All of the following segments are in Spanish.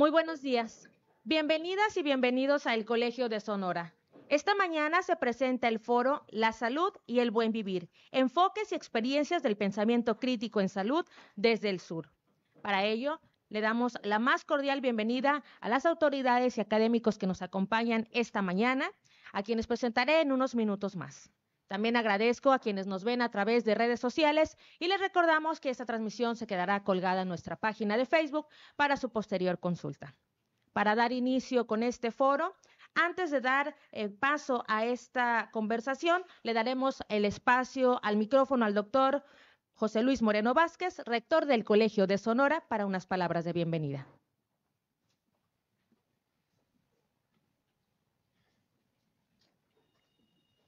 Muy buenos días. Bienvenidas y bienvenidos al Colegio de Sonora. Esta mañana se presenta el foro La salud y el buen vivir, enfoques y experiencias del pensamiento crítico en salud desde el sur. Para ello, le damos la más cordial bienvenida a las autoridades y académicos que nos acompañan esta mañana, a quienes presentaré en unos minutos más. También agradezco a quienes nos ven a través de redes sociales y les recordamos que esta transmisión se quedará colgada en nuestra página de Facebook para su posterior consulta. Para dar inicio con este foro, antes de dar eh, paso a esta conversación, le daremos el espacio al micrófono al doctor José Luis Moreno Vázquez, rector del Colegio de Sonora, para unas palabras de bienvenida.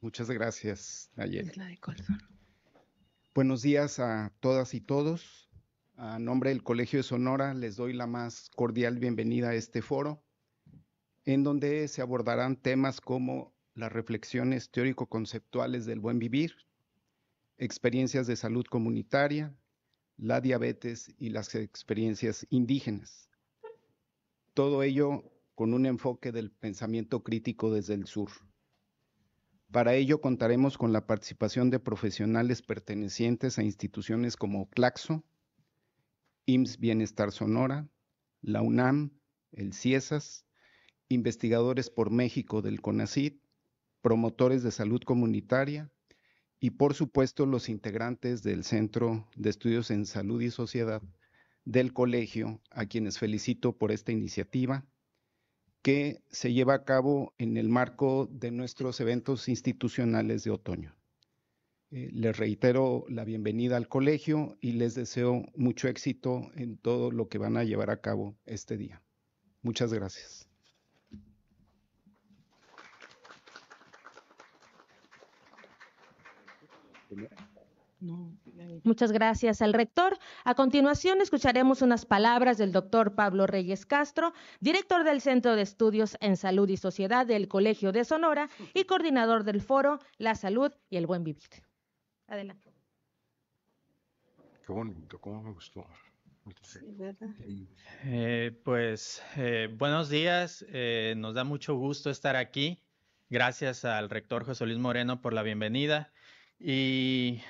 Muchas gracias, ayer. Buenos días a todas y todos. A nombre del Colegio de Sonora les doy la más cordial bienvenida a este foro, en donde se abordarán temas como las reflexiones teórico-conceptuales del buen vivir, experiencias de salud comunitaria, la diabetes y las experiencias indígenas. Todo ello con un enfoque del pensamiento crítico desde el sur. Para ello contaremos con la participación de profesionales pertenecientes a instituciones como Claxo, IMSS Bienestar Sonora, la UNAM, el CIESAS, investigadores por México del CONACID, promotores de salud comunitaria y por supuesto los integrantes del Centro de Estudios en Salud y Sociedad del colegio, a quienes felicito por esta iniciativa que se lleva a cabo en el marco de nuestros eventos institucionales de otoño. Eh, les reitero la bienvenida al colegio y les deseo mucho éxito en todo lo que van a llevar a cabo este día. Muchas gracias. Muchas gracias al rector. A continuación escucharemos unas palabras del doctor Pablo Reyes Castro, director del Centro de Estudios en Salud y Sociedad del Colegio de Sonora y coordinador del foro La Salud y el Buen Vivir. Adelante. Qué bonito, cómo me gustó. Eh, pues eh, buenos días, eh, nos da mucho gusto estar aquí. Gracias al rector José Luis Moreno por la bienvenida. Y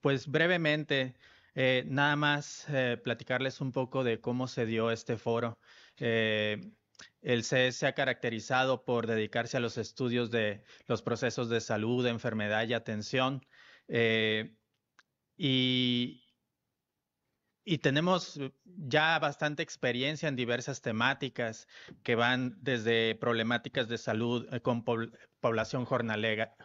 pues brevemente, eh, nada más eh, platicarles un poco de cómo se dio este foro. Eh, el CES se ha caracterizado por dedicarse a los estudios de los procesos de salud, de enfermedad y atención. y y tenemos eh, ya bastante experiencia en diversas temáticas que van desde problemáticas de salud eh, con población jornalera,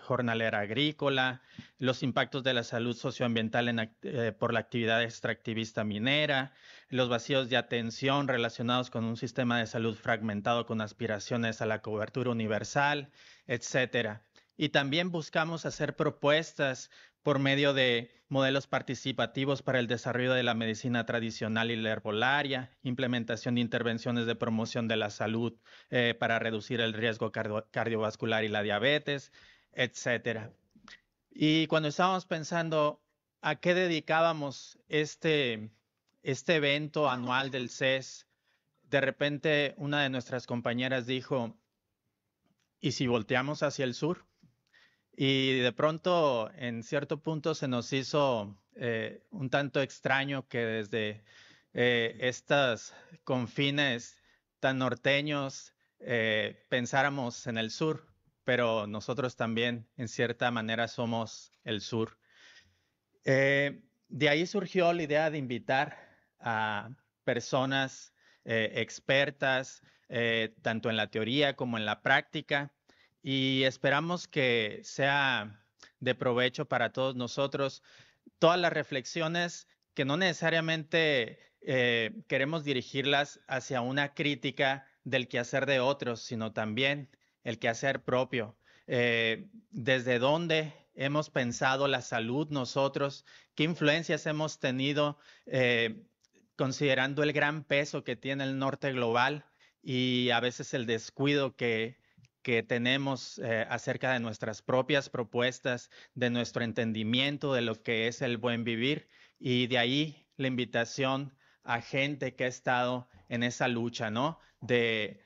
agrícola, los impactos de la salud socioambiental eh, por la actividad extractivista minera, los vacíos de atención relacionados con un sistema de salud fragmentado con aspiraciones a la cobertura universal, etcétera. Y también buscamos hacer propuestas por medio de modelos participativos para el desarrollo de la medicina tradicional y la herbolaria, implementación de intervenciones de promoción de la salud eh, para reducir el riesgo cardiovascular y la diabetes, etc. Y cuando estábamos pensando a qué dedicábamos este, este evento anual del CES, de repente una de nuestras compañeras dijo, ¿y si volteamos hacia el sur? Y de pronto, en cierto punto, se nos hizo eh, un tanto extraño que desde eh, estos confines tan norteños eh, pensáramos en el sur, pero nosotros también, en cierta manera, somos el sur. de ahí surgió la idea de invitar a personas expertas, tanto en la teoría como en la práctica, y esperamos que sea de provecho para todos nosotros todas las reflexiones que no necesariamente eh, queremos dirigirlas hacia una crítica del quehacer de otros, sino también el quehacer propio. Eh, desde dónde hemos pensado la salud nosotros, qué influencias hemos tenido eh, considerando el gran peso que tiene el norte global y a veces el descuido que que tenemos eh, acerca de nuestras propias propuestas, de nuestro entendimiento de lo que es el buen vivir y de ahí la invitación a gente que ha estado en esa lucha, ¿no? De,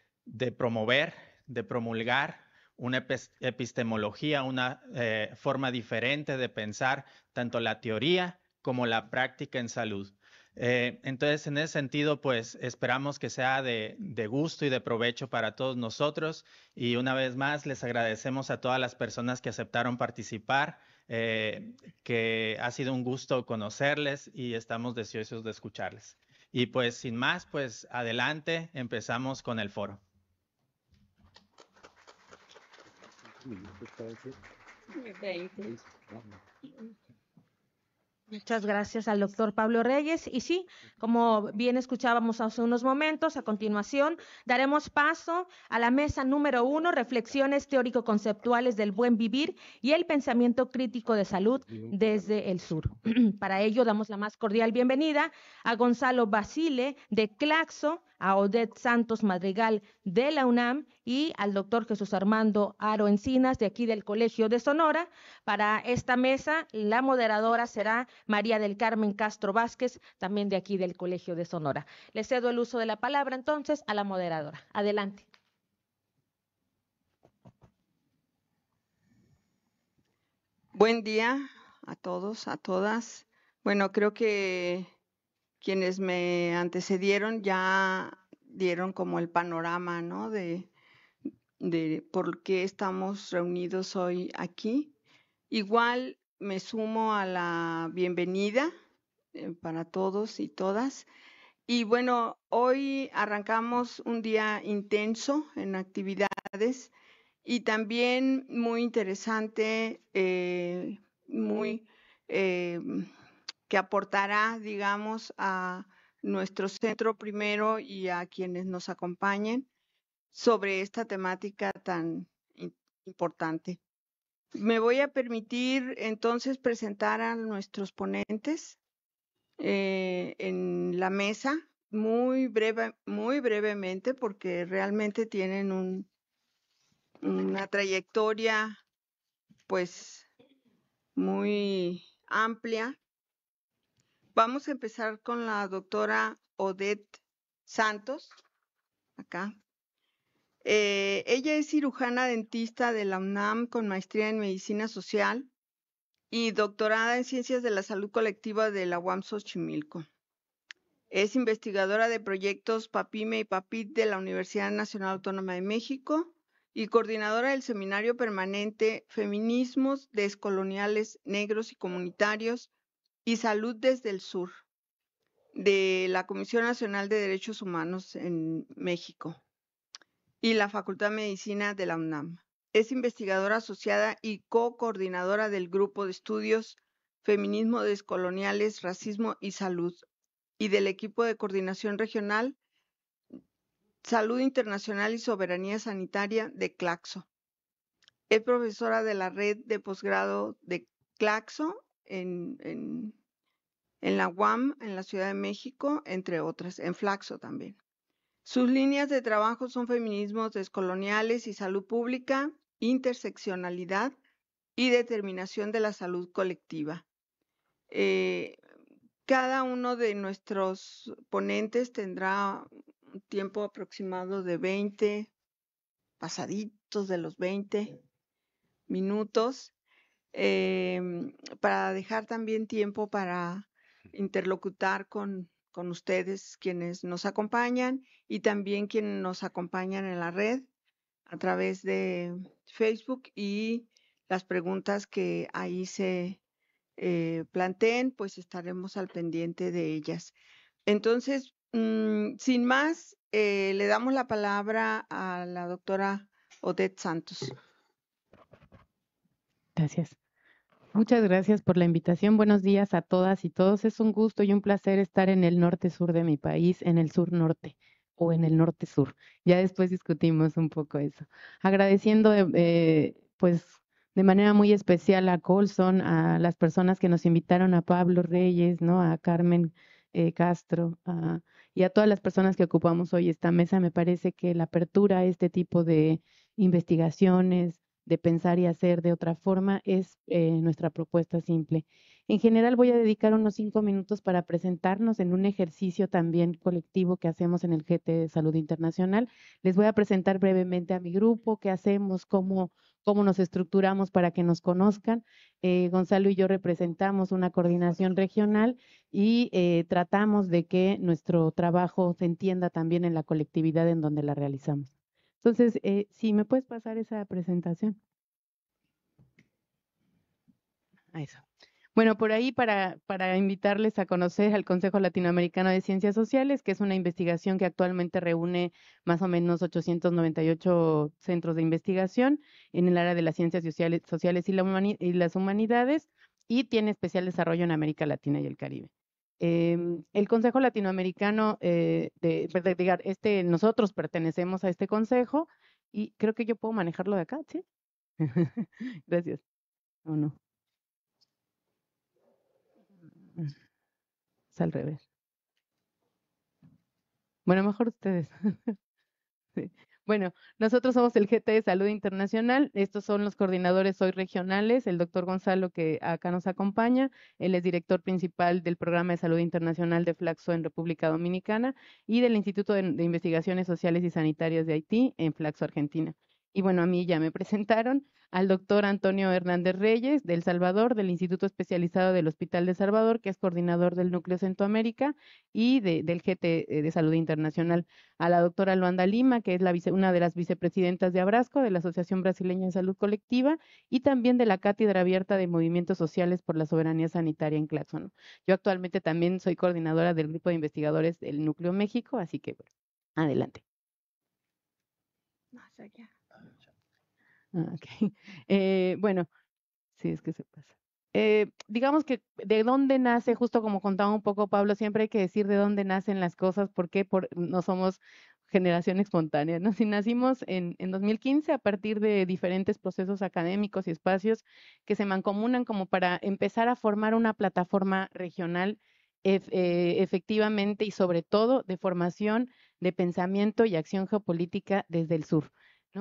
promover, de promulgar una epistemología, una eh, forma diferente de pensar tanto la teoría como la práctica en salud. Eh, entonces, en ese sentido, pues esperamos que sea de, gusto y de provecho para todos nosotros. Y una vez más, les agradecemos a todas las personas que aceptaron participar, eh, que ha sido un gusto conocerles y estamos deseosos de escucharles. Y pues, sin más, pues adelante, empezamos con el foro. Muchas gracias al doctor Pablo Reyes. Y sí, como bien escuchábamos hace unos momentos, a continuación daremos paso a la mesa número uno, reflexiones teórico-conceptuales del buen vivir y el pensamiento crítico de salud desde el sur. Para ello damos la más cordial bienvenida a Gonzalo Basile de Claxo, a Odette Santos Madrigal de la UNAM y al doctor Jesús Armando Aro Encinas de aquí del Colegio de Sonora. Para esta mesa, la moderadora será María del Carmen Castro Vázquez, también de aquí del Colegio de Sonora. Le cedo el uso de la palabra entonces a la moderadora. Adelante. Buen día a todos, a todas. Bueno, creo que quienes me antecedieron ya dieron como el panorama, De, por qué estamos reunidos hoy aquí. Igual me sumo a la bienvenida eh, para todos y todas. Y bueno, hoy arrancamos un día intenso en actividades y también muy interesante, eh, muy em, que aportará, digamos, a nuestro centro primero y a quienes nos acompañen sobre esta temática tan importante. Me voy a permitir entonces presentar a nuestros ponentes eh, en la mesa muy, breve, muy brevemente porque realmente tienen una trayectoria pues muy amplia Vamos a empezar con la doctora Odette Santos, acá. Eh, ella es cirujana dentista de la UNAM con maestría en medicina social y doctorada en ciencias de la salud colectiva de la UAM Xochimilco. Es investigadora de proyectos PAPIME y PAPIT de la Universidad Nacional Autónoma de México y coordinadora del seminario permanente Feminismos Descoloniales Negros y Comunitarios y Salud desde el Sur de la Comisión Nacional de Derechos Humanos en México y la Facultad de Medicina de la UNAM. Es investigadora asociada y co-coordinadora del Grupo de Estudios Feminismo Descoloniales, Racismo y Salud y del equipo de coordinación regional Salud Internacional y Soberanía Sanitaria de Claxo. Es profesora de la red de posgrado de Claxo en, en en la UAM, en la Ciudad de México, entre otras, en Flaxo también. Sus líneas de trabajo son feminismos descoloniales y salud pública, interseccionalidad y determinación de la salud colectiva. Eh, cada uno de nuestros ponentes tendrá un tiempo aproximado de 20, pasaditos de los 20 minutos, em, para dejar también tiempo para interlocutar con, con ustedes quienes nos acompañan y también quienes nos acompañan en la red a través de Facebook y las preguntas que ahí se eh, planteen, pues estaremos al pendiente de ellas. Entonces, mm, sin más, eh, le damos la palabra a la doctora Odette Santos. Gracias. Muchas gracias por la invitación. Buenos días a todas y todos. Es un gusto y un placer estar en el norte-sur de mi país, en el sur-norte o en el norte-sur. Ya después discutimos un poco eso. Agradeciendo, eh, pues, de manera muy especial a Colson, a las personas que nos invitaron, a Pablo Reyes, ¿no? A Carmen eh, Castro y a todas las personas que ocupamos hoy esta mesa. Me parece que la apertura a este tipo de investigaciones, de pensar y hacer de otra forma es eh, nuestra propuesta simple. En general voy a dedicar unos cinco minutos para presentarnos en un ejercicio también colectivo que hacemos en el GT de Salud Internacional. Les voy a presentar brevemente a mi grupo, qué hacemos, cómo, cómo nos estructuramos para que nos conozcan. Eh, Gonzalo y yo representamos una coordinación regional y eh, tratamos de que nuestro trabajo se entienda también en la colectividad en donde la realizamos. Entonces, eh, si me puedes pasar esa presentación. Eso. Bueno, por ahí para, para invitarles a conocer al Consejo Latinoamericano de Ciencias Sociales, que es una investigación que actualmente reúne más o menos 898 centros de investigación en el área de las ciencias sociales, y, y las humanidades y tiene especial desarrollo en América Latina y el Caribe. Em, el Consejo Latinoamericano, eh, de, pues, este, nosotros pertenecemos a este consejo y creo que yo puedo manejarlo de acá, ¿sí? Gracias. ¿O no? Es al revés. Bueno, mejor ustedes. Bueno, nosotros somos el GT de Salud Internacional. Estos son los coordinadores hoy regionales. El doctor Gonzalo, que acá nos acompaña, él es director principal del Programa de Salud Internacional de Flaxo en República Dominicana y del Instituto de, Investigaciones Sociales y Sanitarias de Haití en Flaxo, Argentina. Y bueno, a mí ya me presentaron al doctor Antonio Hernández Reyes del Salvador, del Instituto Especializado del Hospital de Salvador, que es coordinador del Núcleo Centroamérica y del GT eh, de Salud Internacional, a la doctora Luanda Lima, que es la una de las vicepresidentas de Abrasco, de la Asociación Brasileña de Salud Colectiva, y también de la Cátedra Abierta de Movimientos Sociales por la Soberanía Sanitaria en Claxon. Yo actualmente también soy coordinadora del grupo de investigadores del Núcleo México, así que bueno, adelante. Ah, okay. Eh, bueno, sí, es que se pasa. Eh, digamos que de dónde nace, justo como contaba un poco Pablo, siempre hay que decir de dónde nacen las cosas, porque no somos generación espontánea, ¿no? Si nacimos en, en 2015 a partir de diferentes procesos académicos y espacios que se mancomunan como para empezar a formar una plataforma regional eh, efectivamente y sobre todo de formación de pensamiento y acción geopolítica desde el sur.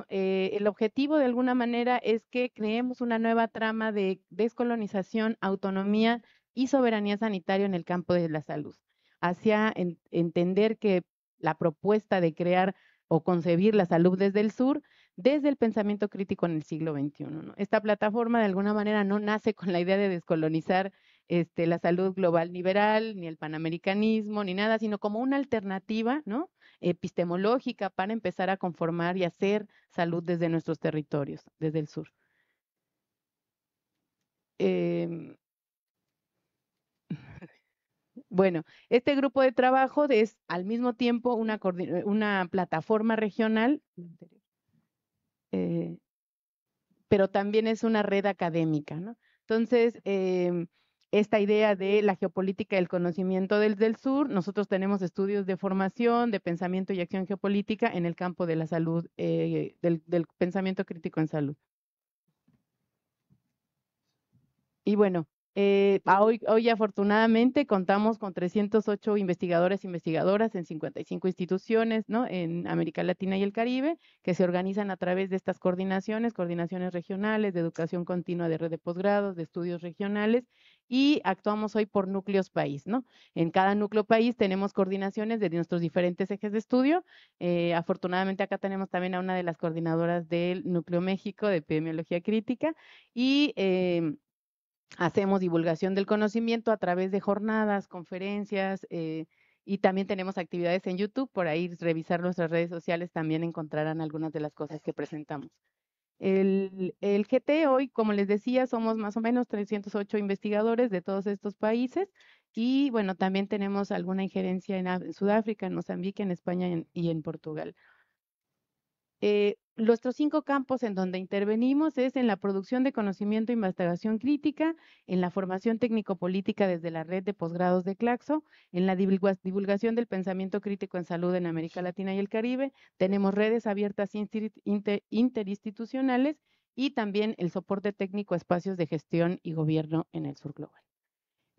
Eh, el objetivo, de alguna manera, es que creemos una nueva trama de descolonización, autonomía y soberanía sanitaria en el campo de la salud, hacia entender que la propuesta de crear o concebir la salud desde el sur, desde el pensamiento crítico en el siglo XXI. ¿no? Esta plataforma, de alguna manera, no nace con la idea de descolonizar este, la salud global liberal, ni el panamericanismo, ni nada, sino como una alternativa, ¿no? epistemológica para empezar a conformar y hacer salud desde nuestros territorios, desde el sur. Em, bueno, este grupo de trabajo es al mismo tiempo una, una plataforma regional, eh, pero también es una red académica, ¿no? Entonces, em, esta idea de la geopolítica del conocimiento del sur. Nosotros tenemos estudios de formación, de pensamiento y acción geopolítica en el campo de la salud, eh, del, pensamiento crítico en salud. Y bueno, eh, ah, hoy, hoy, afortunadamente contamos con 308 investigadores e investigadoras en 55 instituciones ¿no? en América Latina y el Caribe que se organizan a través de estas coordinaciones, coordinaciones regionales, de educación continua de red de posgrados, de estudios regionales y actuamos hoy por núcleos país, ¿no? En cada núcleo país tenemos coordinaciones de nuestros diferentes ejes de estudio. Eh, afortunadamente acá tenemos también a una de las coordinadoras del Núcleo México de Epidemiología Crítica y em, hacemos divulgación del conocimiento a través de jornadas, conferencias eh, y también tenemos actividades en YouTube. Por ahí revisar nuestras redes sociales también encontrarán algunas de las cosas que presentamos. El, GT hoy, como les decía, somos más o menos 308 investigadores de todos estos países y bueno, también tenemos alguna injerencia en, Sudáfrica, en Mozambique, en España y en Portugal nuestros eh, cinco campos en donde intervenimos es en la producción de conocimiento e investigación crítica, en la formación técnico-política desde la red de posgrados de Claxo, en la divulgación del pensamiento crítico en salud en América Latina y el Caribe. Tenemos redes abiertas interinstitucionales y también el soporte técnico a espacios de gestión y gobierno en el sur global.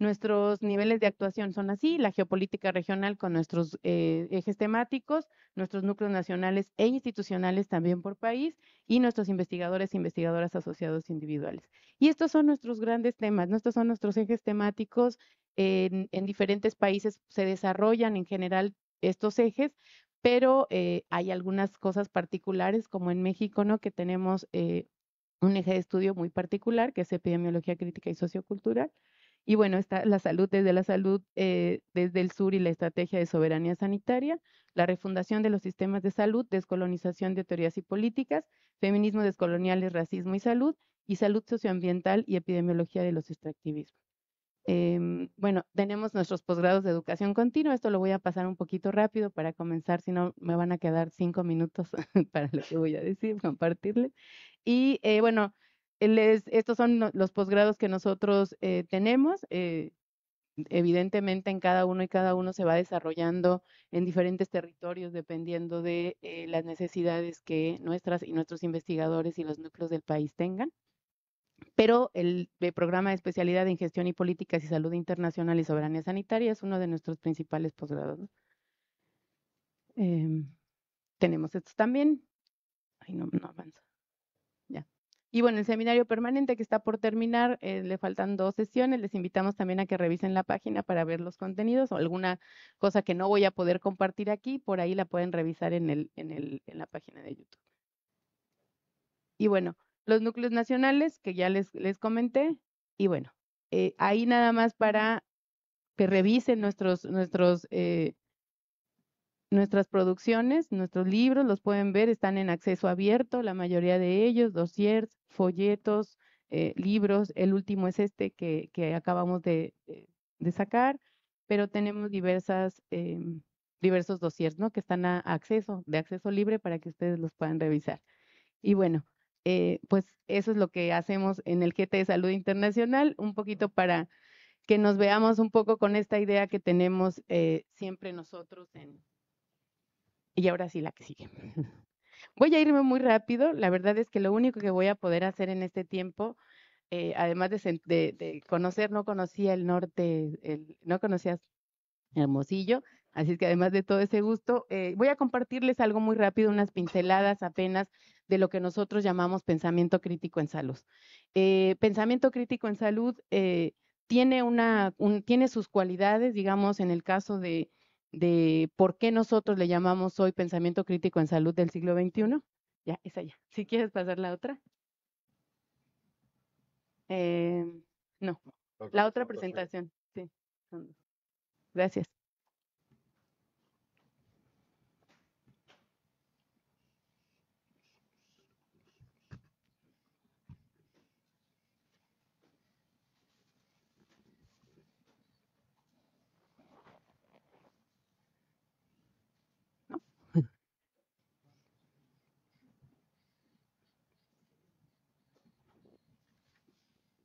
Nuestros niveles de actuación son así, la geopolítica regional con nuestros eh, ejes temáticos, nuestros núcleos nacionales e institucionales también por país y nuestros investigadores e investigadoras asociados individuales. Y estos son nuestros grandes temas, estos son nuestros ejes temáticos. En, diferentes países se desarrollan en general estos ejes, pero eh, hay algunas cosas particulares, como en México, ¿no? Que tenemos eh, un eje de estudio muy particular, que es epidemiología crítica y sociocultural, y bueno, está la salud desde la salud eh, desde el sur y la estrategia de soberanía sanitaria, la refundación de los sistemas de salud, descolonización de teorías y políticas, feminismo descoloniales, racismo y salud, y salud socioambiental y epidemiología de los extractivismos. Em, bueno, tenemos nuestros posgrados de educación continua. Esto lo voy a pasar un poquito rápido para comenzar, si no me van a quedar cinco minutos para lo que voy a decir, compartirles. Y eh, bueno, estos son los posgrados que nosotros eh, tenemos. Eh, evidentemente en cada uno y cada uno se va desarrollando en diferentes territorios dependiendo de eh, las necesidades que nuestras y nuestros investigadores y los núcleos del país tengan. Pero el, programa de especialidad en gestión y políticas y salud internacional y soberanía sanitaria es uno de nuestros principales posgrados. Em, tenemos estos también. Ay, no, no avanza. Y bueno, el seminario permanente que está por terminar, eh, le faltan dos sesiones. Les invitamos también a que revisen la página para ver los contenidos o alguna cosa que no voy a poder compartir aquí, por ahí la pueden revisar en, el, en, la página de YouTube. Y bueno, los núcleos nacionales que ya les, les comenté. Y bueno, eh, ahí nada más para que revisen nuestros, nuestros eh, Nuestras producciones, nuestros libros, los pueden ver, están en acceso abierto, la mayoría de ellos, dossiers, folletos, eh, libros. El último es este que, acabamos eh, de, sacar, pero tenemos diversas, em, diversos dossiers ¿no? que están a acceso, de acceso libre para que ustedes los puedan revisar. Y bueno, eh, pues eso es lo que hacemos en el GT de Salud Internacional, un poquito para que nos veamos un poco con esta idea que tenemos siempre nosotros en, y ahora sí la que sigue. Voy a irme muy rápido. La verdad es que lo único que voy a poder hacer en este tiempo, eh, además de, conocer, no conocía el norte, el, no conocías Hermosillo, así que además de todo ese gusto, eh, voy a compartirles algo muy rápido, unas pinceladas apenas de lo que nosotros llamamos pensamiento crítico en salud. Eh, pensamiento crítico en salud tiene, una, tiene sus cualidades, digamos, en el caso de de por qué nosotros le llamamos hoy pensamiento crítico en salud del siglo XXI. Ya, esa ya. Si quieres pasar la otra. Em, no, la otra presentación. Sí. Gracias.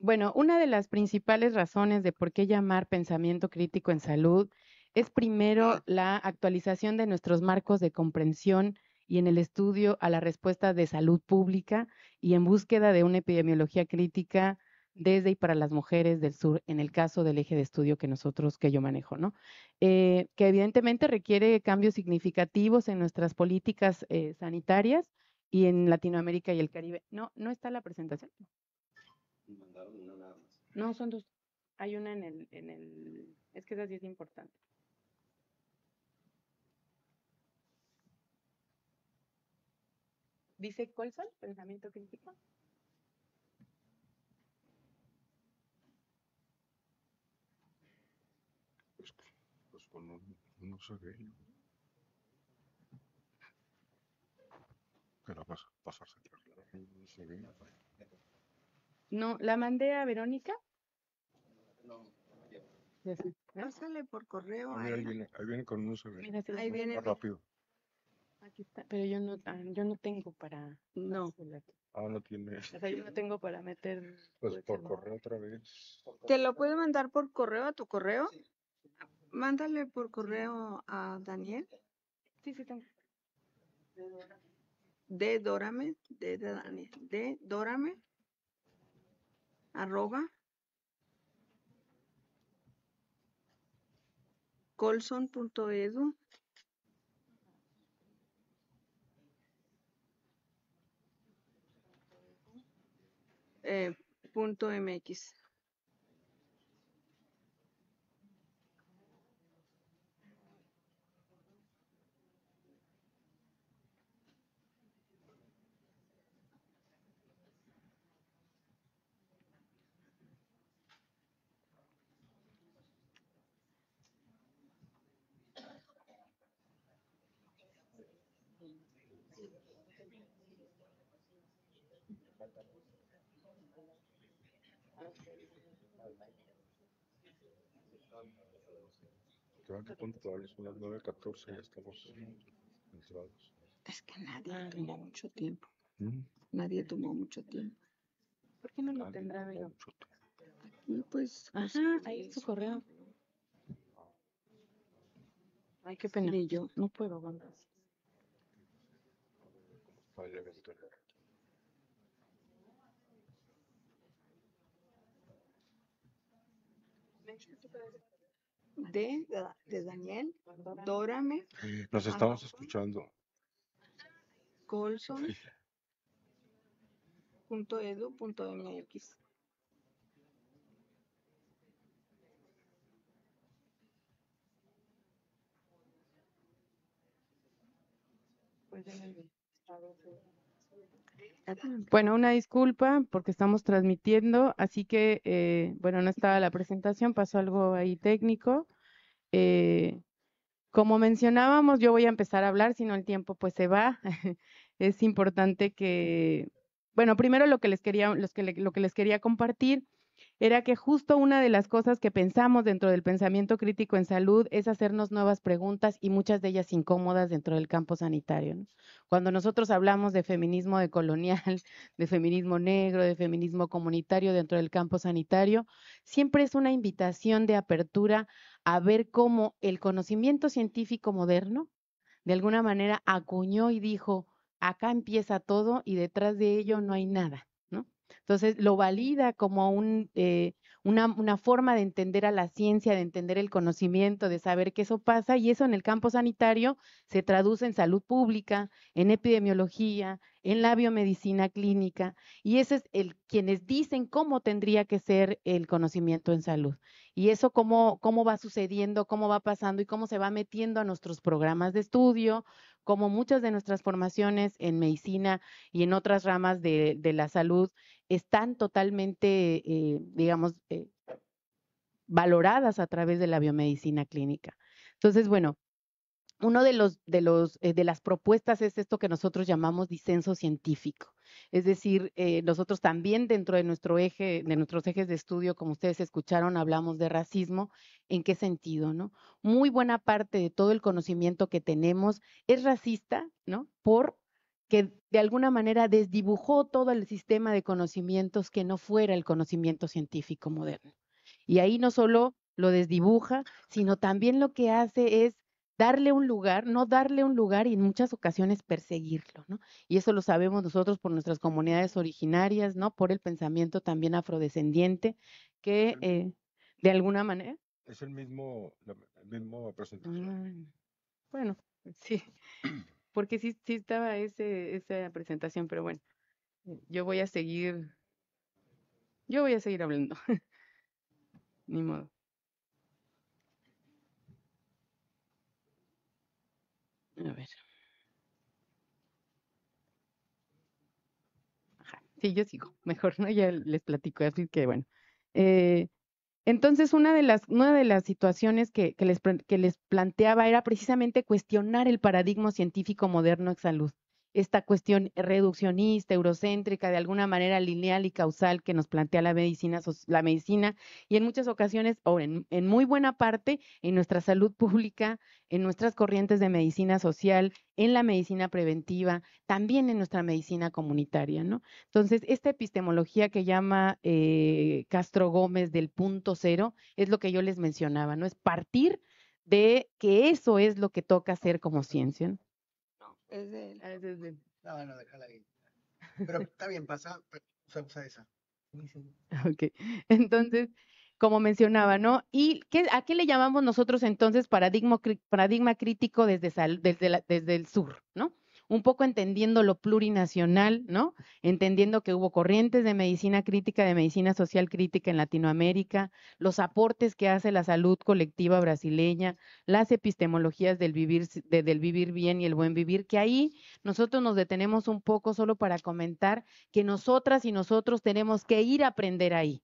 Bueno, una de las principales razones de por qué llamar pensamiento crítico en salud es primero la actualización de nuestros marcos de comprensión y en el estudio a la respuesta de salud pública y en búsqueda de una epidemiología crítica desde y para las mujeres del sur, en el caso del eje de estudio que nosotros, que yo manejo, ¿no? Eh, que evidentemente requiere cambios significativos en nuestras políticas eh, sanitarias y en Latinoamérica y el Caribe. No, no está la presentación nada más. No, son dos. Hay una en el, en el... Es que esa sí es importante. Dice Colson, pensamiento crítico. Pues, pues con un, no aquellos. Que no pasa, pasa claro. No, la mandé a Verónica. No, ya sé. sale por correo. ahí, viene, ahí viene con un sobre. ahí viene. rápido. Aquí está, pero yo no, ah, yo no tengo para. No. Ah, no tiene. O sea, yo no tengo para meter. Pues por correo otra vez. ¿Te lo puedo mandar por correo a tu correo? Mándale por correo a Daniel. Sí, sí, tengo. De Dórame. de Daniel, de Dórame? arroba punto eh, punto mx Creo que puntuales son las 9.14 ya estamos entrados. Es que nadie ah, tomó mucho tiempo. ¿Mm? Nadie tomó mucho tiempo. ¿Por qué no lo nadie tendrá veo? Aquí pues... Ajá, pues, ahí es pues, su correo. Pues, Ay, qué pena. Y yo no puedo aguantar. Vale, Ventura. de, de Daniel, Dórame. Nos ah. estamos escuchando. colson punto edu punto pues estado bueno, una disculpa porque estamos transmitiendo, así que, eh, bueno, no estaba la presentación, pasó algo ahí técnico. Eh, como mencionábamos, yo voy a empezar a hablar, si no el tiempo pues se va. es importante que, bueno, primero lo que les quería, lo que les quería compartir era que justo una de las cosas que pensamos dentro del pensamiento crítico en salud es hacernos nuevas preguntas y muchas de ellas incómodas dentro del campo sanitario. Cuando nosotros hablamos de feminismo de colonial, de feminismo negro, de feminismo comunitario dentro del campo sanitario, siempre es una invitación de apertura a ver cómo el conocimiento científico moderno, de alguna manera, acuñó y dijo, acá empieza todo y detrás de ello no hay nada. Entonces lo valida como eh, una, una, forma de entender a la ciencia, de entender el conocimiento, de saber que eso pasa y eso en el campo sanitario se traduce en salud pública, en epidemiología, en la biomedicina clínica y ese es el quienes dicen cómo tendría que ser el conocimiento en salud y eso cómo cómo va sucediendo, cómo va pasando y cómo se va metiendo a nuestros programas de estudio, como muchas de nuestras formaciones en medicina y en otras ramas de, la salud están totalmente, eh, digamos, eh, valoradas a través de la biomedicina clínica. Entonces, bueno, uno de los de los eh, de las propuestas es esto que nosotros llamamos disenso científico. Es decir, eh, nosotros también dentro de nuestro eje, de nuestros ejes de estudio, como ustedes escucharon, hablamos de racismo. ¿En qué sentido, no? Muy buena parte de todo el conocimiento que tenemos es racista, ¿no? Por que de alguna manera desdibujó todo el sistema de conocimientos que no fuera el conocimiento científico moderno. Y ahí no solo lo desdibuja, sino también lo que hace es darle un lugar, no darle un lugar y en muchas ocasiones perseguirlo, ¿no? Y eso lo sabemos nosotros por nuestras comunidades originarias, ¿no? Por el pensamiento también afrodescendiente, que eh, de alguna manera... Es el mismo, la misma presentación. Ah, bueno, sí, porque sí, sí estaba esa presentación, pero bueno, eh, yo voy a seguir, yo voy a seguir hablando, ni modo. A ver. Sí, yo sigo. Mejor, ¿no? Ya les platico. Así que, bueno. Eh, entonces, una de las, una de las situaciones que, les, planteaba era precisamente cuestionar el paradigma científico moderno en salud esta cuestión reduccionista, eurocéntrica, de alguna manera lineal y causal que nos plantea la medicina, la medicina y en muchas ocasiones, o en, muy buena parte, en nuestra salud pública, en nuestras corrientes de medicina social, en la medicina preventiva, también en nuestra medicina comunitaria, ¿no? Entonces, esta epistemología que llama eh, Castro Gómez del punto cero es lo que yo les mencionaba, ¿no? Es partir de que eso es lo que toca hacer como ciencia. Ah, es de él. No, no, déjala ahí. Pero está bien, pasa, usa, usa esa. Ok, entonces, como mencionaba, ¿no? ¿Y qué, a qué le llamamos nosotros entonces paradigma, paradigma crítico desde, sal, desde, la, desde el sur, ¿no? un poco entendiendo lo plurinacional, ¿no? Entendiendo que hubo corrientes de medicina crítica, de medicina social crítica en Latinoamérica, los aportes que hace la salud colectiva brasileña, las epistemologías del vivir, del vivir bien y el buen vivir, que ahí nosotros nos detenemos un poco solo para comentar que nosotras y nosotros tenemos que ir a aprender ahí,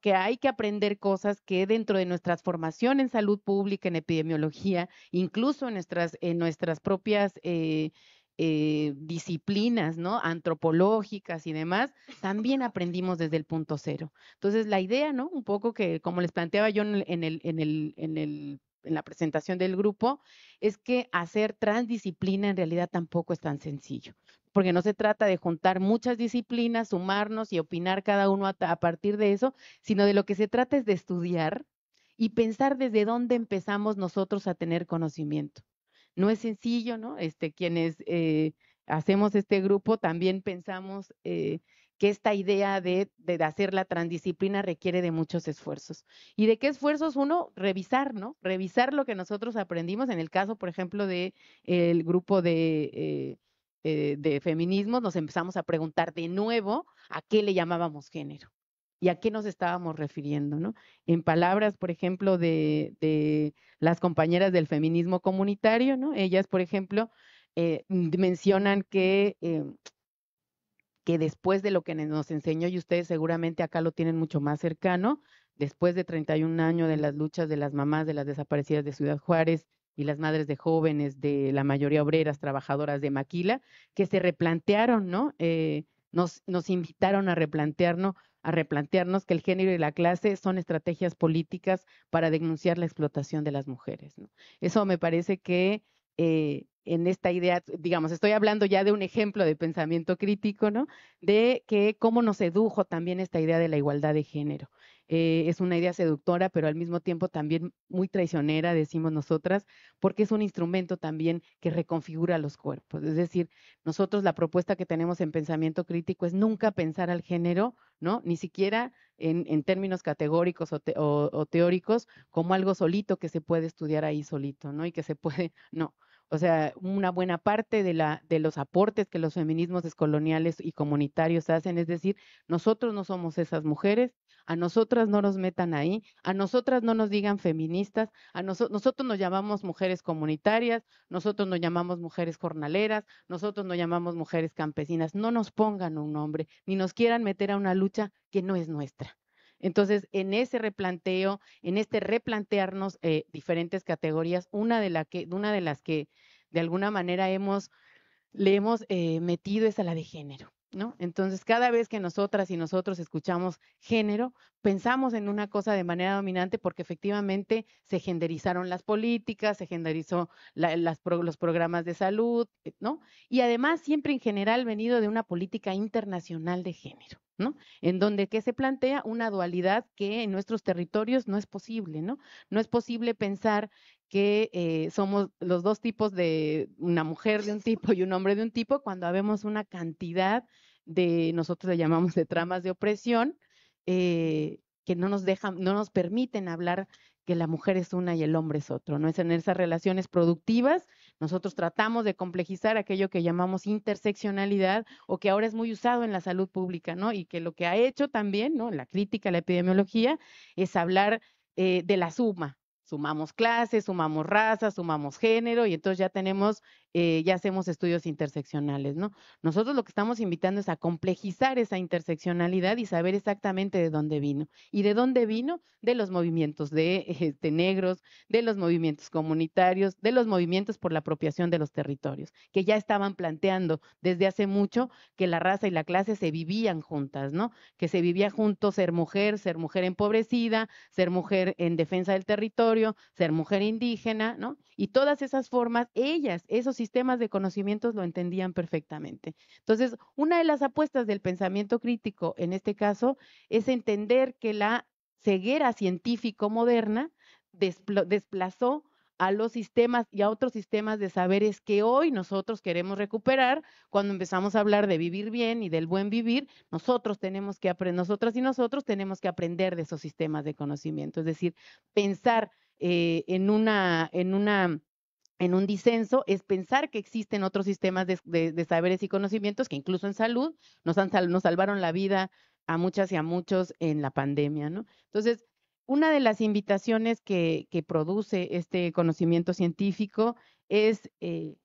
que hay que aprender cosas que dentro de nuestra formación en salud pública, en epidemiología, incluso en nuestras, propias eh, eh, disciplinas, ¿no? Antropológicas y demás, también aprendimos desde el punto cero. Entonces, la idea, ¿no? Un poco que, como les planteaba yo en la presentación del grupo, es que hacer transdisciplina en realidad tampoco es tan sencillo porque no se trata de juntar muchas disciplinas, sumarnos y opinar cada uno a, partir de eso, sino de lo que se trata es de estudiar y pensar desde dónde empezamos nosotros a tener conocimiento. No es sencillo, ¿no? Este, quienes eh, hacemos este grupo también pensamos... Eh, que esta idea de, hacer la transdisciplina requiere de muchos esfuerzos. ¿Y de qué esfuerzos? Uno, revisar, ¿no? Revisar lo que nosotros aprendimos en el caso, por ejemplo, del de, grupo de eh, eh, de feminismo, nos empezamos a preguntar de nuevo a qué le llamábamos género y a qué nos estábamos refiriendo, ¿no? En palabras, por ejemplo, de, las compañeras del feminismo comunitario, Ellas, por ejemplo, eh, mencionan que, em, que después de lo que nos enseñó, y ustedes seguramente acá lo tienen mucho más cercano, después de 31 años de las luchas de las mamás de las desaparecidas de Ciudad Juárez, y las madres de jóvenes, de la mayoría obreras, trabajadoras de Maquila, que se replantearon, ¿no? Eh, nos, invitaron a replantearnos, a replantearnos que el género y la clase son estrategias políticas para denunciar la explotación de las mujeres. Eso me parece que eh, en esta idea, digamos, estoy hablando ya de un ejemplo de pensamiento crítico, ¿no? De que cómo nos sedujo también esta idea de la igualdad de género. Eh, es una idea seductora, pero al mismo tiempo también muy traicionera, decimos nosotras, porque es un instrumento también que reconfigura los cuerpos. Es decir, nosotros la propuesta que tenemos en pensamiento crítico es nunca pensar al género, ¿no? Ni siquiera en, términos categóricos o, o teóricos como algo solito que se puede estudiar ahí solito, ¿no? Y que se puede, no o sea, una buena parte de, la, de los aportes que los feminismos descoloniales y comunitarios hacen es decir, nosotros no somos esas mujeres, a nosotras no nos metan ahí, a nosotras no nos digan feministas, a nosotros nos llamamos mujeres comunitarias, nosotros nos llamamos mujeres jornaleras, nosotros nos llamamos mujeres campesinas, no nos pongan un nombre, ni nos quieran meter a una lucha que no es nuestra. Entonces, en ese replanteo, en este replantearnos eh, diferentes categorías, una de, una de las que de alguna manera hemos, le hemos eh, metido es a la de género. ¿No? Entonces, cada vez que nosotras y nosotros escuchamos género, pensamos en una cosa de manera dominante porque efectivamente se genderizaron las políticas, se genderizó los programas de salud, eh, ¿no? Y además siempre en general venido de una política internacional de género. En donde que se plantea una dualidad que en nuestros territorios no es posible, ¿no? No es posible pensar que eh, somos los dos tipos de una mujer de un tipo y un hombre de un tipo cuando habemos una cantidad de, nosotros le llamamos de tramas de opresión, eh, que no nos dejan, no nos permiten hablar que la mujer es una y el hombre es otro, ¿no? Es en esas relaciones productivas nosotros tratamos de complejizar aquello que llamamos interseccionalidad o que ahora es muy usado en la salud pública, ¿no? Y que lo que ha hecho también, ¿no? La crítica a la epidemiología es hablar eh, de la suma, sumamos clases, sumamos razas, sumamos género y entonces ya tenemos eh, ya hacemos estudios interseccionales, ¿no? Nosotros lo que estamos invitando es a complejizar esa interseccionalidad y saber exactamente de dónde vino. ¿Y de dónde vino? De los movimientos de este, negros, de los movimientos comunitarios, de los movimientos por la apropiación de los territorios, que ya estaban planteando desde hace mucho que la raza y la clase se vivían juntas, ¿no? Que se vivía junto ser mujer, ser mujer empobrecida, ser mujer en defensa del territorio, ser mujer indígena, ¿no? Y todas esas formas, ellas, esos sistemas de conocimientos lo entendían perfectamente. Entonces, una de las apuestas del pensamiento crítico, en este caso, es entender que la ceguera científico moderna desplazó a los sistemas y a otros sistemas de saberes que hoy nosotros queremos recuperar. Cuando empezamos a hablar de vivir bien y del buen vivir, nosotros tenemos que aprender, nosotras y nosotros tenemos que aprender de esos sistemas de conocimiento. Es decir, pensar eh, en una, en una en un disenso es pensar que existen otros sistemas de, saberes y conocimientos que incluso en salud nos, nos salvaron la vida a muchas y a muchos en la pandemia, ¿no? Entonces, una de las invitaciones que, produce este conocimiento científico es eh,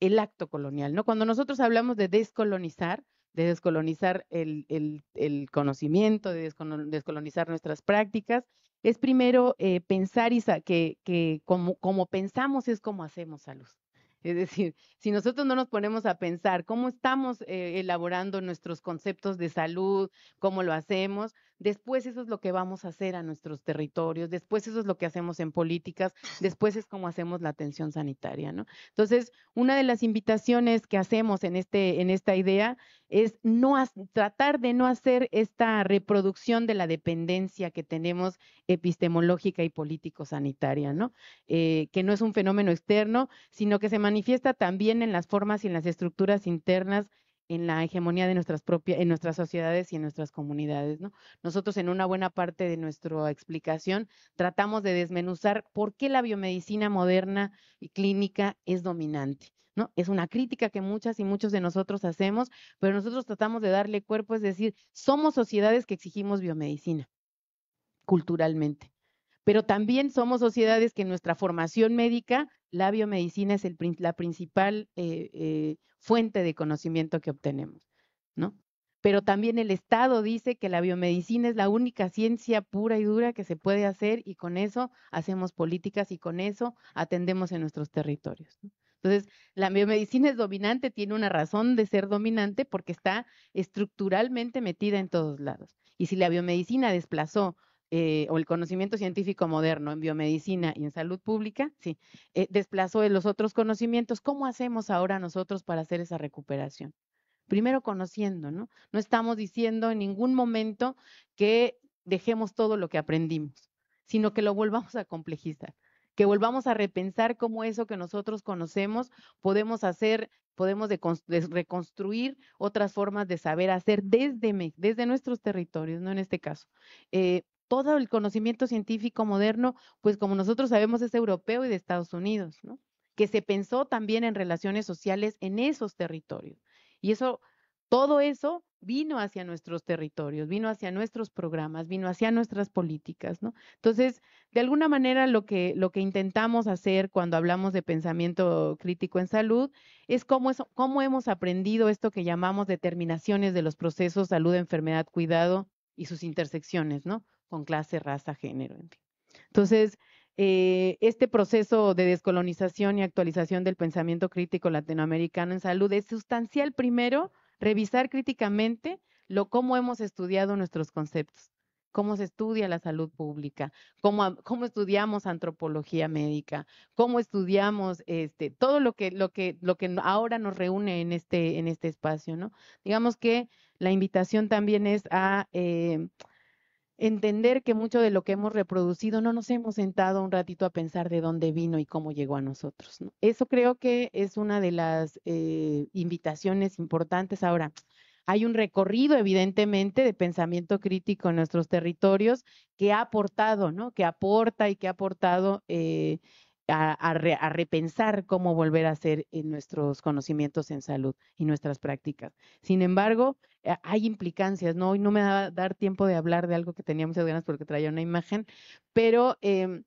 el acto colonial, ¿no? Cuando nosotros hablamos de descolonizar, de descolonizar el, conocimiento, de descolonizar nuestras prácticas, es primero eh, pensar que, que como, pensamos es como hacemos salud. Es decir, si nosotros no nos ponemos a pensar cómo estamos eh, elaborando nuestros conceptos de salud, cómo lo hacemos, Después eso es lo que vamos a hacer a nuestros territorios, después eso es lo que hacemos en políticas, después es como hacemos la atención sanitaria, ¿no? Entonces, una de las invitaciones que hacemos en, este, en esta idea es no tratar de no hacer esta reproducción de la dependencia que tenemos epistemológica y político-sanitaria, ¿no? Eh, que no es un fenómeno externo, sino que se manifiesta también en las formas y en las estructuras internas en la hegemonía de nuestras propias, en nuestras sociedades y en nuestras comunidades, ¿no? Nosotros en una buena parte de nuestra explicación tratamos de desmenuzar por qué la biomedicina moderna y clínica es dominante, ¿no? Es una crítica que muchas y muchos de nosotros hacemos, pero nosotros tratamos de darle cuerpo, es decir, somos sociedades que exigimos biomedicina culturalmente pero también somos sociedades que en nuestra formación médica, la biomedicina es la principal eh, eh, fuente de conocimiento que obtenemos, Pero también el Estado dice que la biomedicina es la única ciencia pura y dura que se puede hacer y con eso hacemos políticas y con eso atendemos en nuestros territorios. Entonces, la biomedicina es dominante, tiene una razón de ser dominante porque está estructuralmente metida en todos lados. Y si la biomedicina desplazó eh, o el conocimiento científico moderno en biomedicina y en salud pública, sí, eh, desplazó de los otros conocimientos. ¿Cómo hacemos ahora nosotros para hacer esa recuperación? Primero conociendo, ¿no? No estamos diciendo en ningún momento que dejemos todo lo que aprendimos, sino que lo volvamos a complejizar, que volvamos a repensar cómo eso que nosotros conocemos podemos hacer, podemos reconstruir otras formas de saber hacer desde, nuestros territorios, ¿no? En este caso. Eh, todo el conocimiento científico moderno, pues como nosotros sabemos, es europeo y de Estados Unidos, ¿no? Que se pensó también en relaciones sociales en esos territorios. Y eso, todo eso vino hacia nuestros territorios, vino hacia nuestros programas, vino hacia nuestras políticas, ¿no? Entonces, de alguna manera lo que, lo que intentamos hacer cuando hablamos de pensamiento crítico en salud es cómo, es, cómo hemos aprendido esto que llamamos determinaciones de los procesos salud, enfermedad, cuidado y sus intersecciones, ¿no? con clase, raza, género, en Entonces, eh, este proceso de descolonización y actualización del pensamiento crítico latinoamericano en salud es sustancial primero revisar críticamente lo cómo hemos estudiado nuestros conceptos, cómo se estudia la salud pública, cómo, cómo estudiamos antropología médica, cómo estudiamos este, todo lo que, lo, que, lo que ahora nos reúne en este, en este espacio, ¿no? Digamos que la invitación también es a em, entender que mucho de lo que hemos reproducido no nos hemos sentado un ratito a pensar de dónde vino y cómo llegó a nosotros. Eso creo que es una de las eh, invitaciones importantes. Ahora, hay un recorrido, evidentemente, de pensamiento crítico en nuestros territorios que ha aportado, ¿no? Que aporta y que ha aportado eh, a, repensar cómo volver a hacer eh, nuestros conocimientos en salud y nuestras prácticas. Sin embargo, eh, hay implicancias, ¿no? no me va a dar tiempo de hablar de algo que teníamos muchas ganas porque traía una imagen, pero em,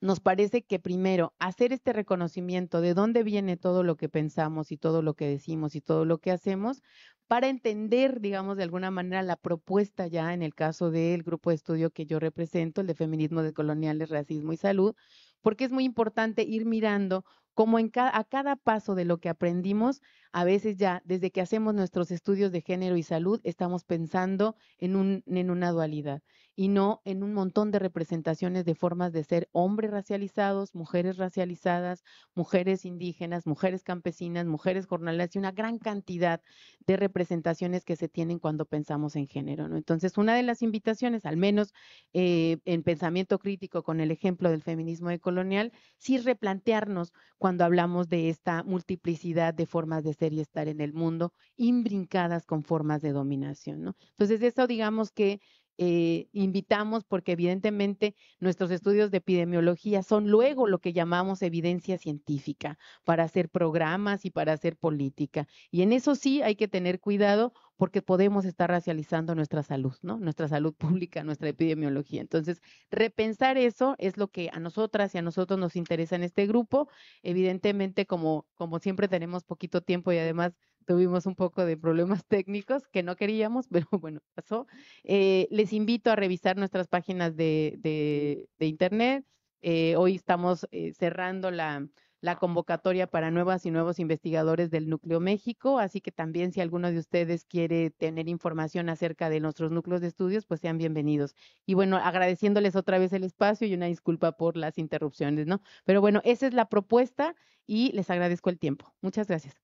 nos parece que primero hacer este reconocimiento de dónde viene todo lo que pensamos y todo lo que decimos y todo lo que hacemos para entender, digamos, de alguna manera la propuesta ya en el caso del grupo de estudio que yo represento, el de feminismo de coloniales, racismo y salud, porque es muy importante ir mirando cómo a cada paso de lo que aprendimos, a veces ya desde que hacemos nuestros estudios de género y salud, estamos pensando en una dualidad y no en un montón de representaciones de formas de ser hombres racializados, mujeres racializadas, mujeres indígenas, mujeres campesinas, mujeres jornaleras y una gran cantidad de representaciones que se tienen cuando pensamos en género. ¿no? Entonces, una de las invitaciones, al menos eh, en pensamiento crítico con el ejemplo del feminismo decolonial, sí replantearnos cuando hablamos de esta multiplicidad de formas de ser y estar en el mundo, imbrincadas con formas de dominación. ¿no? Entonces, eso digamos que eh, invitamos porque evidentemente nuestros estudios de epidemiología son luego lo que llamamos evidencia científica para hacer programas y para hacer política. Y en eso sí hay que tener cuidado porque podemos estar racializando nuestra salud, ¿no? Nuestra salud pública, nuestra epidemiología. Entonces, repensar eso es lo que a nosotras y a nosotros nos interesa en este grupo. Evidentemente, como, como siempre tenemos poquito tiempo y además tuvimos un poco de problemas técnicos que no queríamos, pero bueno, pasó. Eh, les invito a revisar nuestras páginas de, internet. Eh, hoy estamos eh, cerrando la la convocatoria para nuevas y nuevos investigadores del Núcleo México, así que también si alguno de ustedes quiere tener información acerca de nuestros núcleos de estudios, pues sean bienvenidos. Y bueno, agradeciéndoles otra vez el espacio y una disculpa por las interrupciones, ¿no? Pero bueno, esa es la propuesta y les agradezco el tiempo. Muchas gracias.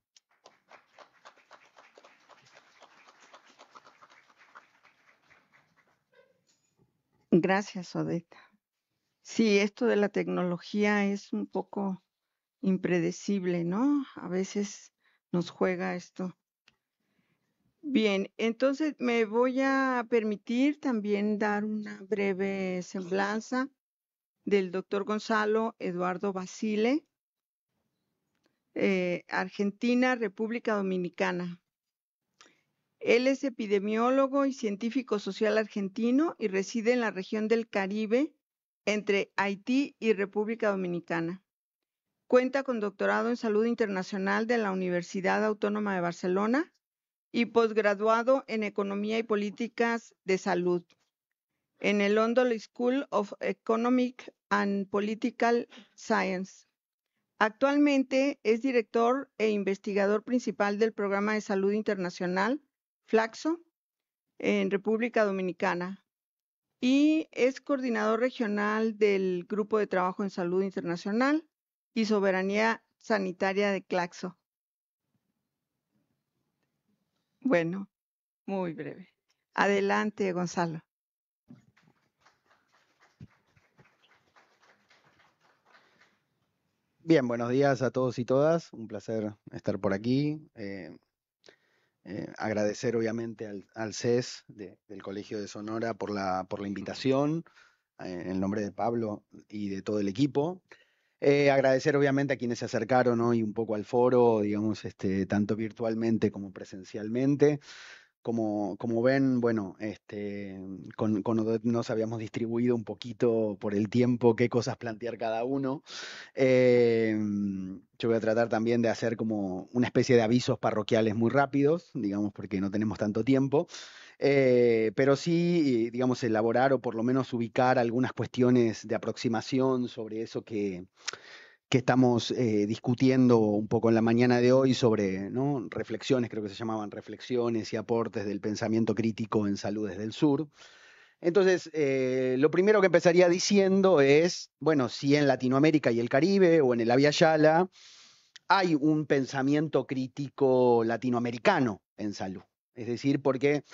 Gracias, Odeta. Sí, esto de la tecnología es un poco impredecible, ¿no? A veces nos juega esto. Bien, entonces me voy a permitir también dar una breve semblanza del doctor Gonzalo Eduardo Basile, eh, Argentina, República Dominicana. Él es epidemiólogo y científico social argentino y reside en la región del Caribe entre Haití y República Dominicana. Cuenta con doctorado en Salud Internacional de la Universidad Autónoma de Barcelona y posgraduado en Economía y Políticas de Salud en el London School of Economic and Political Science. Actualmente es director e investigador principal del Programa de Salud Internacional, Flaxo, en República Dominicana, y es coordinador regional del Grupo de Trabajo en Salud Internacional y soberanía sanitaria de Claxo. Bueno, muy breve. Adelante, Gonzalo. Bien, buenos días a todos y todas. Un placer estar por aquí. Eh, eh, agradecer obviamente al, CES del Colegio de Sonora por la, por la invitación, eh, en nombre de Pablo y de todo el equipo. Eh, agradecer obviamente a quienes se acercaron hoy un poco al foro, digamos, este, tanto virtualmente como presencialmente. Como, como ven, bueno, este, con, con nos habíamos distribuido un poquito por el tiempo qué cosas plantear cada uno. Em, yo voy a tratar también de hacer como una especie de avisos parroquiales muy rápidos, digamos, porque no tenemos tanto tiempo. Eh, pero sí, digamos, elaborar o por lo menos ubicar algunas cuestiones de aproximación sobre eso que, estamos eh, discutiendo un poco en la mañana de hoy sobre reflexiones, creo que se llamaban reflexiones y aportes del pensamiento crítico en salud desde el sur. Entonces, eh, lo primero que empezaría diciendo es, bueno, si en Latinoamérica y el Caribe o en el Avia Yala hay un pensamiento crítico latinoamericano en salud. Es decir, porque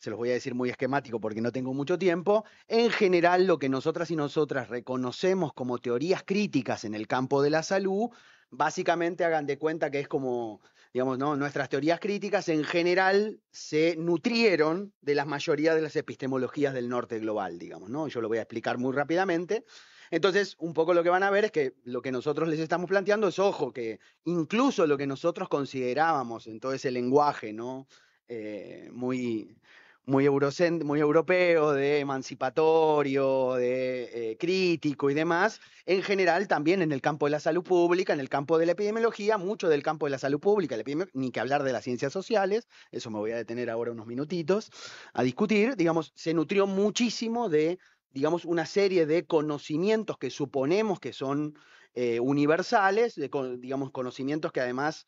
se los voy a decir muy esquemático porque no tengo mucho tiempo, en general lo que nosotras y nosotras reconocemos como teorías críticas en el campo de la salud, básicamente hagan de cuenta que es como, digamos, ¿no? nuestras teorías críticas en general se nutrieron de las mayorías de las epistemologías del norte global, digamos, ¿no? Yo lo voy a explicar muy rápidamente. Entonces, un poco lo que van a ver es que lo que nosotros les estamos planteando es, ojo, que incluso lo que nosotros considerábamos en todo ese lenguaje, ¿no? Eh, muy, muy, muy europeo, de emancipatorio, de eh, crítico y demás, en general también en el campo de la salud pública, en el campo de la epidemiología, mucho del campo de la salud pública, ni que hablar de las ciencias sociales, eso me voy a detener ahora unos minutitos a discutir, digamos, se nutrió muchísimo de, digamos, una serie de conocimientos que suponemos que son eh, universales, de, digamos, conocimientos que además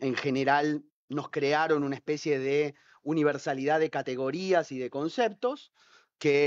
en general nos crearon una especie de universalidad de categorías y de conceptos,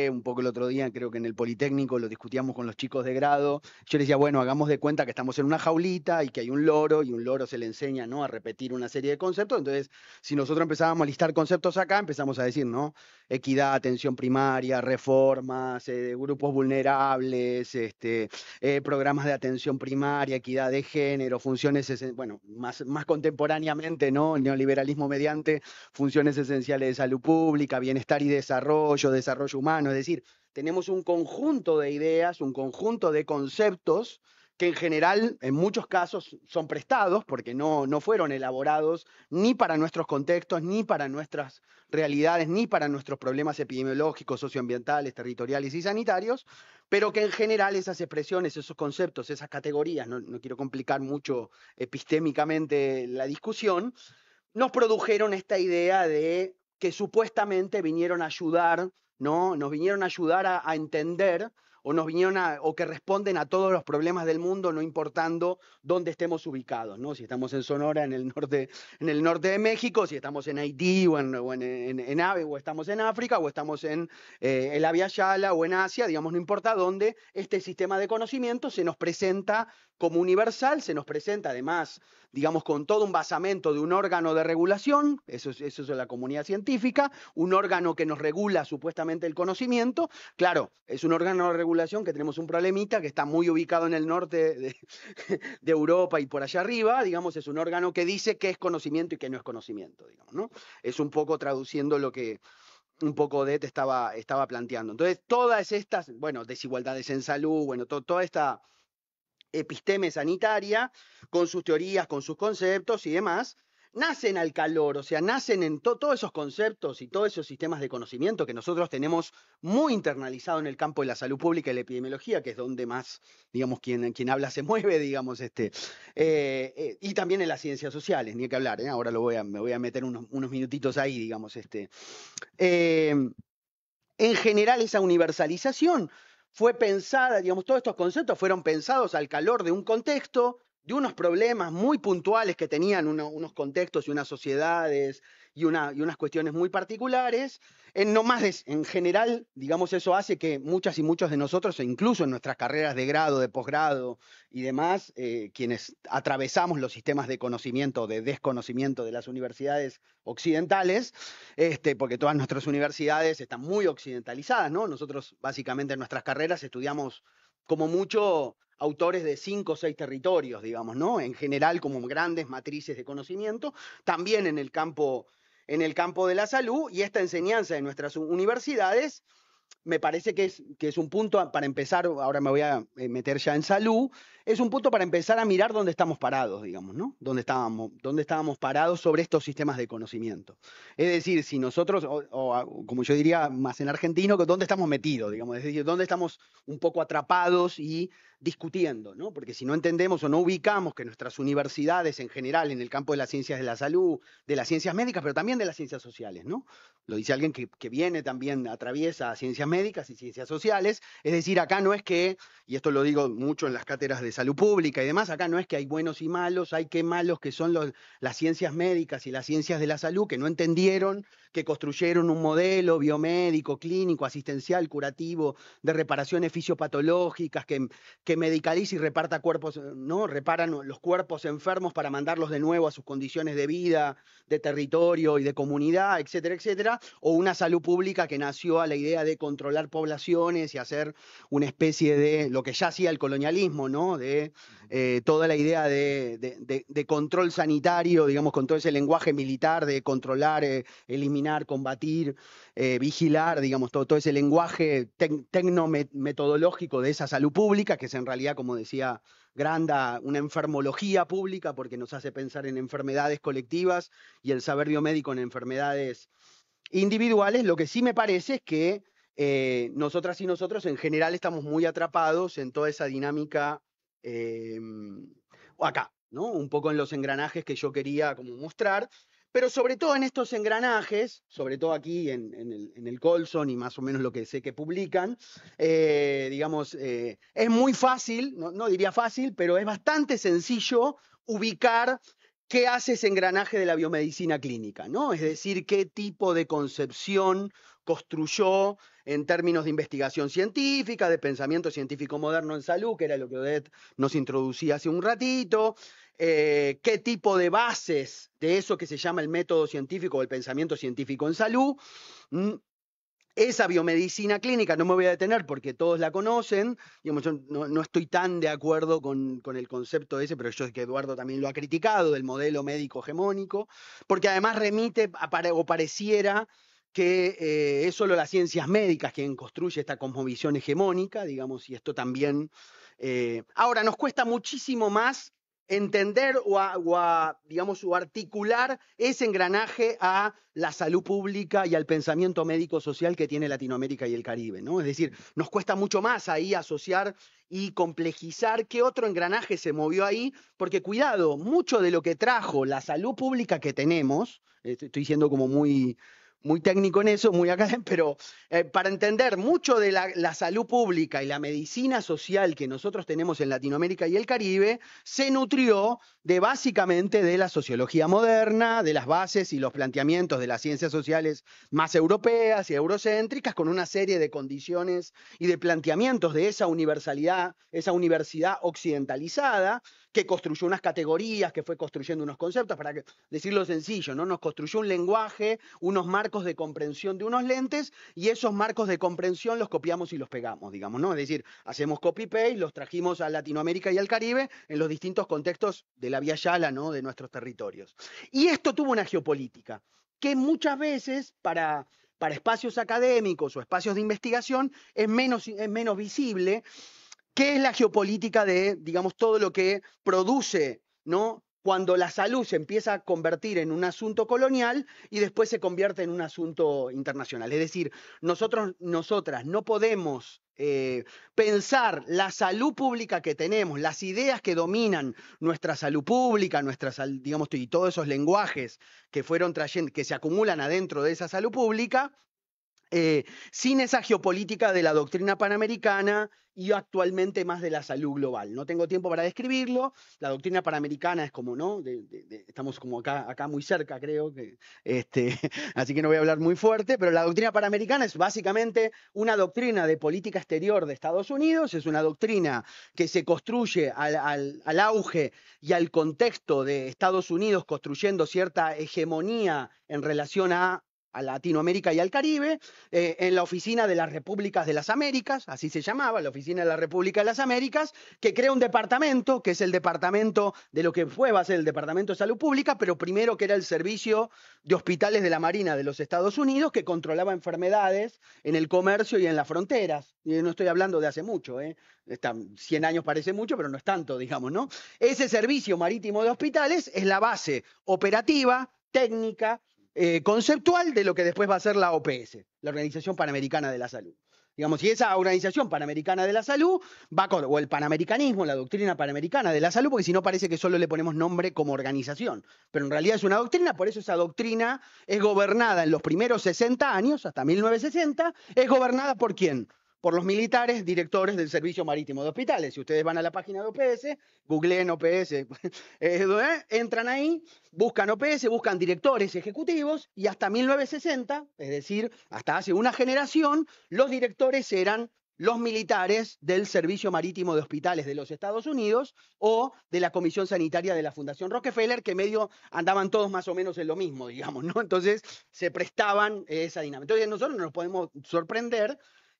un poco el otro día, creo que en el Politécnico, lo discutíamos con los chicos de grado. Yo les decía, bueno, hagamos de cuenta que estamos en una jaulita y que hay un loro y un loro se le enseña ¿no? a repetir una serie de conceptos. Entonces, si nosotros empezábamos a listar conceptos acá, empezamos a decir, ¿no? Equidad, atención primaria, reformas, eh, grupos vulnerables, este, eh, programas de atención primaria, equidad de género, funciones, bueno, más, más contemporáneamente, ¿no? El neoliberalismo mediante funciones esenciales de salud pública, bienestar y desarrollo, desarrollo humano es decir, tenemos un conjunto de ideas, un conjunto de conceptos que en general, en muchos casos, son prestados porque no, no fueron elaborados ni para nuestros contextos, ni para nuestras realidades, ni para nuestros problemas epidemiológicos, socioambientales, territoriales y sanitarios, pero que en general esas expresiones, esos conceptos, esas categorías, no, no quiero complicar mucho epistémicamente la discusión, nos produjeron esta idea de que supuestamente vinieron a ayudar ¿no? Nos vinieron a ayudar a, entender o nos vinieron o que responden a todos los problemas del mundo, no importando dónde estemos ubicados, ¿no? Si estamos en Sonora, en el norte, en el norte de México, si estamos en Haití o en, en, AVE, o estamos en África, o estamos en eh, el Avia o en Asia, digamos, no importa dónde, este sistema de conocimiento se nos presenta como universal, se nos presenta además, digamos, con todo un basamento de un órgano de regulación, eso es, eso la comunidad científica, un órgano que nos regula supuestamente el conocimiento. Claro, es un órgano de regulación que tenemos un problemita, que está muy ubicado en el norte de, Europa y por allá arriba, digamos, es un órgano que dice qué es conocimiento y qué no es conocimiento, digamos, ¿no? Es un poco traduciendo lo que un poco de estaba, planteando. Entonces, todas estas, bueno, desigualdades en salud, bueno, toda esta episteme sanitaria, con sus teorías, con sus conceptos y demás, nacen al calor, o sea, nacen en todos esos conceptos y todos esos sistemas de conocimiento que nosotros tenemos muy internalizado en el campo de la salud pública y la epidemiología, que es donde más, digamos, quien, quien habla se mueve, digamos, este, eh, eh, y también en las ciencias sociales, ni hay que hablar, ¿eh? ahora lo voy a, me voy a meter unos, unos minutitos ahí, digamos, este. en general, esa universalización fue pensada, digamos, todos estos conceptos fueron pensados al calor de un contexto, de unos problemas muy puntuales que tenían unos contextos y unas sociedades y, unas cuestiones muy particulares, en, no más en general, digamos, eso hace que muchas y muchos de nosotros, e incluso en nuestras carreras de grado, de posgrado y demás, eh, quienes atravesamos los sistemas de conocimiento, de desconocimiento de las universidades occidentales, este, porque todas nuestras universidades están muy occidentalizadas, ¿no? Nosotros básicamente en nuestras carreras estudiamos como mucho autores de cinco o seis territorios, digamos, ¿no? En general como grandes matrices de conocimiento, también en el campo, en el campo de la salud y esta enseñanza de nuestras universidades me parece que es, que es un punto ah, para empezar, ahora me voy a eh, meter ya en salud, es un punto para empezar a mirar dónde estamos parados, digamos, ¿no? Dónde estábamos, estábamos parados sobre estos sistemas de conocimiento. Es decir, si nosotros, o, como yo diría más en argentino, dónde estamos metidos, digamos, es decir, dónde estamos un poco atrapados y discutiendo, ¿no? Porque si no entendemos o no ubicamos que nuestras universidades en general, en el campo de las ciencias de la salud, de las ciencias médicas, pero también de las ciencias sociales, ¿no? Lo dice alguien que, que viene también, atraviesa ciencias médicas y ciencias sociales, es decir, acá no es que, y esto lo digo mucho en las cátedras de salud pública y demás. Acá no es que hay buenos y malos, hay que malos que son los, las ciencias médicas y las ciencias de la salud que no entendieron que construyeron un modelo biomédico, clínico, asistencial, curativo, de reparaciones fisiopatológicas, que, que medicaliza y reparta cuerpos, eh, ¿no? Reparan los cuerpos enfermos para mandarlos de nuevo a sus condiciones de vida, de territorio y de comunidad, etcétera, etcétera, o una salud pública que nació a la idea de controlar poblaciones y hacer una especie de lo que ya hacía el colonialismo, ¿no? De eh, toda la idea de, control sanitario, digamos, con todo ese lenguaje militar de controlar, el eh, eliminar combatir, eh, vigilar, digamos, todo, ese lenguaje tecno-metodológico de esa salud pública, que es en realidad, como decía Granda, una enfermología pública, porque nos hace pensar en enfermedades colectivas y el saber biomédico en enfermedades individuales, lo que sí me parece es que eh, nosotras y nosotros en general estamos muy atrapados en toda esa dinámica em, acá, ¿no? Un poco en los engranajes que yo quería como mostrar. Pero sobre todo en estos engranajes, sobre todo aquí en, el, Colson y más o menos lo que sé que publican, eh, digamos, eh, es muy fácil, no, no diría fácil, pero es bastante sencillo ubicar qué hace ese engranaje de la biomedicina clínica, ¿no? Es decir, qué tipo de concepción construyó en términos de investigación científica, de pensamiento científico moderno en salud, que era lo que Odette nos introducía hace un ratito, eh, qué tipo de bases de eso que se llama el método científico o el pensamiento científico en salud. Mm, esa biomedicina clínica, no me voy a detener porque todos la conocen, yo no, estoy tan de acuerdo con, el concepto ese, pero yo sé que Eduardo también lo ha criticado, del modelo médico hegemónico, porque además remite o pareciera que eh, es solo las ciencias médicas quien construye esta cosmovisión hegemónica, digamos, y esto también... Eh, ahora, nos cuesta muchísimo más entender o digamos, articular ese engranaje a la salud pública y al pensamiento médico-social que tiene Latinoamérica y el Caribe, ¿no? Es decir, nos cuesta mucho más ahí asociar y complejizar qué otro engranaje se movió ahí, porque cuidado, mucho de lo que trajo la salud pública que tenemos, eh, estoy siendo como muy muy técnico en eso, muy académico, pero eh, para entender mucho de la, la, salud pública y la medicina social que nosotros tenemos en Latinoamérica y el Caribe, se nutrió de básicamente de la sociología moderna, de las bases y los planteamientos de las ciencias sociales más europeas y eurocéntricas, con una serie de condiciones y de planteamientos de esa universalidad, esa universidad occidentalizada, que construyó unas categorías, que fue construyendo unos conceptos, para decirlo sencillo, ¿no? Nos construyó un lenguaje, unos marcos de comprensión de unos lentes, y esos marcos de comprensión los copiamos y los pegamos, digamos, ¿no? Es decir, hacemos copy-paste, los trajimos a Latinoamérica y al Caribe en los distintos contextos de la Vía Yala, ¿no? De nuestros territorios. Y esto tuvo una geopolítica, que muchas veces para para espacios académicos o espacios de investigación es menos, es menos visible ¿Qué es la geopolítica de, digamos, todo lo que produce, ¿no? Cuando la salud se empieza a convertir en un asunto colonial y después se convierte en un asunto internacional. Es decir, nosotros, nosotras no podemos eh, pensar la salud pública que tenemos, las ideas que dominan nuestra salud pública, digamos, y todos esos lenguajes que fueron trayendo, que se acumulan adentro de esa salud pública, eh, sin esa geopolítica de la doctrina panamericana y actualmente más de la salud global. No tengo tiempo para describirlo. La doctrina panamericana es como, ¿no? estamos como acá, acá muy cerca, creo. Que, este, así que no voy a hablar muy fuerte, pero la doctrina panamericana es básicamente una doctrina de política exterior de Estados Unidos. Es una doctrina que se construye al auge y al contexto de Estados Unidos construyendo cierta hegemonía en relación a a Latinoamérica y al Caribe, eh, en la Oficina de las Repúblicas de las Américas, así se llamaba, la Oficina de la República de las Américas, que crea un departamento, que es el departamento de lo que fue, va a ser el Departamento de Salud Pública, pero primero que era el Servicio de Hospitales de la Marina de los Estados Unidos, que controlaba enfermedades en el comercio y en las fronteras. Y no estoy hablando de hace mucho, 100 ¿eh? años parece mucho, pero no es tanto, digamos, ¿no? Ese servicio marítimo de hospitales es la base operativa, técnica, eh, conceptual de lo que después va a ser la OPS, la Organización Panamericana de la Salud. Digamos, y esa Organización Panamericana de la Salud va con, o el panamericanismo, la doctrina panamericana de la salud, porque si no parece que solo le ponemos nombre como organización. Pero en realidad es una doctrina, por eso esa doctrina es gobernada en los primeros 60 años, hasta 1960, es gobernada por quién? por los militares directores del Servicio Marítimo de Hospitales. Si ustedes van a la página de OPS, googleen OPS, eh, ¿eh? entran ahí, buscan OPS, buscan directores ejecutivos y hasta 1960, es decir, hasta hace una generación, los directores eran los militares del Servicio Marítimo de Hospitales de los Estados Unidos o de la Comisión Sanitaria de la Fundación Rockefeller, que medio andaban todos más o menos en lo mismo, digamos, ¿no? Entonces se prestaban esa dinámica. Entonces nosotros no nos podemos sorprender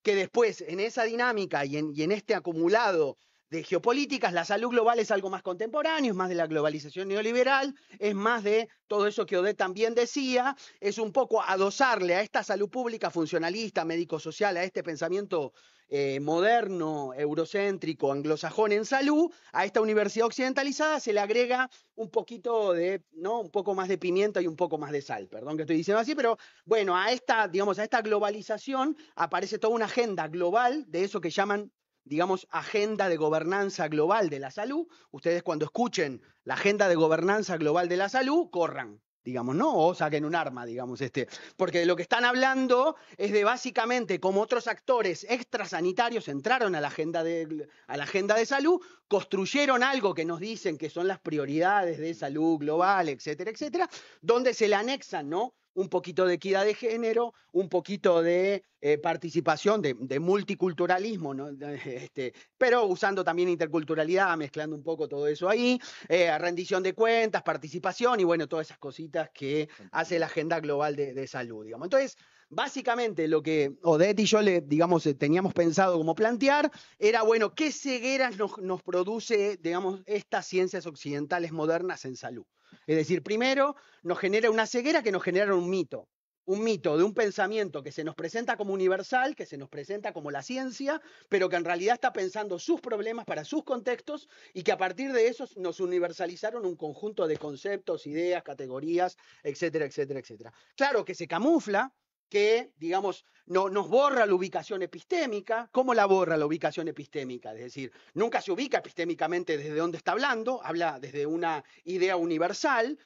que después en esa dinámica y en, y en este acumulado de geopolíticas, la salud global es algo más contemporáneo, es más de la globalización neoliberal, es más de todo eso que Odette también decía, es un poco adosarle a esta salud pública funcionalista, médico-social, a este pensamiento eh, moderno, eurocéntrico, anglosajón en salud, a esta universidad occidentalizada se le agrega un poquito de, ¿no? Un poco más de pimienta y un poco más de sal, perdón que estoy diciendo así, pero bueno, a esta, digamos, a esta globalización aparece toda una agenda global de eso que llaman digamos, agenda de gobernanza global de la salud, ustedes cuando escuchen la agenda de gobernanza global de la salud, corran, digamos, ¿no? O saquen un arma, digamos, este. Porque de lo que están hablando es de básicamente como otros actores extrasanitarios entraron a la agenda de, a la agenda de salud, construyeron algo que nos dicen que son las prioridades de salud global, etcétera, etcétera, donde se le anexan, ¿no? un poquito de equidad de género, un poquito de eh, participación, de, multiculturalismo, este, pero usando también interculturalidad, mezclando un poco todo eso ahí, eh, rendición de cuentas, participación y bueno, todas esas cositas que hace la Agenda Global de, de Salud. Digamos. Entonces, Básicamente lo que Odette y yo le, digamos, eh, teníamos pensado como plantear era, bueno, ¿qué cegueras nos, produce, digamos, estas ciencias occidentales modernas en salud? Es decir, primero nos genera una ceguera que nos genera un mito, un mito de un pensamiento que se nos presenta como universal, que se nos presenta como la ciencia, pero que en realidad está pensando sus problemas para sus contextos y que a partir de eso nos universalizaron un conjunto de conceptos, ideas, categorías, etcétera, etcétera, etcétera. Claro que se camufla que, digamos, no, nos borra la ubicación epistémica. ¿Cómo la borra la ubicación epistémica? Es decir, nunca se ubica epistémicamente desde dónde está hablando, habla desde una idea universal.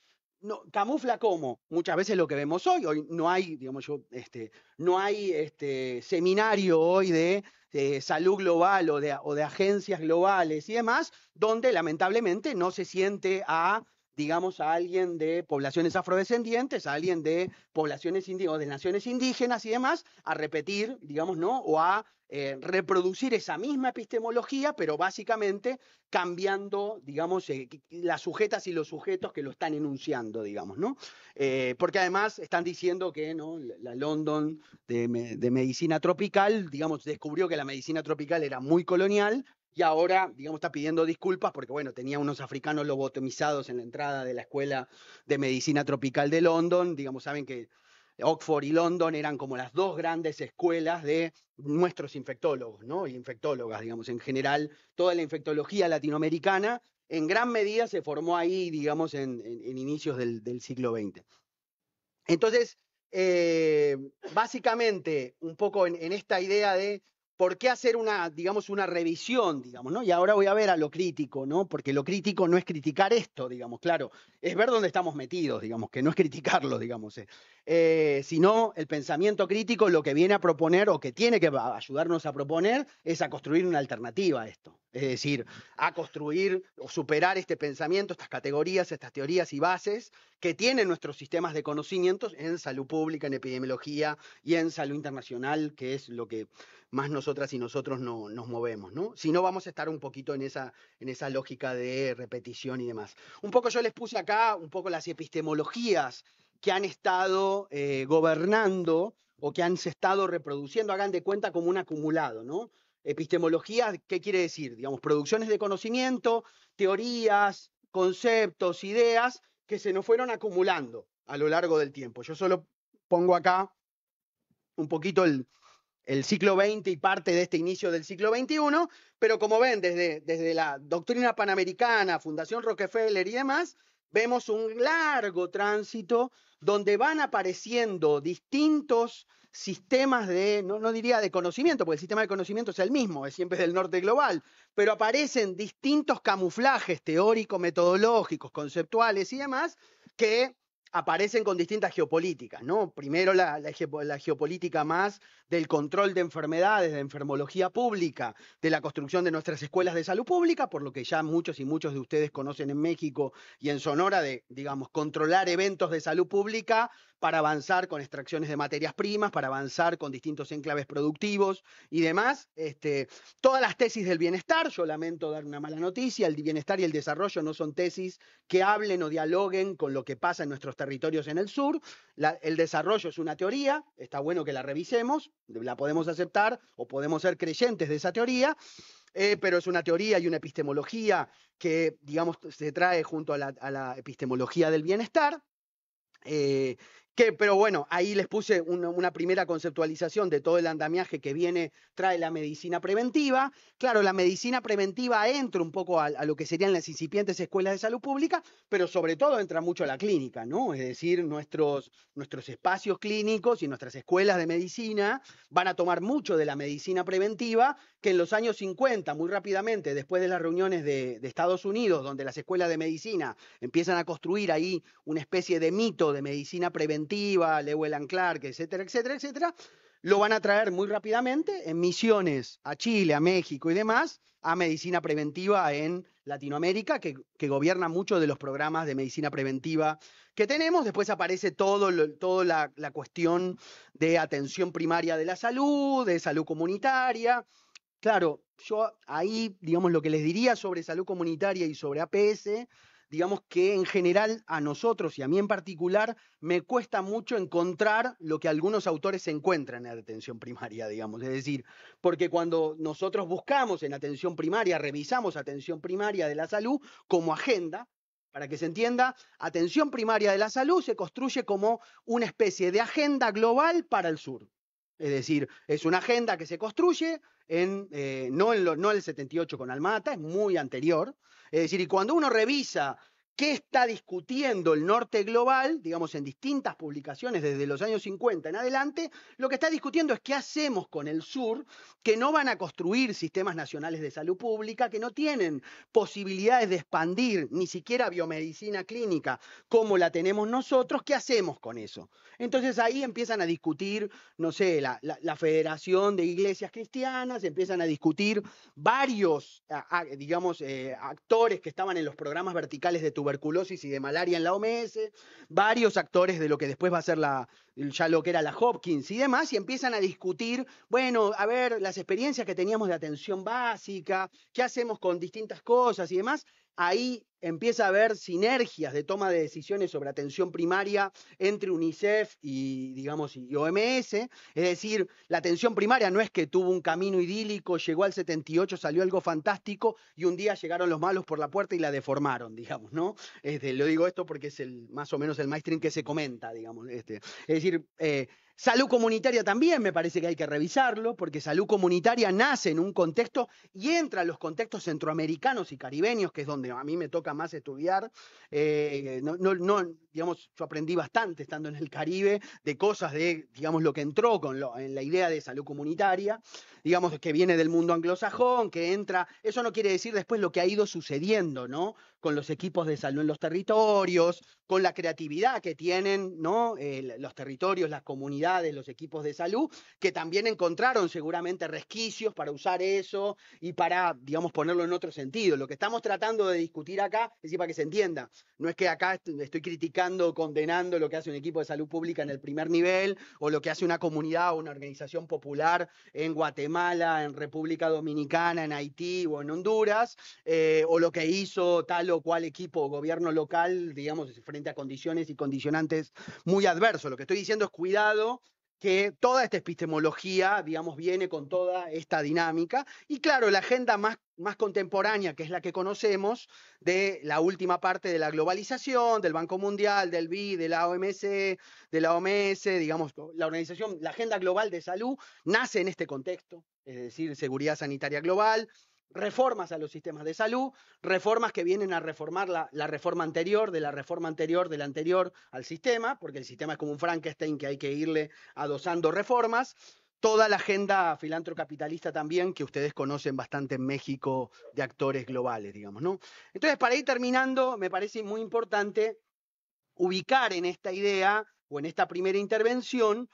camufla cómo? Muchas veces lo que vemos hoy, hoy no hay, digamos yo, este, no hay este, seminario hoy de, eh, salud global o o de agencias globales y demás, donde lamentablemente no se siente a digamos, a alguien de poblaciones afrodescendientes, a alguien de poblaciones indígenas, de naciones indígenas y demás, a repetir, digamos, ¿no? O a eh, reproducir esa misma epistemología, pero básicamente cambiando, digamos, eh, las sujetas y los sujetos que lo están enunciando, digamos, ¿no? Eh, porque además están diciendo que la London de, de medicina tropical, digamos, descubrió que la medicina tropical era muy colonial y ahora, digamos, está pidiendo disculpas porque, bueno, tenía unos africanos lobotomizados en la entrada de la Escuela de Medicina Tropical de London, digamos, saben que Oxford y London eran como las dos grandes escuelas de nuestros infectólogos, ¿no? Y infectólogas, digamos, en general, toda la infectología latinoamericana en gran medida se formó ahí, digamos, en, inicios del, siglo XX. Entonces, eh, básicamente, un poco en esta idea de ¿por qué hacer una, digamos, una revisión, digamos, ¿no? Y ahora voy a ver a lo crítico, ¿no? Porque lo crítico no es criticar esto, digamos, claro, es ver dónde estamos metidos, digamos, que no es criticarlo, digamos, eh, eh, sino el pensamiento crítico lo que viene a proponer o que tiene que ayudarnos a proponer es a construir una alternativa a esto, es decir, a construir o superar este pensamiento, estas categorías, estas teorías y bases que tienen nuestros sistemas de conocimientos en salud pública, en epidemiología y en salud internacional, que es lo que más nosotras y nosotros no, nos movemos, ¿no? Si no, vamos a estar un poquito en esa, en esa lógica de repetición y demás. Un poco yo les puse acá un poco las epistemologías que han estado eh, gobernando o que han estado reproduciendo, hagan de cuenta como un acumulado, ¿no? Epistemologías, ¿qué quiere decir? Digamos, producciones de conocimiento, teorías, conceptos, ideas que se nos fueron acumulando a lo largo del tiempo. Yo solo pongo acá un poquito el, el siglo XX y parte de este inicio del siglo XXI, pero como ven, desde, desde la doctrina panamericana, Fundación Rockefeller y demás, vemos un largo tránsito donde van apareciendo distintos sistemas de, no, no, diría de conocimiento, porque el sistema de conocimiento es el mismo, es siempre del norte global, pero aparecen distintos camuflajes teóricos, metodológicos, conceptuales y demás, que aparecen con distintas geopolíticas, ¿no? Primero la, geopolítica más del control de enfermedades, de enfermología pública, de la construcción de nuestras escuelas de salud pública, por lo que ya muchos y muchos de ustedes conocen en México y en Sonora, de, digamos, controlar eventos de salud pública para avanzar con extracciones de materias primas, para avanzar con distintos enclaves productivos y demás. Este, todas las tesis del bienestar, yo lamento dar una mala noticia, el bienestar y el desarrollo no son tesis que hablen o dialoguen con lo que pasa en nuestros territorios en el sur. el desarrollo es una teoría, está bueno que la revisemos, la podemos aceptar o podemos ser creyentes de esa teoría. Eh, pero es una teoría y una epistemología que, digamos, se trae junto a la, epistemología del bienestar. Eh, pero bueno, ahí les puse una, primera conceptualización de todo el andamiaje que viene, trae la medicina preventiva. Claro, la medicina preventiva entra un poco a, lo que serían las incipientes escuelas de salud pública, pero sobre todo entra mucho a la clínica, ¿no? Es decir, nuestros, nuestros espacios clínicos y nuestras escuelas de medicina van a tomar mucho de la medicina preventiva que en los años 50, muy rápidamente, después de las reuniones de Estados Unidos, donde las escuelas de medicina empiezan a construir ahí una especie de mito de medicina preventiva, Lewell Clark, etcétera, etcétera, etcétera, lo van a traer muy rápidamente en misiones a Chile, a México y demás, a medicina preventiva en Latinoamérica, que, gobierna muchos de los programas de medicina preventiva que tenemos. Después aparece toda la, la, cuestión de atención primaria de la salud, de salud comunitaria. Claro, yo ahí, digamos, lo que les diría sobre salud comunitaria y sobre APS digamos que en general a nosotros y a mí en particular me cuesta mucho encontrar lo que algunos autores encuentran en atención primaria, digamos. Es decir, porque cuando nosotros buscamos en atención primaria, revisamos atención primaria de la salud como agenda, para que se entienda, atención primaria de la salud se construye como una especie de agenda global para el sur. Es decir, es una agenda que se construye en, eh, no, en no en el 78 con Almata, es muy anterior. Es decir, y cuando uno revisa qué está discutiendo el norte global, digamos, en distintas publicaciones desde los años 50 en adelante, lo que está discutiendo es qué hacemos con el sur, que no van a construir sistemas nacionales de salud pública, que no tienen posibilidades de expandir ni siquiera biomedicina clínica como la tenemos nosotros, ¿qué hacemos con eso? Entonces ahí empiezan a discutir, no sé, la, Federación de Iglesias Cristianas, empiezan a discutir varios, digamos, eh, actores que estaban en los programas verticales de tu tuberculosis y de malaria en la OMS, varios actores de lo que después va a ser la, ya lo que era la Hopkins y demás, y empiezan a discutir, bueno, a ver, las experiencias que teníamos de atención básica, qué hacemos con distintas cosas y demás, ahí empieza a haber sinergias de toma de decisiones sobre atención primaria entre UNICEF y, digamos, y OMS. Es decir, la atención primaria no es que tuvo un camino idílico, llegó al 78, salió algo fantástico y un día llegaron los malos por la puerta y la deformaron, digamos, ¿no? Este, lo digo esto porque es el, más o menos el mainstream que se comenta, digamos. Este. Es decir, eh, Salud comunitaria también me parece que hay que revisarlo, porque salud comunitaria nace en un contexto y entra en los contextos centroamericanos y caribeños, que es donde a mí me toca más estudiar. Eh, no, digamos, yo aprendí bastante estando en el Caribe de cosas de, digamos, lo que entró con en la idea de salud comunitaria, digamos, que viene del mundo anglosajón, que entra. Eso no quiere decir después lo que ha ido sucediendo, ¿no? con los equipos de salud en los territorios, con la creatividad que tienen eh, los territorios, las comunidades, los equipos de salud, que también encontraron seguramente resquicios para usar eso y para, digamos, ponerlo en otro sentido. Lo que estamos tratando de discutir acá, es decir, para que se entienda, no es que acá estoy criticando, o condenando lo que hace un equipo de salud pública en el primer nivel o lo que hace una comunidad o una organización popular en Guatemala, en República Dominicana, en Haití o en Honduras, eh, o lo que hizo tal o cuál equipo o gobierno local, digamos, frente a condiciones y condicionantes muy adversos. Lo que estoy diciendo es cuidado que toda esta epistemología, digamos, viene con toda esta dinámica. Y claro, la agenda más, más, contemporánea, que es la que conocemos, de la última parte de la globalización, del Banco Mundial, del BI, de la OMS, de la OMS, digamos, la organización, la Agenda Global de Salud, nace en este contexto, es decir, seguridad sanitaria global, reformas a los sistemas de salud, reformas que vienen a reformar la, reforma anterior, de la reforma anterior, de la anterior al sistema, porque el sistema es como un Frankenstein que hay que irle adosando reformas. Toda la agenda filantrocapitalista también, que ustedes conocen bastante en México, de actores globales, digamos, ¿no? Entonces, para ir terminando, me parece muy importante ubicar en esta idea o en esta primera intervención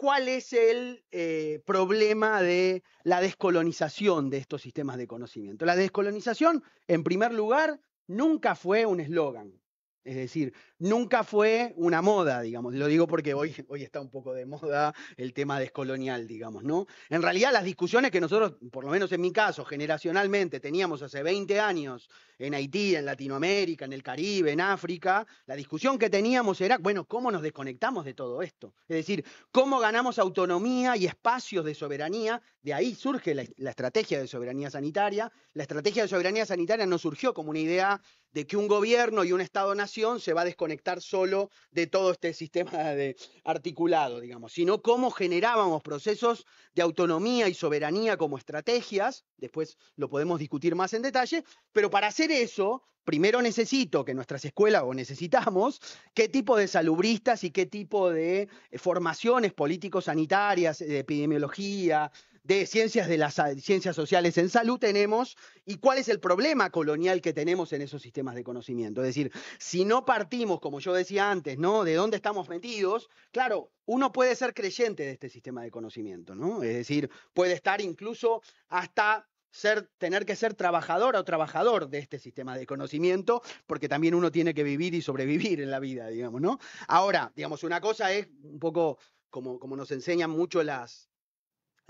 cuál es el eh, problema de la descolonización de estos sistemas de conocimiento. La descolonización, en primer lugar, nunca fue un eslogan. Es decir, nunca fue una moda, digamos. Lo digo porque hoy, hoy está un poco de moda el tema descolonial, digamos, ¿no? En realidad, las discusiones que nosotros, por lo menos en mi caso, generacionalmente teníamos hace 20 años en Haití, en Latinoamérica, en el Caribe, en África, la discusión que teníamos era, bueno, ¿cómo nos desconectamos de todo esto? Es decir, ¿cómo ganamos autonomía y espacios de soberanía? De ahí surge la, la estrategia de soberanía sanitaria. La estrategia de soberanía sanitaria no surgió como una idea de que un gobierno y un Estado-nación se va a desconectar solo de todo este sistema de articulado, digamos, sino cómo generábamos procesos de autonomía y soberanía como estrategias, después lo podemos discutir más en detalle, pero para hacer eso, primero necesito que nuestras escuelas, o necesitamos, qué tipo de salubristas y qué tipo de eh, formaciones políticos sanitarias eh, de epidemiología, de ciencias de las eh, ciencias sociales en salud tenemos y cuál es el problema colonial que tenemos en esos sistemas de conocimiento. Es decir, si no partimos, como yo decía antes, ¿no? De dónde estamos metidos, claro, uno puede ser creyente de este sistema de conocimiento, ¿no? Es decir, puede estar incluso hasta ser, tener que ser trabajador o trabajador de este sistema de conocimiento, porque también uno tiene que vivir y sobrevivir en la vida, digamos, ¿no? Ahora, digamos, una cosa es un poco como, como nos enseñan mucho las,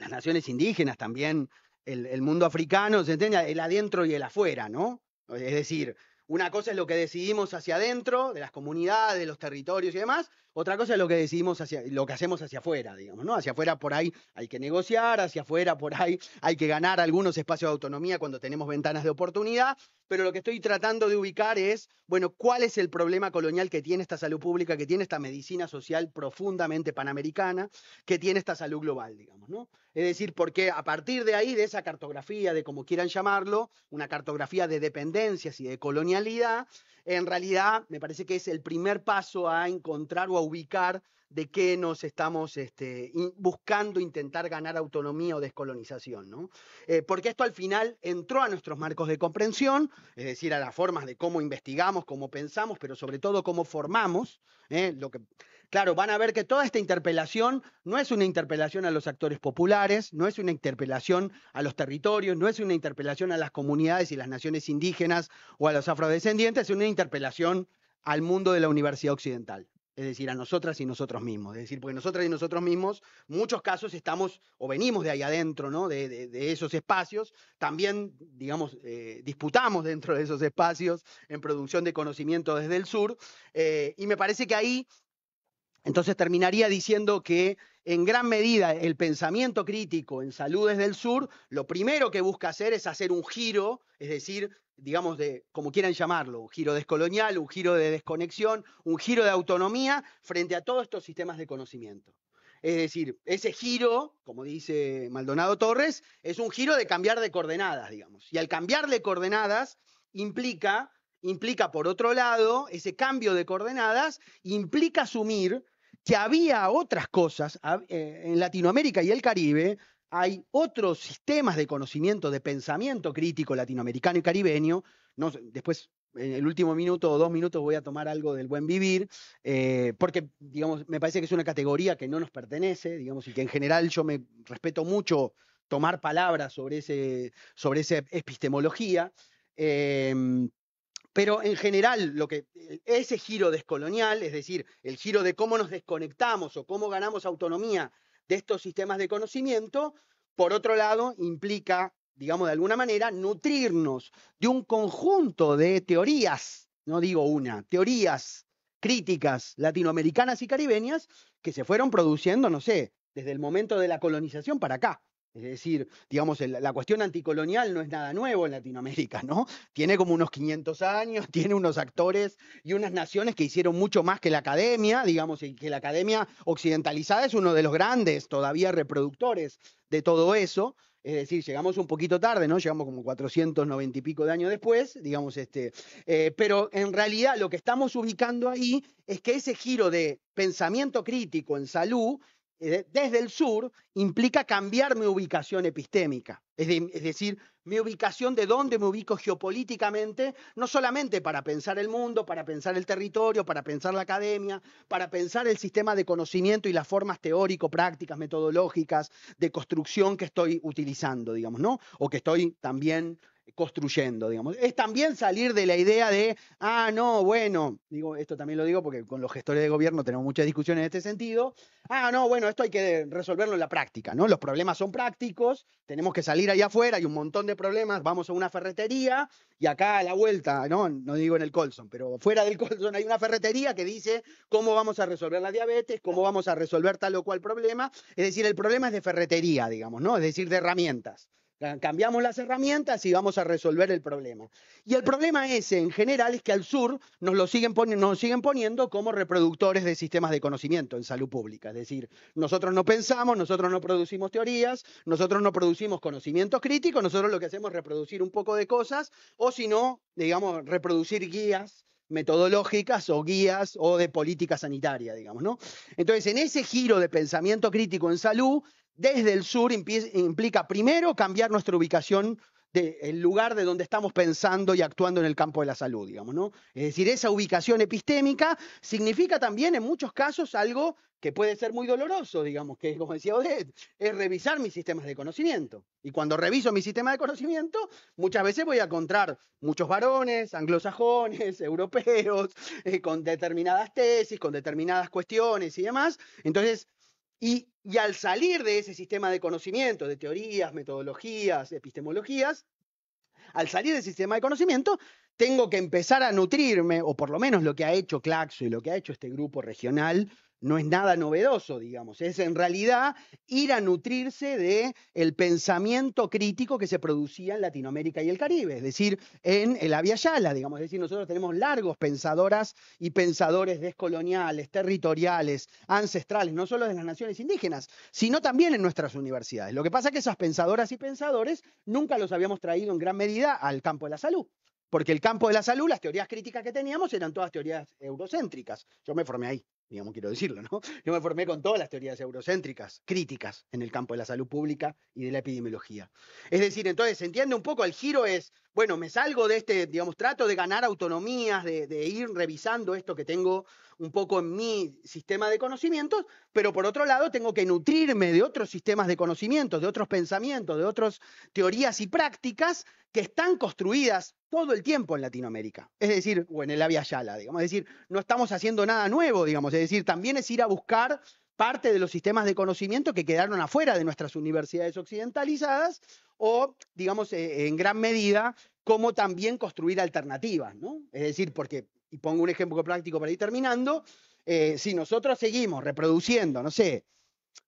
las naciones indígenas también, el, mundo africano, ¿se entiende? El adentro y el afuera, ¿no? Es decir, una cosa es lo que decidimos hacia adentro, de las comunidades, de los territorios y demás, otra cosa es lo que decimos, hacia, lo que hacemos hacia afuera, digamos, ¿no? Hacia afuera por ahí hay que negociar, hacia afuera por ahí hay que ganar algunos espacios de autonomía cuando tenemos ventanas de oportunidad, pero lo que estoy tratando de ubicar es, bueno, ¿cuál es el problema colonial que tiene esta salud pública, que tiene esta medicina social profundamente panamericana, que tiene esta salud global, digamos, ¿no? Es decir, porque a partir de ahí, de esa cartografía, de como quieran llamarlo, una cartografía de dependencias y de colonialidad, en realidad me parece que es el primer paso a encontrar o ubicar de qué nos estamos este, buscando intentar ganar autonomía o descolonización, ¿no? Eh, porque esto al final entró a nuestros marcos de comprensión, es decir, a las formas de cómo investigamos, cómo pensamos, pero sobre todo cómo formamos. ¿eh? lo que, claro, van a ver que toda esta interpelación no es una interpelación a los actores populares, no es una interpelación a los territorios, no es una interpelación a las comunidades y las naciones indígenas o a los afrodescendientes, es una interpelación al mundo de la universidad occidental es decir, a nosotras y nosotros mismos. Es decir, porque nosotras y nosotros mismos, muchos casos estamos o venimos de ahí adentro, ¿no? De, esos espacios, también, digamos, eh, disputamos dentro de esos espacios en producción de conocimiento desde el sur, eh, y me parece que ahí, entonces terminaría diciendo que en gran medida el pensamiento crítico en salud desde el sur, lo primero que busca hacer es hacer un giro, es decir, digamos, de, como quieran llamarlo, un giro descolonial, un giro de desconexión, un giro de autonomía frente a todos estos sistemas de conocimiento. Es decir, ese giro, como dice Maldonado Torres, es un giro de cambiar de coordenadas, digamos. Y al cambiar de coordenadas implica, implica por otro lado, ese cambio de coordenadas implica asumir que había otras cosas eh, en Latinoamérica y el Caribe hay otros sistemas de conocimiento, de pensamiento crítico latinoamericano y caribeño. después, en el último minuto o dos minutos, voy a tomar algo del buen vivir, eh, porque, digamos, me parece que es una categoría que no nos pertenece, digamos, y que en general yo me respeto mucho tomar palabras sobre, ese, sobre esa epistemología. Em, pero en general, lo que, ese giro descolonial, es decir, el giro de cómo nos desconectamos o cómo ganamos autonomía de estos sistemas de conocimiento, por otro lado, implica, digamos de alguna manera, nutrirnos de un conjunto de teorías, no digo una, teorías críticas latinoamericanas y caribeñas que se fueron produciendo, no sé, desde el momento de la colonización para acá. Es decir, digamos, la cuestión anticolonial no es nada nuevo en Latinoamérica, ¿no? Tiene como unos 500 años, tiene unos actores y unas naciones que hicieron mucho más que la academia, digamos, y que la academia occidentalizada es uno de los grandes todavía reproductores de todo eso. Es decir, llegamos un poquito tarde, ¿no? Llegamos como 490 y pico de años después, digamos, este. Eh, pero en realidad lo que estamos ubicando ahí es que ese giro de pensamiento crítico en salud eh, desde el sur implica cambiar mi ubicación epistémica, es, decir, mi ubicación de dónde me ubico geopolíticamente, no solamente para pensar el mundo, para pensar el territorio, para pensar la academia, para pensar el sistema de conocimiento y las formas teórico, prácticas, metodológicas de construcción que estoy utilizando, digamos, ¿no? O que estoy también eh, construyendo, digamos. Es también salir de la idea de, ah, no, bueno, digo, esto también lo digo porque con los gestores de gobierno tenemos muchas discusiones en este sentido, ah, no, bueno, esto hay que resolverlo en la práctica, ¿no? Los problemas son prácticos, tenemos que salir allá afuera, hay un montón de problemas, vamos a una ferretería y acá a la vuelta, no, no digo en el Colson, pero fuera del Colson hay una ferretería que dice cómo vamos a resolver la diabetes, cómo vamos a resolver tal o cual problema, es decir, el problema es de ferretería, digamos, ¿no? Es decir, de herramientas. Cambiamos las herramientas y vamos a resolver el problema. Y el problema ese, en general, es que al sur nos lo siguen, nos siguen poniendo como reproductores de sistemas de conocimiento en salud pública. Es decir, nosotros no pensamos, nosotros no producimos teorías, nosotros no producimos conocimientos críticos, nosotros lo que hacemos es reproducir un poco de cosas, o si no, digamos, reproducir guías metodológicas o guías o de política sanitaria, digamos, ¿no? Entonces, en ese giro de pensamiento crítico en salud, desde el sur implica primero cambiar nuestra ubicación del lugar de donde estamos pensando y actuando en el campo de la salud, digamos, ¿no? Es decir, esa ubicación epistémica significa también en muchos casos algo que puede ser muy doloroso, digamos, que como decía Odette, es revisar mis sistemas de conocimiento. Y cuando reviso mi sistema de conocimiento, muchas veces voy a encontrar muchos varones, anglosajones, europeos, eh, con determinadas tesis, con determinadas cuestiones y demás. Entonces, y, al salir de ese sistema de conocimiento, de teorías, metodologías, epistemologías, al salir del sistema de conocimiento, tengo que empezar a nutrirme, o por lo menos lo que ha hecho Claxo y lo que ha hecho este grupo regional no es nada novedoso, digamos, es en realidad ir a nutrirse de el pensamiento crítico que se producía en Latinoamérica y el Caribe, es decir, en el Avia Yala, digamos, es decir, nosotros tenemos largos pensadoras y pensadores descoloniales, territoriales, ancestrales, no solo de las naciones indígenas, sino también en nuestras universidades. Lo que pasa es que esas pensadoras y pensadores nunca los habíamos traído en gran medida al campo de la salud porque el campo de la salud, las teorías críticas que teníamos eran todas teorías eurocéntricas. Yo me formé ahí digamos, quiero decirlo, ¿no? Yo me formé con todas las teorías eurocéntricas, críticas en el campo de la salud pública y de la epidemiología. Es decir, entonces, se entiende un poco, el giro es, bueno, me salgo de este, digamos, trato de ganar autonomías, de, ir revisando esto que tengo un poco en mi sistema de conocimientos, pero por otro lado tengo que nutrirme de otros sistemas de conocimientos, de otros pensamientos, de otras teorías y prácticas que están construidas todo el tiempo en Latinoamérica, es decir, o en el Avia Yala, digamos, es decir, no estamos haciendo nada nuevo, digamos, es decir, también es ir a buscar parte de los sistemas de conocimiento que quedaron afuera de nuestras universidades occidentalizadas o, digamos, eh, en gran medida, cómo también construir alternativas, ¿no? Es decir, porque, y pongo un ejemplo práctico para ir terminando, eh, si nosotros seguimos reproduciendo, no sé,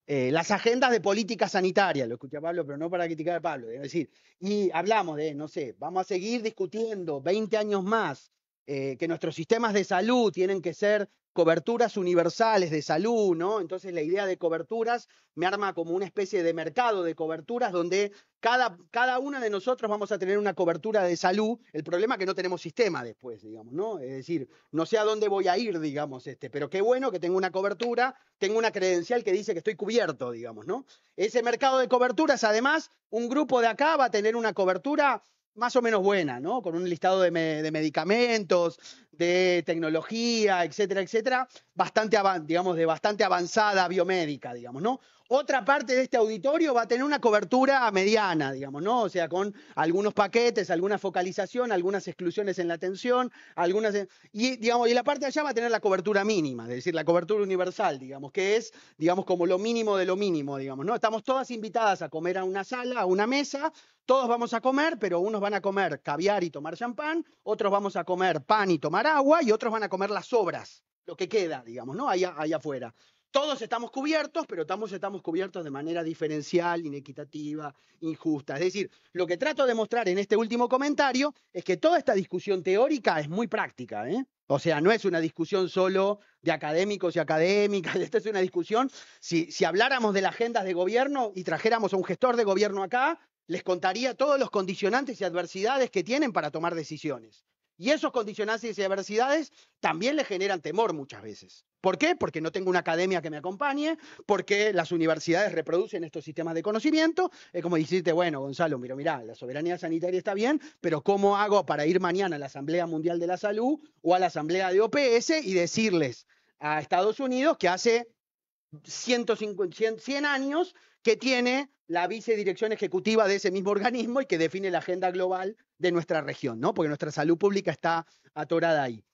eh, las agendas de política sanitaria, lo escuché a Pablo, pero no para criticar a Pablo, es decir, y hablamos de, no sé, vamos a seguir discutiendo 20 años más que nuestros sistemas de salud tienen que ser coberturas universales de salud, ¿no? Entonces la idea de coberturas me arma como una especie de mercado de coberturas donde cada, cada una de nosotros vamos a tener una cobertura de salud. El problema es que no tenemos sistema después, digamos, ¿no? Es decir, no sé a dónde voy a ir, digamos, este, pero qué bueno que tengo una cobertura, tengo una credencial que dice que estoy cubierto, digamos, ¿no? Ese mercado de coberturas, además, un grupo de acá va a tener una cobertura más o menos buena, ¿no? Con un listado de, medicamentos, de tecnología, etcétera, etcétera, bastante, digamos, de bastante avanzada biomédica, digamos, ¿no? otra parte de este auditorio va a tener una cobertura mediana, digamos, ¿no? O sea, con algunos paquetes, alguna focalización, algunas exclusiones en la atención, algunas... Y, digamos, y la parte de allá va a tener la cobertura mínima, es decir, la cobertura universal, digamos, que es, digamos, como lo mínimo de lo mínimo, digamos, ¿no? Estamos todas invitadas a comer a una sala, a una mesa, todos vamos a comer, pero unos van a comer caviar y tomar champán, otros vamos a comer pan y tomar agua, y otros van a comer las sobras, lo que queda, digamos, ¿no? Allá, allá afuera todos estamos cubiertos, pero estamos, estamos cubiertos de manera diferencial, inequitativa, injusta. Es decir, lo que trato de mostrar en este último comentario es que toda esta discusión teórica es muy práctica, ¿eh? O sea, no es una discusión solo de académicos y académicas, esta es una discusión, si, si habláramos de las agendas de gobierno y trajéramos a un gestor de gobierno acá, les contaría todos los condicionantes y adversidades que tienen para tomar decisiones. Y esos condicionantes y adversidades también le generan temor muchas veces. ¿Por qué? Porque no tengo una academia que me acompañe, porque las universidades reproducen estos sistemas de conocimiento. Es como decirte, bueno, Gonzalo, mira, mira, la soberanía sanitaria está bien, pero ¿cómo hago para ir mañana a la Asamblea Mundial de la Salud o a la Asamblea de OPS y decirles a Estados Unidos que hace 150, 100 años que tiene la vicedirección ejecutiva de ese mismo organismo y que define la agenda global de nuestra región, ¿no? Porque nuestra salud pública está atorada ahí.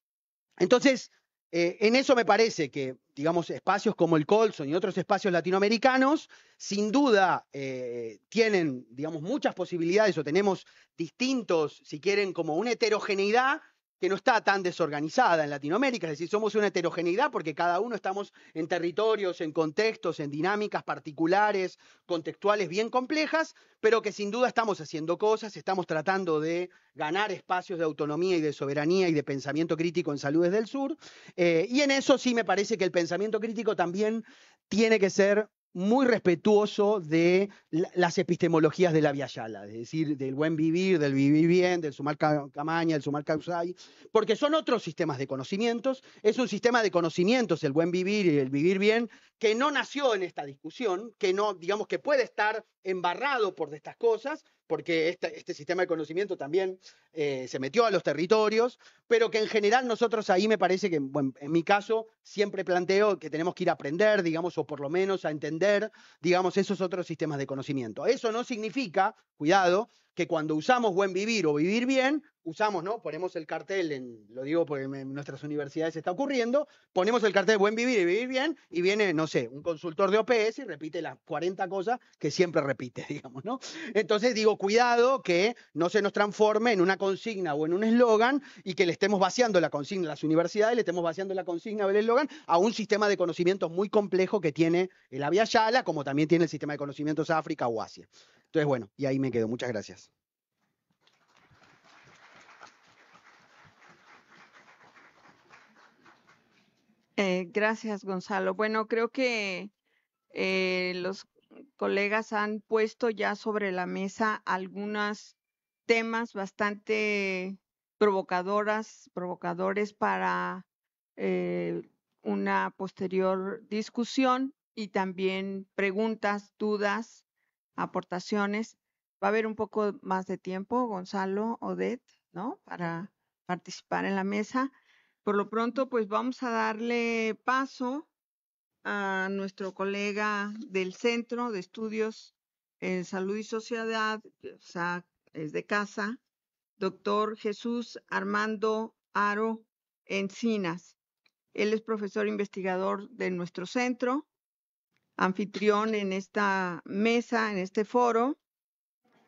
Entonces, eh, en eso me parece que, digamos, espacios como el Colson y otros espacios latinoamericanos, sin duda, eh, tienen, digamos, muchas posibilidades o tenemos distintos, si quieren, como una heterogeneidad que no está tan desorganizada en Latinoamérica, es decir, somos una heterogeneidad porque cada uno estamos en territorios, en contextos, en dinámicas particulares, contextuales bien complejas, pero que sin duda estamos haciendo cosas, estamos tratando de ganar espacios de autonomía y de soberanía y de pensamiento crítico en Saludes del el Sur, eh, y en eso sí me parece que el pensamiento crítico también tiene que ser muy respetuoso de las epistemologías de la Via Yala, es decir, del buen vivir, del vivir bien, del sumar Camaña, del sumar causay, porque son otros sistemas de conocimientos. Es un sistema de conocimientos el buen vivir y el vivir bien que no nació en esta discusión, que no, digamos, que puede estar embarrado por estas cosas, porque este, sistema de conocimiento también eh, se metió a los territorios, pero que en general nosotros ahí me parece que, en mi caso, siempre planteo que tenemos que ir a aprender, digamos, o por lo menos a entender, digamos, esos otros sistemas de conocimiento. Eso no significa, cuidado, que cuando usamos buen vivir o vivir bien, usamos, ¿no? Ponemos el cartel, en, lo digo porque en nuestras universidades está ocurriendo, ponemos el cartel buen vivir y vivir bien y viene, no sé, un consultor de OPS y repite las 40 cosas que siempre repite, digamos, ¿no? Entonces digo, cuidado que no se nos transforme en una consigna o en un eslogan y que le estemos vaciando la consigna a las universidades, le estemos vaciando la consigna o el eslogan a un sistema de conocimientos muy complejo que tiene el Avia Yala, como también tiene el sistema de conocimientos África o Asia. Entonces, bueno, y ahí me quedo. Muchas gracias. Eh, gracias, Gonzalo. Bueno, creo que eh, los colegas han puesto ya sobre la mesa algunos temas bastante provocadoras, provocadores para eh, una posterior discusión y también preguntas, dudas, aportaciones. Va a haber un poco más de tiempo, Gonzalo, Odette, ¿no? Para participar en la mesa. Por lo pronto, pues vamos a darle paso a nuestro colega del Centro de Estudios en Salud y Sociedad, o es de casa, doctor Jesús Armando Aro Encinas. Él es profesor investigador de nuestro centro, anfitrión en esta mesa, en este foro.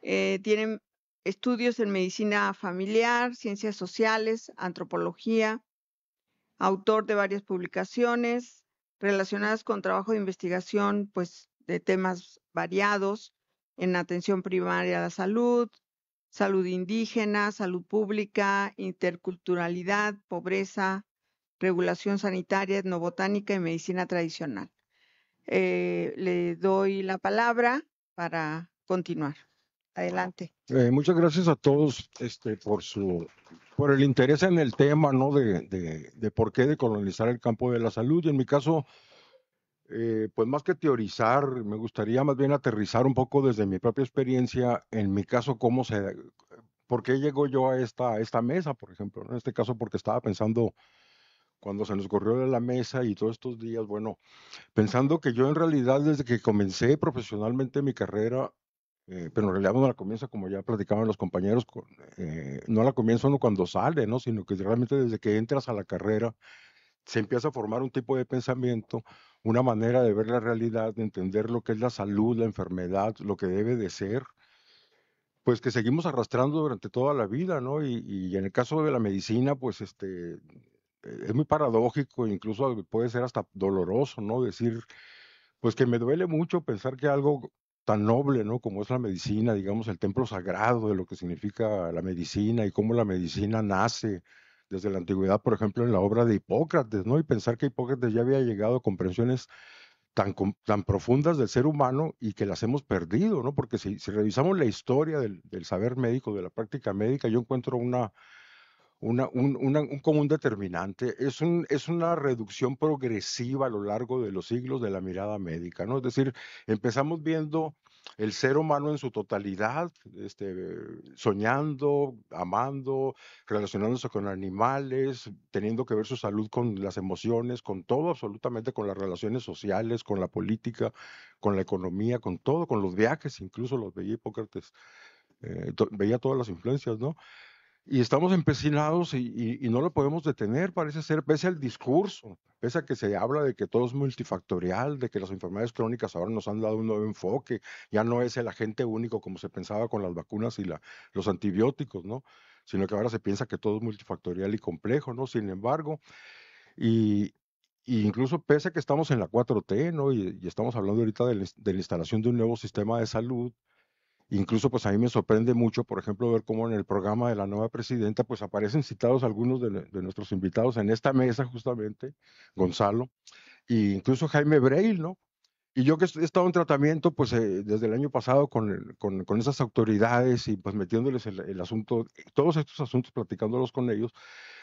Eh, tiene estudios en medicina familiar, ciencias sociales, antropología, autor de varias publicaciones relacionadas con trabajo de investigación, pues de temas variados en atención primaria a la salud, salud indígena, salud pública, interculturalidad, pobreza, regulación sanitaria, etnobotánica y medicina tradicional. Eh, le doy la palabra para continuar. Adelante. Eh, muchas gracias a todos este, por su por el interés en el tema, ¿no? De, de, de por qué decolonizar el campo de la salud. Y en mi caso, eh, pues más que teorizar, me gustaría más bien aterrizar un poco desde mi propia experiencia, en mi caso, cómo se, por qué llegó yo a esta, esta mesa, por ejemplo, en este caso porque estaba pensando cuando se nos corrió de la mesa y todos estos días, bueno, pensando que yo en realidad desde que comencé profesionalmente mi carrera, eh, pero en realidad no la comienza, como ya platicaban los compañeros, con, eh, no la comienza uno cuando sale, ¿no? sino que realmente desde que entras a la carrera se empieza a formar un tipo de pensamiento, una manera de ver la realidad, de entender lo que es la salud, la enfermedad, lo que debe de ser, pues que seguimos arrastrando durante toda la vida, ¿no? Y, y en el caso de la medicina, pues este, eh, es muy paradójico, incluso puede ser hasta doloroso, ¿no? Decir, pues que me duele mucho pensar que algo tan noble, ¿no? Como es la medicina, digamos, el templo sagrado de lo que significa la medicina y cómo la medicina nace desde la antigüedad, por ejemplo, en la obra de Hipócrates, ¿no? Y pensar que Hipócrates ya había llegado a comprensiones tan, tan profundas del ser humano y que las hemos perdido, ¿no? Porque si, revisamos la historia del saber médico, de la práctica médica, yo encuentro una un, común determinante, es, un, es una reducción progresiva a lo largo de los siglos de la mirada médica, ¿no? Es decir, empezamos viendo el ser humano en su totalidad, este, soñando, amando, relacionándose con animales, teniendo que ver su salud con las emociones, con todo, absolutamente con las relaciones sociales, con la política, con la economía, con todo, con los viajes, incluso los veía Hipócrates, eh, veía todas las influencias, ¿no? y estamos empecinados y, no lo podemos detener, parece ser, pese al discurso, pese a que se habla de que todo es multifactorial, de que las enfermedades crónicas ahora nos han dado un nuevo enfoque, ya no es el agente único como se pensaba con las vacunas y la, los antibióticos, ¿no? Sino que ahora se piensa que todo es multifactorial y complejo, ¿no? Sin embargo, y, incluso pese a que estamos en la 4T, ¿no? Y, estamos hablando ahorita de la instalación de un nuevo sistema de salud, Incluso pues a mí me sorprende mucho, por ejemplo, ver cómo en el programa de la nueva presidenta pues aparecen citados algunos de, nuestros invitados en esta mesa justamente, Gonzalo, e incluso Jaime Breil, ¿no? Y yo que he estado en tratamiento pues eh, desde el año pasado con, con, esas autoridades y pues metiéndoles el, asunto, todos estos asuntos, platicándolos con ellos,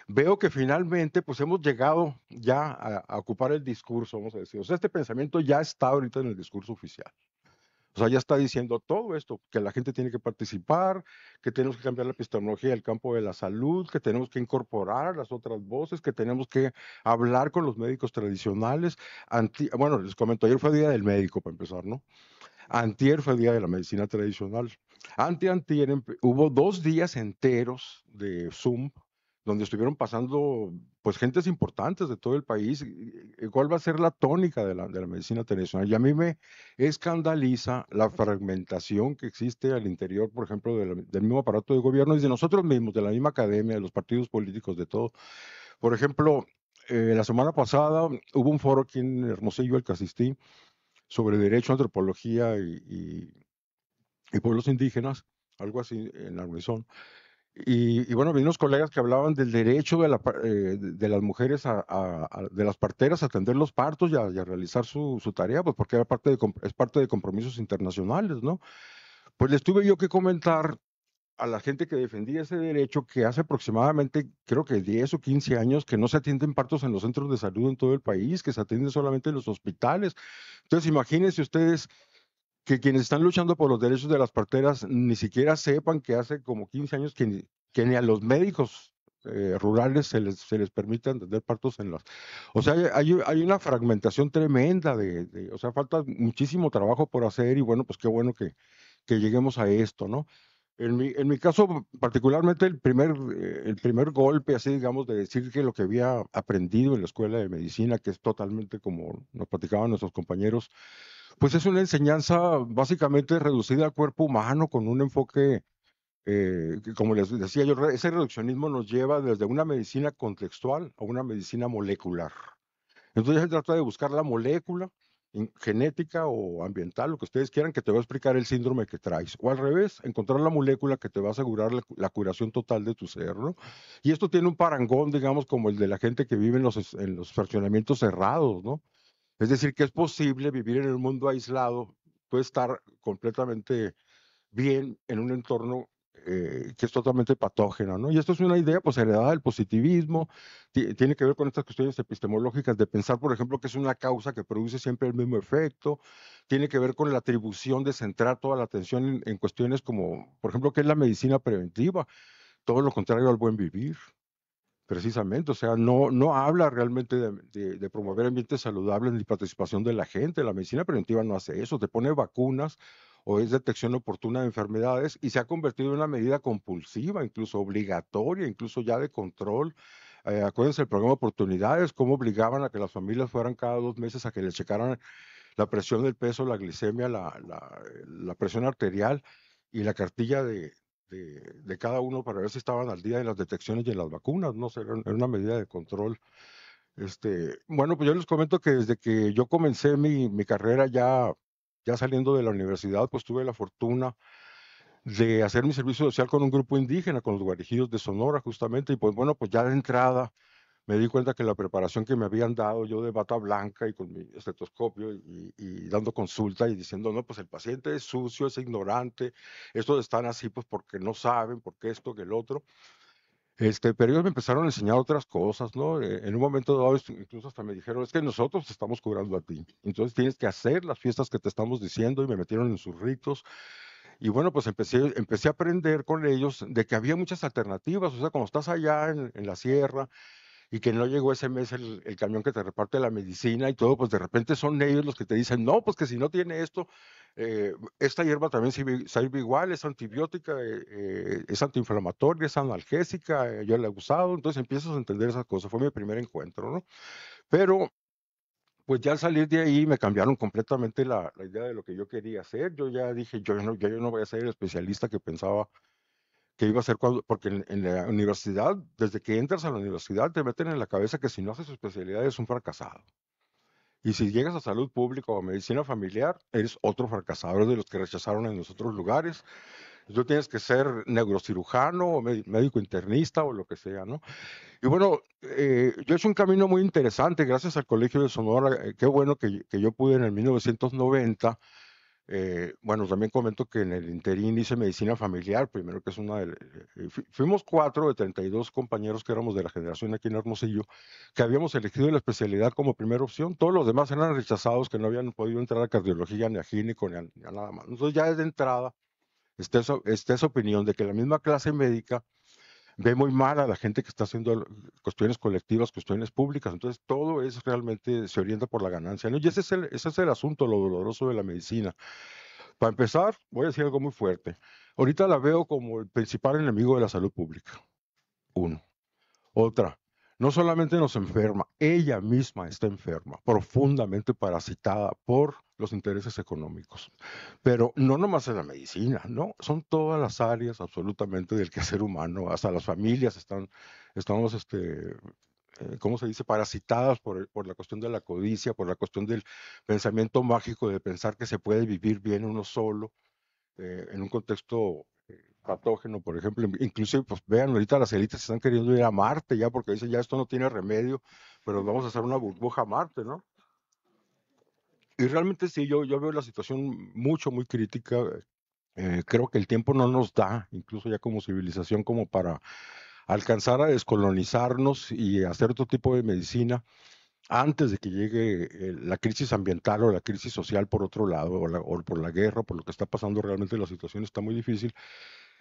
veo que finalmente pues hemos llegado ya a, a ocupar el discurso, vamos a decir, o sea, este pensamiento ya está ahorita en el discurso oficial. O sea, ya está diciendo todo esto, que la gente tiene que participar, que tenemos que cambiar la epistemología del campo de la salud, que tenemos que incorporar las otras voces, que tenemos que hablar con los médicos tradicionales. bueno, les comento, ayer fue Día del Médico, para empezar, ¿no? Antier fue Día de la Medicina Tradicional. antier em, hubo dos días enteros de Zoom donde estuvieron pasando pues gentes importantes de todo el país, eh, eh, cuál va a ser la tónica de la, medicina tradicional. Y a mí me escandaliza la fragmentación que existe al interior, por ejemplo, del mismo aparato de gobierno y de nosotros mismos, de la misma academia, de los partidos políticos, de todo. Por ejemplo, eh, la semana pasada hubo un foro aquí en Hermosillo al que asistí sobre derecho, antropología y, y, pueblos indígenas, algo así en la y, bueno, vi unos colegas que hablaban del derecho de, eh, las mujeres, de las parteras, a atender los partos y a, realizar su, tarea, pues porque era parte de, es parte de compromisos internacionales, ¿no? Pues les tuve yo que comentar a la gente que defendía ese derecho que hace aproximadamente, creo que 10 o 15 años, que no se atienden partos en los centros de salud en todo el país, que se atienden solamente en los hospitales. Entonces, imagínense ustedes que quienes están luchando por los derechos de las parteras ni siquiera sepan que hace como 15 años que ni, a los médicos eh, rurales se les, se les permite atender partos en las... O sea, hay, una fragmentación tremenda de, O sea, falta muchísimo trabajo por hacer y bueno, pues qué bueno que, que lleguemos a esto, ¿no? En mi, en mi caso, particularmente, el primer, eh, el primer golpe, así digamos, de decir que lo que había aprendido en la escuela de medicina, que es totalmente como nos platicaban nuestros compañeros, pues es una enseñanza básicamente reducida al cuerpo humano con un enfoque, eh, como les decía yo, ese reduccionismo nos lleva desde una medicina contextual a una medicina molecular. Entonces se trata de buscar la molécula genética o ambiental, lo que ustedes quieran, que te va a explicar el síndrome que traes. O al revés, encontrar la molécula que te va a asegurar la, curación total de tu ser, ¿no? Y esto tiene un parangón, digamos, como el de la gente que vive en los, en los fraccionamientos cerrados, ¿no? Es decir, que es posible vivir en el mundo aislado, puede estar completamente bien en un entorno eh, que es totalmente patógeno, ¿no? Y esto es una idea, pues, heredada del positivismo, tiene que ver con estas cuestiones epistemológicas de pensar, por ejemplo, que es una causa que produce siempre el mismo efecto, tiene que ver con la atribución de centrar toda la atención en, en cuestiones como, por ejemplo, que es la medicina preventiva, todo lo contrario al buen vivir precisamente, o sea, no, no habla realmente de, promover ambientes saludables ni participación de la gente. La medicina preventiva no hace eso, te pone vacunas o es detección oportuna de enfermedades y se ha convertido en una medida compulsiva, incluso obligatoria, incluso ya de control. Eh, acuérdense el programa Oportunidades, cómo obligaban a que las familias fueran cada dos meses a que les checaran la presión del peso, la glicemia, la presión arterial y la cartilla de, de, cada uno para ver si estaban al día en las detecciones y en las vacunas, no era una medida de control. Este, bueno, pues yo les comento que desde que yo comencé mi, carrera ya, ya saliendo de la universidad, pues tuve la fortuna de hacer mi servicio social con un grupo indígena, con los guarijillos de Sonora justamente, y pues bueno, pues ya de entrada me di cuenta que la preparación que me habían dado yo de bata blanca y con mi estetoscopio y, dando consulta y diciendo, no, pues el paciente es sucio, es ignorante, estos están así pues porque no saben, porque esto, que el otro. Este, pero ellos me empezaron a enseñar otras cosas, ¿no? Eh, en un momento dado, incluso hasta me dijeron, es que nosotros estamos curando a ti, entonces tienes que hacer las fiestas que te estamos diciendo y me metieron en sus ritos. Y bueno, pues empecé, empecé a aprender con ellos de que había muchas alternativas, o sea, cuando estás allá en la sierra, y que no llegó ese mes el, camión que te reparte la medicina y todo, pues de repente son ellos los que te dicen, no, pues que si no tiene esto, eh, esta hierba también sirve, igual, es antibiótica, eh, eh, es antiinflamatoria, es analgésica, yo la he usado, entonces empiezas a entender esas cosas, fue mi primer encuentro, ¿no? Pero pues ya al salir de ahí me cambiaron completamente la, idea de lo que yo quería hacer. Yo ya dije, yo no, yo no voy a ser el especialista que pensaba que iba a ser cuando, porque en, la universidad, desde que entras a la universidad, te meten en la cabeza que si no haces especialidad eres un fracasado. Y si llegas a salud pública o medicina familiar, eres otro fracasado, de los que rechazaron en los otros lugares. Tú tienes que ser neurocirujano o médico internista o lo que sea, ¿no? Y bueno, eh, yo he hecho un camino muy interesante gracias al Colegio de Sonora. Eh, qué bueno que, que yo pude en el 1990 eh, bueno, también comento que en el interín hice medicina familiar, primero que es una de, eh, eh, fuimos cuatro de 32 compañeros que éramos de la generación aquí en Hermosillo, que habíamos elegido la especialidad como primera opción, todos los demás eran rechazados que no habían podido entrar a cardiología, ni a gineco, ni a, nada más. Entonces ya es de entrada esta es opinión de que la misma clase médica ve muy mal a la gente que está haciendo cuestiones colectivas, cuestiones públicas. Entonces, todo es realmente, se orienta por la ganancia. Y ese es, el, ese es el asunto, lo doloroso de la medicina. Para empezar, voy a decir algo muy fuerte. Ahorita la veo como el principal enemigo de la salud pública. Uno. Otra, no solamente nos enferma, ella misma está enferma, profundamente parasitada por los intereses económicos. Pero no nomás en la medicina, ¿no? Son todas las áreas absolutamente del quehacer humano, hasta las familias están, estamos, este, eh, ¿cómo se dice?, parasitadas por, por la cuestión de la codicia, por la cuestión del pensamiento mágico de pensar que se puede vivir bien uno solo. Eh, en un contexto patógeno, por ejemplo, inclusive, pues vean, ahorita las élites están queriendo ir a Marte ya porque dicen, ya esto no tiene remedio, pero vamos a hacer una burbuja a Marte, ¿no? Y realmente sí, yo, veo la situación mucho, muy crítica. Eh, creo que el tiempo no nos da, incluso ya como civilización, como para alcanzar a descolonizarnos y hacer otro tipo de medicina antes de que llegue eh, la crisis ambiental o la crisis social por otro lado, o por la guerra, por lo que está pasando, realmente la situación está muy difícil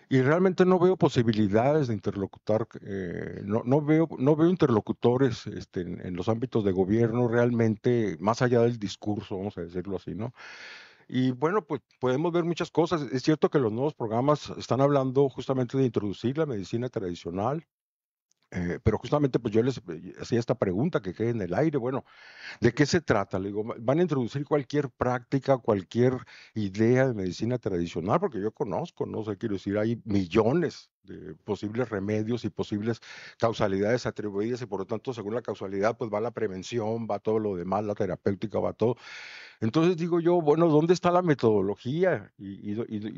y realmente no veo posibilidades de interlocutar, eh, no, veo, no veo interlocutores este, en, en, los ámbitos de gobierno realmente, más allá del discurso, vamos a decirlo así, ¿no? Y bueno, pues podemos ver muchas cosas. Es cierto que los nuevos programas están hablando justamente de introducir la medicina tradicional, eh, pero justamente pues yo les eh, hacía esta pregunta que quede en el aire, bueno, ¿de qué se trata? Le digo, van a introducir cualquier práctica, cualquier idea de medicina tradicional, porque yo conozco, no sé, quiero decir, hay millones posibles remedios y posibles causalidades atribuidas y por lo tanto según la causalidad pues va la prevención, va todo lo demás, la terapéutica, va todo. Entonces digo yo, bueno, ¿dónde está la metodología y,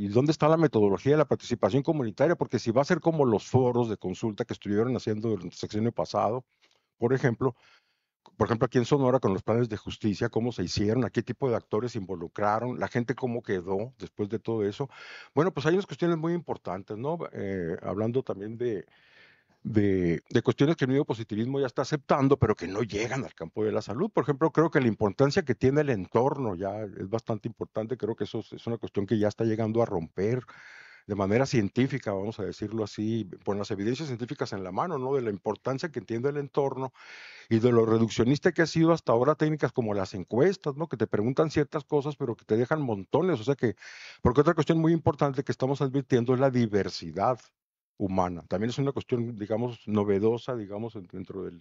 dónde está la metodología de la participación comunitaria? Porque si va a ser como los foros de consulta que estuvieron haciendo el sexenio pasado, por ejemplo, por ejemplo, aquí en Sonora con los planes de justicia, cómo se hicieron, a qué tipo de actores se involucraron, la gente cómo quedó después de todo eso. Bueno, pues hay unas cuestiones muy importantes, ¿no? Eh, hablando también de, de, cuestiones que el positivismo ya está aceptando, pero que no llegan al campo de la salud. Por ejemplo, creo que la importancia que tiene el entorno ya es bastante importante, creo que eso es una cuestión que ya está llegando a romper de manera científica, vamos a decirlo así, con las evidencias científicas en la mano, ¿no? De la importancia que entiende el entorno y de lo reduccionista que ha sido hasta ahora técnicas como las encuestas, ¿no? Que te preguntan ciertas cosas, pero que te dejan montones. O sea que, porque otra cuestión muy importante que estamos advirtiendo es la diversidad humana. También es una cuestión, digamos, novedosa, digamos, dentro de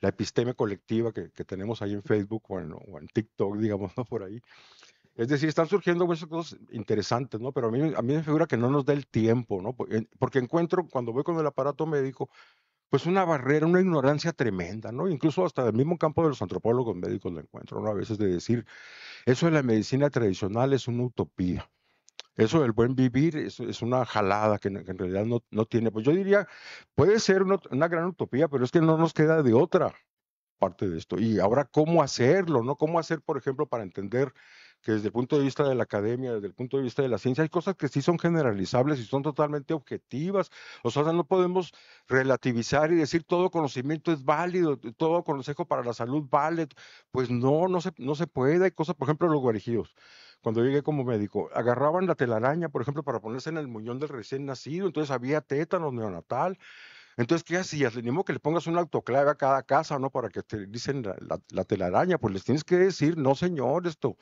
la episteme colectiva que, que tenemos ahí en Facebook o en, o en TikTok, digamos, ¿no? por ahí, es decir, están surgiendo muchas cosas interesantes, ¿no? Pero a mí, a mí me figura que no nos da el tiempo, ¿no? Porque encuentro, cuando voy con el aparato médico, pues una barrera, una ignorancia tremenda, ¿no? Incluso hasta el mismo campo de los antropólogos médicos lo encuentro, ¿no? A veces de decir, eso de la medicina tradicional es una utopía. Eso del buen vivir es, es una jalada que, en realidad no, no, tiene. Pues yo diría, puede ser una, una gran utopía, pero es que no nos queda de otra parte de esto. Y ahora, ¿cómo hacerlo? ¿No? ¿Cómo hacer, por ejemplo, para entender que desde el punto de vista de la academia, desde el punto de vista de la ciencia, hay cosas que sí son generalizables y son totalmente objetivas. O sea, no podemos relativizar y decir todo conocimiento es válido, todo consejo para la salud vale. Pues no, no se, no se puede. Hay cosas, por ejemplo, los guarijíos. Cuando llegué como médico, agarraban la telaraña, por ejemplo, para ponerse en el muñón del recién nacido. Entonces había tétanos neonatal. Entonces, ¿qué hacías? Le modo que le pongas una autoclave a cada casa, ¿no? Para que te dicen la telaraña. Pues les tienes que decir, no, señor, esto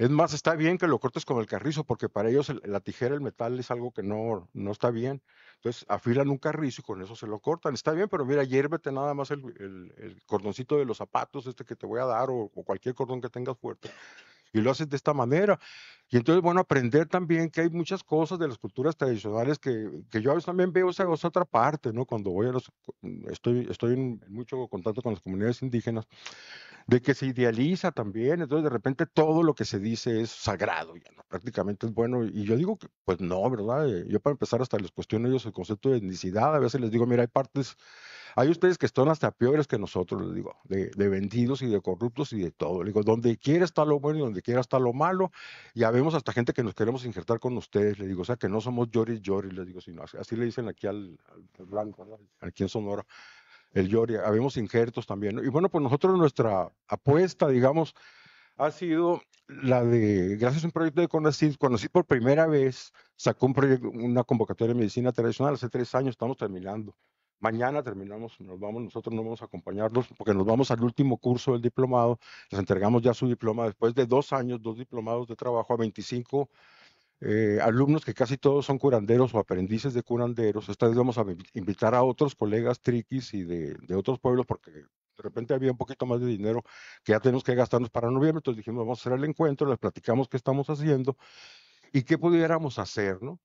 es más, está bien que lo cortes con el carrizo, porque para ellos la tijera, el metal es algo que no, no está bien. Entonces afilan un carrizo y con eso se lo cortan. Está bien, pero mira, hiérvete nada más el, el, cordoncito de los zapatos, este que te voy a dar, o, cualquier cordón que tengas fuerte y lo haces de esta manera. Y entonces, bueno, aprender también que hay muchas cosas de las culturas tradicionales que, que yo a veces también veo esa, esa, otra parte, ¿no? Cuando voy a los, estoy, estoy en mucho contacto con las comunidades indígenas, de que se idealiza también, entonces de repente todo lo que se dice es sagrado, ya prácticamente es bueno, y yo digo que pues no, ¿verdad? Eh, yo para empezar hasta les cuestiono ellos el concepto de etnicidad, a veces les digo, mira, hay partes, hay ustedes que están hasta peores que nosotros, les digo, de, vendidos y de corruptos y de todo, les digo, donde quiera está lo bueno y donde quiera está lo malo, ya vemos hasta gente que nos queremos injertar con ustedes, les digo, o sea, que no somos llori llori, les digo, sino así, así le dicen aquí al, blanco, ¿no? aquí en Sonora el Yoria, habemos injertos también. Y bueno, pues nosotros nuestra apuesta, digamos, ha sido la de, gracias a un proyecto de Conacyt, Conacyt por primera vez sacó un proyecto, una convocatoria de medicina tradicional, hace tres años estamos terminando. Mañana terminamos, nos vamos, nosotros no vamos a acompañarlos porque nos vamos al último curso del diplomado, les entregamos ya su diploma después de dos años, dos diplomados de trabajo a 25 eh, alumnos que casi todos son curanderos o aprendices de curanderos. Esta vez vamos a invitar a otros colegas triquis y de, de otros pueblos porque de repente había un poquito más de dinero que ya tenemos que gastarnos para noviembre, entonces dijimos, vamos a hacer el encuentro, les platicamos qué estamos haciendo y qué pudiéramos hacer, ¿no?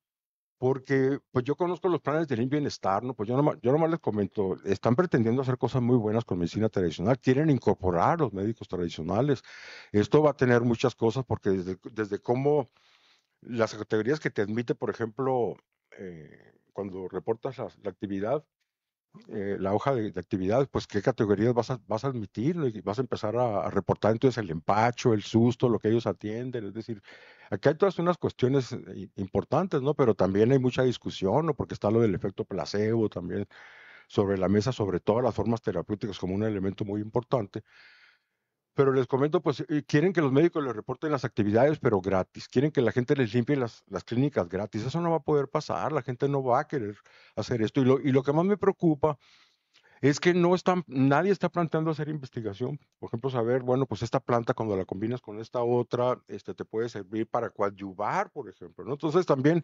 Porque pues yo conozco los planes del bienestar, ¿no? Pues yo nomás, yo les comento, están pretendiendo hacer cosas muy buenas con medicina tradicional, quieren incorporar a los médicos tradicionales. Esto va a tener muchas cosas porque desde, desde cómo las categorías que te admite, por ejemplo, eh, cuando reportas la, actividad, eh, la hoja de, actividad, pues qué categorías vas a, vas a admitir, vas a empezar a, reportar entonces el empacho, el susto, lo que ellos atienden, es decir, aquí hay todas unas cuestiones eh, importantes, ¿no? Pero también hay mucha discusión, ¿no? Porque está lo del efecto placebo también sobre la mesa, sobre todas las formas terapéuticas como un elemento muy importante pero les comento, pues eh, quieren que los médicos les reporten las actividades, pero gratis. Quieren que la gente les limpie las, clínicas gratis. Eso no va a poder pasar, la gente no va a querer hacer esto. Y lo, y lo que más me preocupa es que no están, nadie está planteando hacer investigación. Por ejemplo, saber, bueno, pues esta planta cuando la combinas con esta otra, este, te puede servir para coadyuvar, por ejemplo. ¿no? Entonces también,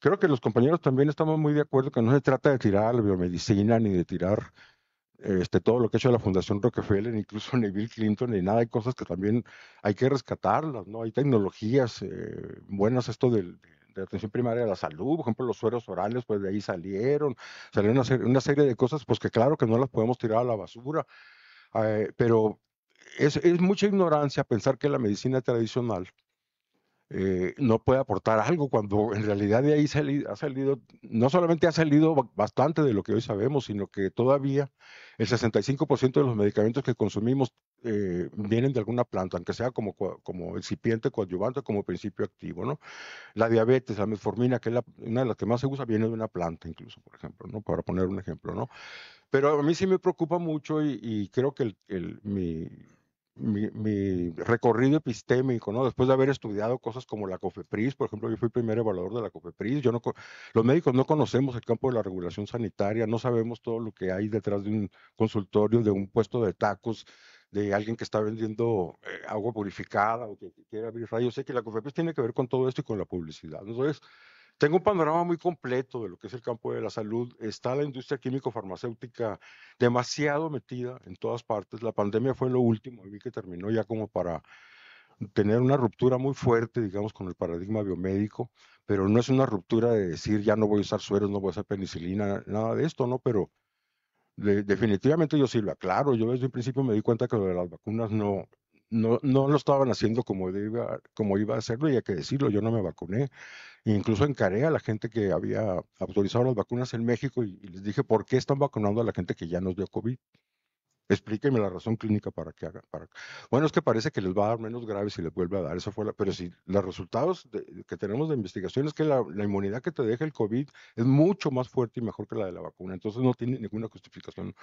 creo que los compañeros también estamos muy de acuerdo que no se trata de tirar la biomedicina ni de tirar este, todo lo que ha hecho la Fundación Rockefeller, incluso ni Bill Clinton, ni nada, hay cosas que también hay que rescatarlas, ¿no? Hay tecnologías eh, buenas, esto de atención primaria a la salud, por ejemplo, los sueros orales, pues de ahí salieron, salieron una, serie de cosas, pues que claro que no las podemos tirar a la basura, eh, pero es mucha ignorancia pensar que la medicina tradicional eh, no puede aportar algo cuando en realidad de ahí ha salido, no solamente ha salido bastante de lo que hoy sabemos, sino que todavía el 65% de los medicamentos que consumimos eh, vienen de alguna planta, aunque sea como, como excipiente, coadyuvante, como principio activo. ¿no? La diabetes, la metformina, que es una de las que más se usa, viene de una planta incluso, por ejemplo, ¿no? para poner un ejemplo. ¿no? Pero a mí sí me preocupa mucho y, creo que mi mi, recorrido epistémico, ¿no? Después de haber estudiado cosas como la COFEPRIS, por ejemplo, yo fui el primer evaluador de la COFEPRIS, yo no, los médicos no conocemos el campo de la regulación sanitaria, no sabemos todo lo que hay detrás de un consultorio, de un puesto de tacos, de alguien que está vendiendo eh, agua purificada o que, quiera quiere abrir rayos, Yo sé que la COFEPRIS tiene que ver con todo esto y con la publicidad. Entonces, tengo un panorama muy completo de lo que es el campo de la salud. Está la industria químico-farmacéutica demasiado metida en todas partes. La pandemia fue lo último, vi que terminó ya como para tener una ruptura muy fuerte, digamos, con el paradigma biomédico, pero no es una ruptura de decir ya no voy a usar sueros, no voy a usar penicilina, nada de esto, ¿no? Pero definitivamente yo sí lo aclaro. Yo desde un principio me di cuenta que lo de las vacunas no, no, no lo estaban haciendo como, iba, como iba a hacerlo y hay que decirlo, yo no me vacuné. Incluso encaré a la gente que había autorizado las vacunas en México y, y les dije, ¿por qué están vacunando a la gente que ya nos dio COVID? Explíqueme la razón clínica para que haga. Para... Bueno, es que parece que les va a dar menos grave si les vuelve a dar. Eso fue Pero si los resultados que tenemos de investigación es que la, inmunidad que te deja el COVID es mucho más fuerte y mejor que la de la vacuna. Entonces no tiene ninguna justificación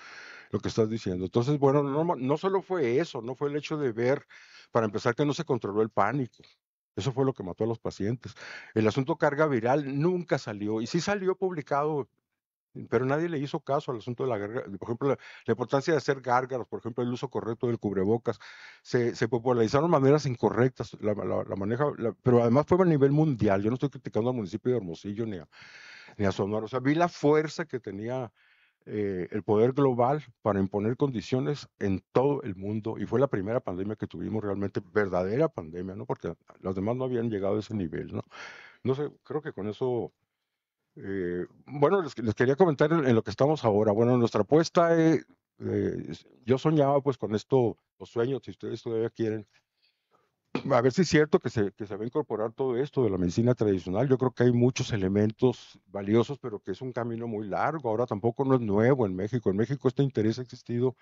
lo que estás diciendo. Entonces, bueno, no, no solo fue eso, no fue el hecho de ver, para empezar, que no se controló el pánico. Eso fue lo que mató a los pacientes. El asunto carga viral nunca salió y sí salió publicado pero nadie le hizo caso al asunto de la garganta, por ejemplo, la, importancia de hacer gárgaras, por ejemplo, el uso correcto del cubrebocas, se, popularizaron maneras incorrectas, la, maneja, pero además fue a nivel mundial, yo no estoy criticando al municipio de Hermosillo ni a, ni a Sonora, o sea, vi la fuerza que tenía eh, el poder global para imponer condiciones en todo el mundo y fue la primera pandemia que tuvimos realmente, verdadera pandemia, ¿no? Porque las demás no habían llegado a ese nivel, ¿no? No sé, creo que con eso eh, bueno, les, quería comentar en, lo que estamos ahora. Bueno, nuestra apuesta, eh, eh yo soñaba pues con esto, los sueños, si ustedes todavía quieren, a ver si es cierto que se, que se va a incorporar todo esto de la medicina tradicional. Yo creo que hay muchos elementos valiosos, pero que es un camino muy largo. Ahora tampoco no es nuevo en México. En México este interés ha existido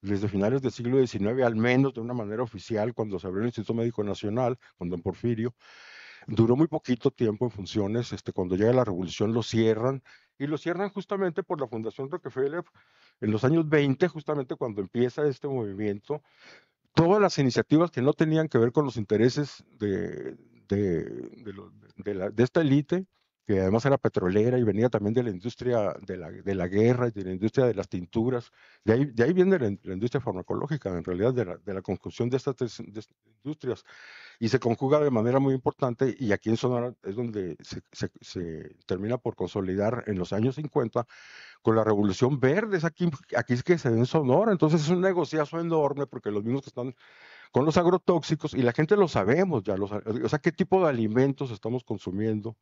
desde finales del siglo XIX, al menos de una manera oficial, cuando se abrió el Instituto Médico Nacional, con don Porfirio. Duró muy poquito tiempo en funciones, este, cuando llega la revolución lo cierran y lo cierran justamente por la Fundación Rockefeller en los años 20, justamente cuando empieza este movimiento. Todas las iniciativas que no tenían que ver con los intereses de, de, esta élite que además era petrolera y venía también de la industria de la, de la guerra y de la industria de las tinturas. De ahí, de ahí viene la, industria farmacológica, en realidad, de la, de la conjunción de estas, tres, industrias. Y se conjuga de manera muy importante y aquí en Sonora es donde se, se, termina por consolidar en los años 50 con la Revolución Verde. Es aquí, aquí es que se ve en Sonora. Entonces es un negociazo enorme porque los mismos que están con los agrotóxicos y la gente lo sabemos ya, los, o sea, qué tipo de alimentos estamos consumiendo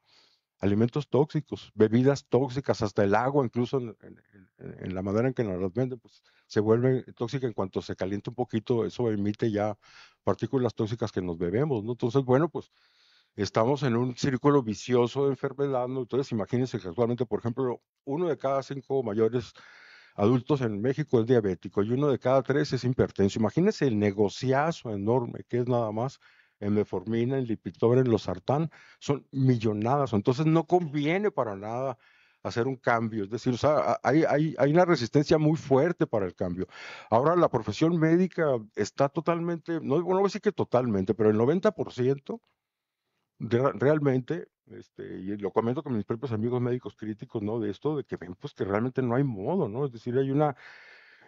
alimentos tóxicos, bebidas tóxicas, hasta el agua, incluso en, la manera en que nos las venden, pues se vuelve tóxica en cuanto se calienta un poquito, eso emite ya partículas tóxicas que nos bebemos, ¿no? Entonces, bueno, pues estamos en un círculo vicioso de enfermedad, ¿no? Entonces, imagínense que actualmente, por ejemplo, uno de cada cinco mayores adultos en México es diabético y uno de cada tres es hipertenso. Imagínense el negociazo enorme que es nada más en meformina, en lipitor, en losartán, son millonadas. Entonces no conviene para nada hacer un cambio. Es decir, hay, una resistencia muy fuerte para el cambio. Ahora la profesión médica está totalmente, no, voy a decir que totalmente, pero el 90% realmente, este, y lo comento con mis propios amigos médicos críticos, ¿no? De esto, de que ven pues que realmente no hay modo, ¿no? Es decir, hay una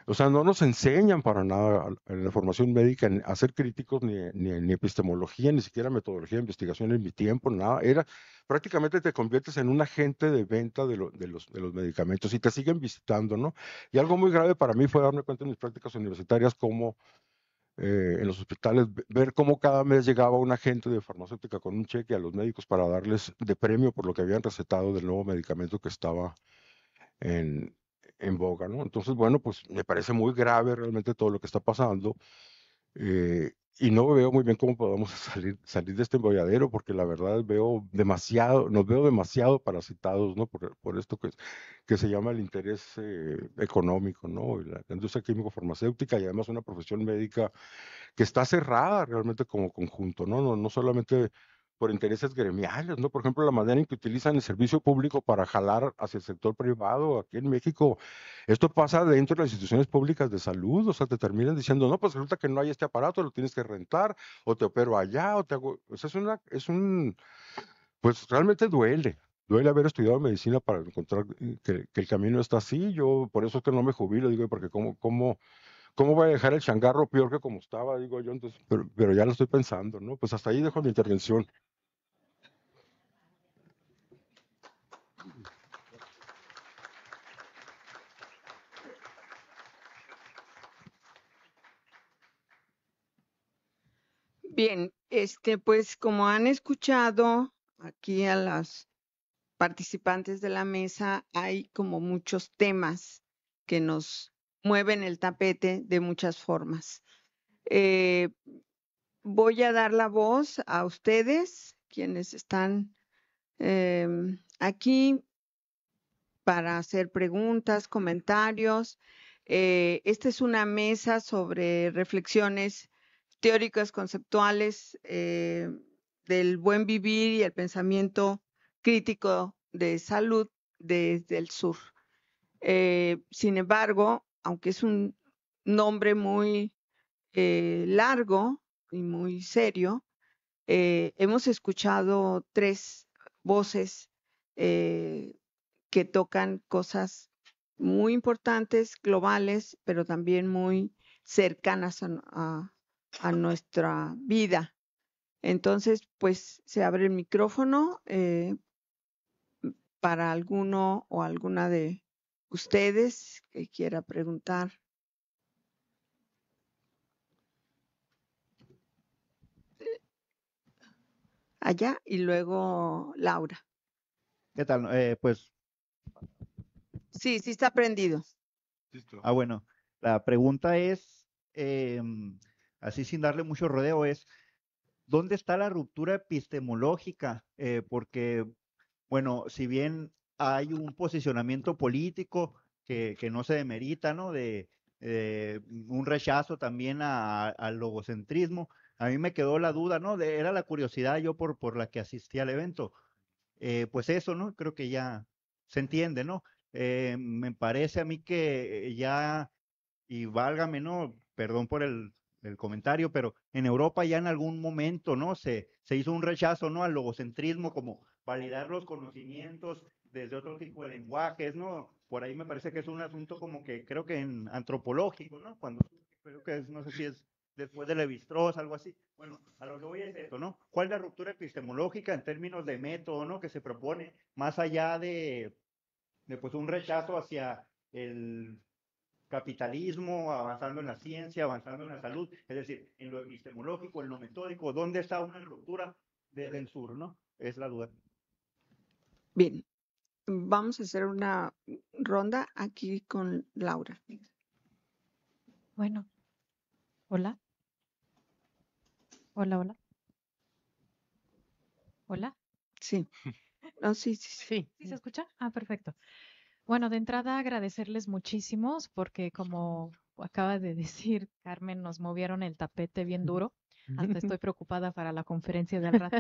o sea, no nos enseñan para nada en eh, la formación médica a ser críticos, ni, ni, epistemología, ni siquiera metodología de investigación en mi tiempo, nada. Era, prácticamente te conviertes en un agente de venta de, los, de los medicamentos y te siguen visitando, ¿no? Y algo muy grave para mí fue darme cuenta en mis prácticas universitarias como... Eh, en los hospitales, ver cómo cada mes llegaba un agente de farmacéutica con un cheque a los médicos para darles de premio por lo que habían recetado del nuevo medicamento que estaba en, en boga, ¿no? Entonces, bueno, pues me parece muy grave realmente todo lo que está pasando eh, y no veo muy bien cómo podamos salir, salir de este embolladero porque la verdad veo demasiado, nos veo demasiado parasitados, ¿no? Por, esto que, que se llama el interés eh, económico, ¿no? La, la industria químico-farmacéutica y además una profesión médica que está cerrada realmente como conjunto, ¿no? No, no solamente por intereses gremiales, ¿no? Por ejemplo, la manera en que utilizan el servicio público para jalar hacia el sector privado aquí en México. Esto pasa dentro de las instituciones públicas de salud, o sea, te terminan diciendo, no, pues resulta que no hay este aparato, lo tienes que rentar, o te opero allá, o te hago... O sea, es, una, es un... Pues realmente duele, duele haber estudiado medicina para encontrar que, el camino está así. Yo por eso es que no me jubilo, digo, porque cómo... cómo ¿cómo voy a dejar el changarro peor que como estaba? Digo yo, entonces, pero, pero, ya lo estoy pensando, ¿no? Pues hasta ahí dejo mi intervención. Bien, este, pues como han escuchado aquí a los participantes de la mesa, hay como muchos temas que nos mueven el tapete de muchas formas. Eh, voy a dar la voz a ustedes, quienes están em, aquí, para hacer preguntas, comentarios. Eh, esta es una mesa sobre reflexiones teóricas conceptuales eh, del buen vivir y el pensamiento crítico de salud desde el sur. Eh, sin embargo, aunque es un nombre muy eh, largo y muy serio, hemos escuchado tres voces que tocan cosas muy importantes, globales, pero también muy cercanas a, a a nuestra vida. Entonces, pues se abre el micrófono eh, para alguno o alguna de ustedes que quiera preguntar. Allá y luego Laura. ¿Qué tal? Eh, pues. Sí, sí está prendido. Ah, bueno. La pregunta es, em, así sin darle mucho rodeo, es dónde está la ruptura epistemológica, eh, porque, bueno, si bien hay un posicionamiento político que, no se demerita, ¿no? De, un rechazo también al logocentrismo, a mí me quedó la duda, ¿no? De, era la curiosidad yo por, por la que asistí al evento. Eh, pues eso, ¿no? Creo que ya se entiende, ¿no? Eh, me parece a mí que ya, y válgame, ¿no? Perdón por el el comentario, pero en Europa ya en algún momento, ¿no? Se, se hizo un rechazo, ¿no? Al logocentrismo, como validar los conocimientos desde otro tipo de lenguajes, ¿no? Por ahí me parece que es un asunto como que creo que en antropológico, ¿no? Cuando creo que no sé si es después de levi algo así. Bueno, a lo que voy es esto, ¿no? ¿Cuál es la ruptura epistemológica en términos de método, ¿no? Que se propone más allá de, de pues un rechazo hacia el capitalismo, avanzando en la ciencia, avanzando en la salud, es decir, en lo epistemológico, en lo metódico, ¿dónde está una ruptura del sur? ¿no? Es la duda. Bien, vamos a hacer una ronda aquí con Laura. Bueno, hola. Hola, hola. Hola. Sí. No, sí, sí, sí. ¿Sí se escucha? Ah, perfecto. Bueno, de entrada agradecerles muchísimos porque como acaba de decir Carmen, nos movieron el tapete bien duro. Hasta estoy preocupada para la conferencia del rato.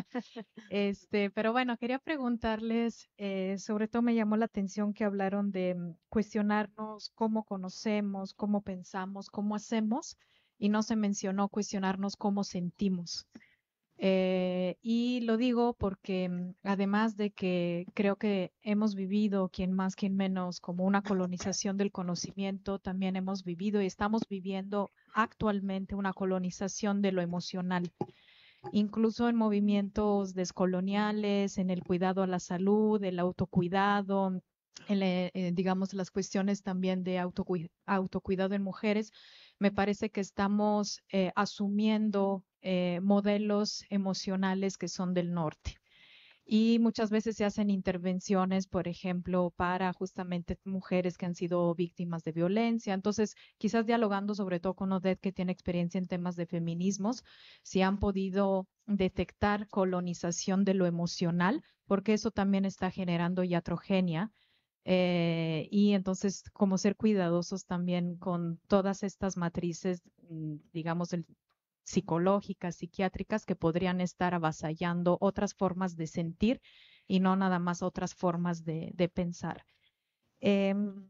Este, pero bueno, quería preguntarles, eh, sobre todo me llamó la atención que hablaron de mm, cuestionarnos cómo conocemos, cómo pensamos, cómo hacemos, y no se mencionó cuestionarnos cómo sentimos. Eh, y lo digo porque mm, además de que creo que hemos vivido, quien más, quien menos, como una colonización del conocimiento, también hemos vivido y estamos viviendo actualmente una colonización de lo emocional. Incluso en movimientos descoloniales, en el cuidado a la salud, el autocuidado, en, eh, digamos, las cuestiones también de autocuidado en mujeres, me parece que estamos eh, asumiendo eh, modelos emocionales que son del norte. Y muchas veces se hacen intervenciones, por ejemplo, para justamente mujeres que han sido víctimas de violencia. Entonces, quizás dialogando sobre todo con Odette, que tiene experiencia en temas de feminismos, si han podido detectar colonización de lo emocional, porque eso también está generando iatrogenia eh, y entonces, como ser cuidadosos también con todas estas matrices, mm, digamos, psicológicas, psiquiátricas, que podrían estar avasallando otras formas de sentir y no nada más otras formas de, pensar. Em,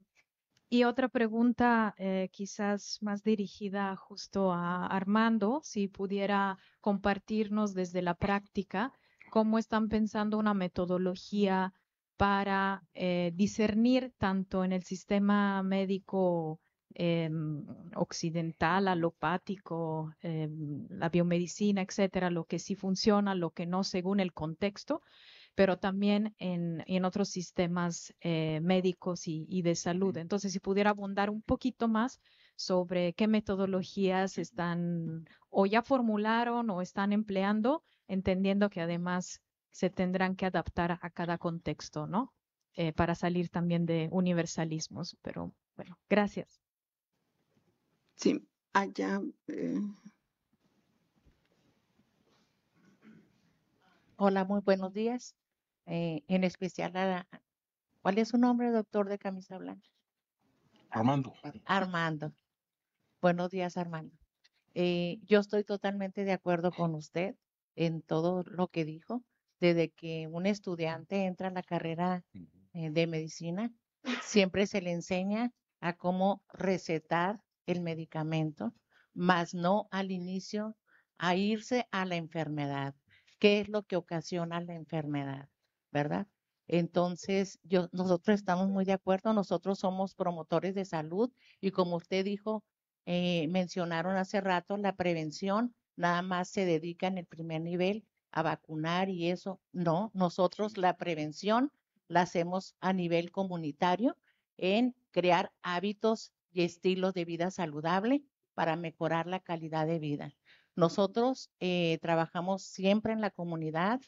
y otra pregunta, eh, quizás más dirigida justo a Armando, si pudiera compartirnos desde la práctica cómo están pensando una metodología para eh, discernir tanto en el sistema médico em, occidental, alopático, em, la biomedicina, etcétera, lo que sí funciona, lo que no según el contexto, pero también en, otros sistemas eh, médicos y, y, de salud. Entonces, si pudiera abundar un poquito más sobre qué metodologías están o ya formularon o están empleando, entendiendo que además se tendrán que adaptar a, cada contexto, ¿no? Eh, para salir también de universalismos. Pero bueno, gracias. Sí, allá. Eh. Hola, muy buenos días. Eh, en especial a, ¿Cuál es su nombre, doctor de camisa blanca? Armando. Armando. Buenos días, Armando. yo estoy totalmente de acuerdo con usted en todo lo que dijo desde este, que un estudiante entra a la carrera eh, de medicina, siempre se le enseña a cómo recetar el medicamento, más no al inicio a irse a la enfermedad. ¿Qué es lo que ocasiona la enfermedad? ¿Verdad? Entonces, nosotros estamos muy de acuerdo, nosotros somos promotores de salud y como usted dijo, eh, mencionaron hace rato, la prevención nada más se dedica en el primer nivel a vacunar y eso. No, nosotros la prevención la hacemos a nivel comunitario en crear hábitos y estilos de vida saludable para mejorar la calidad de vida. Nosotros eh, trabajamos siempre en la comunidad,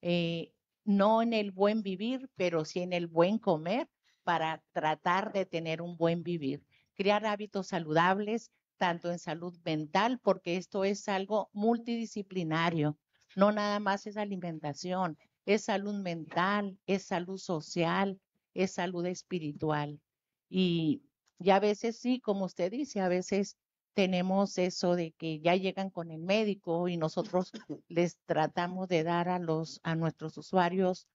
eh, no en el buen vivir, pero sí en el buen comer para tratar de tener un buen vivir. Crear hábitos saludables, tanto en salud mental, porque esto es algo multidisciplinario. No nada más es alimentación, es salud mental, es salud social, es salud espiritual. Y, ya a veces sí, como usted dice, a veces tenemos eso de que ya llegan con el médico y nosotros les tratamos de dar a los a nuestros usuarios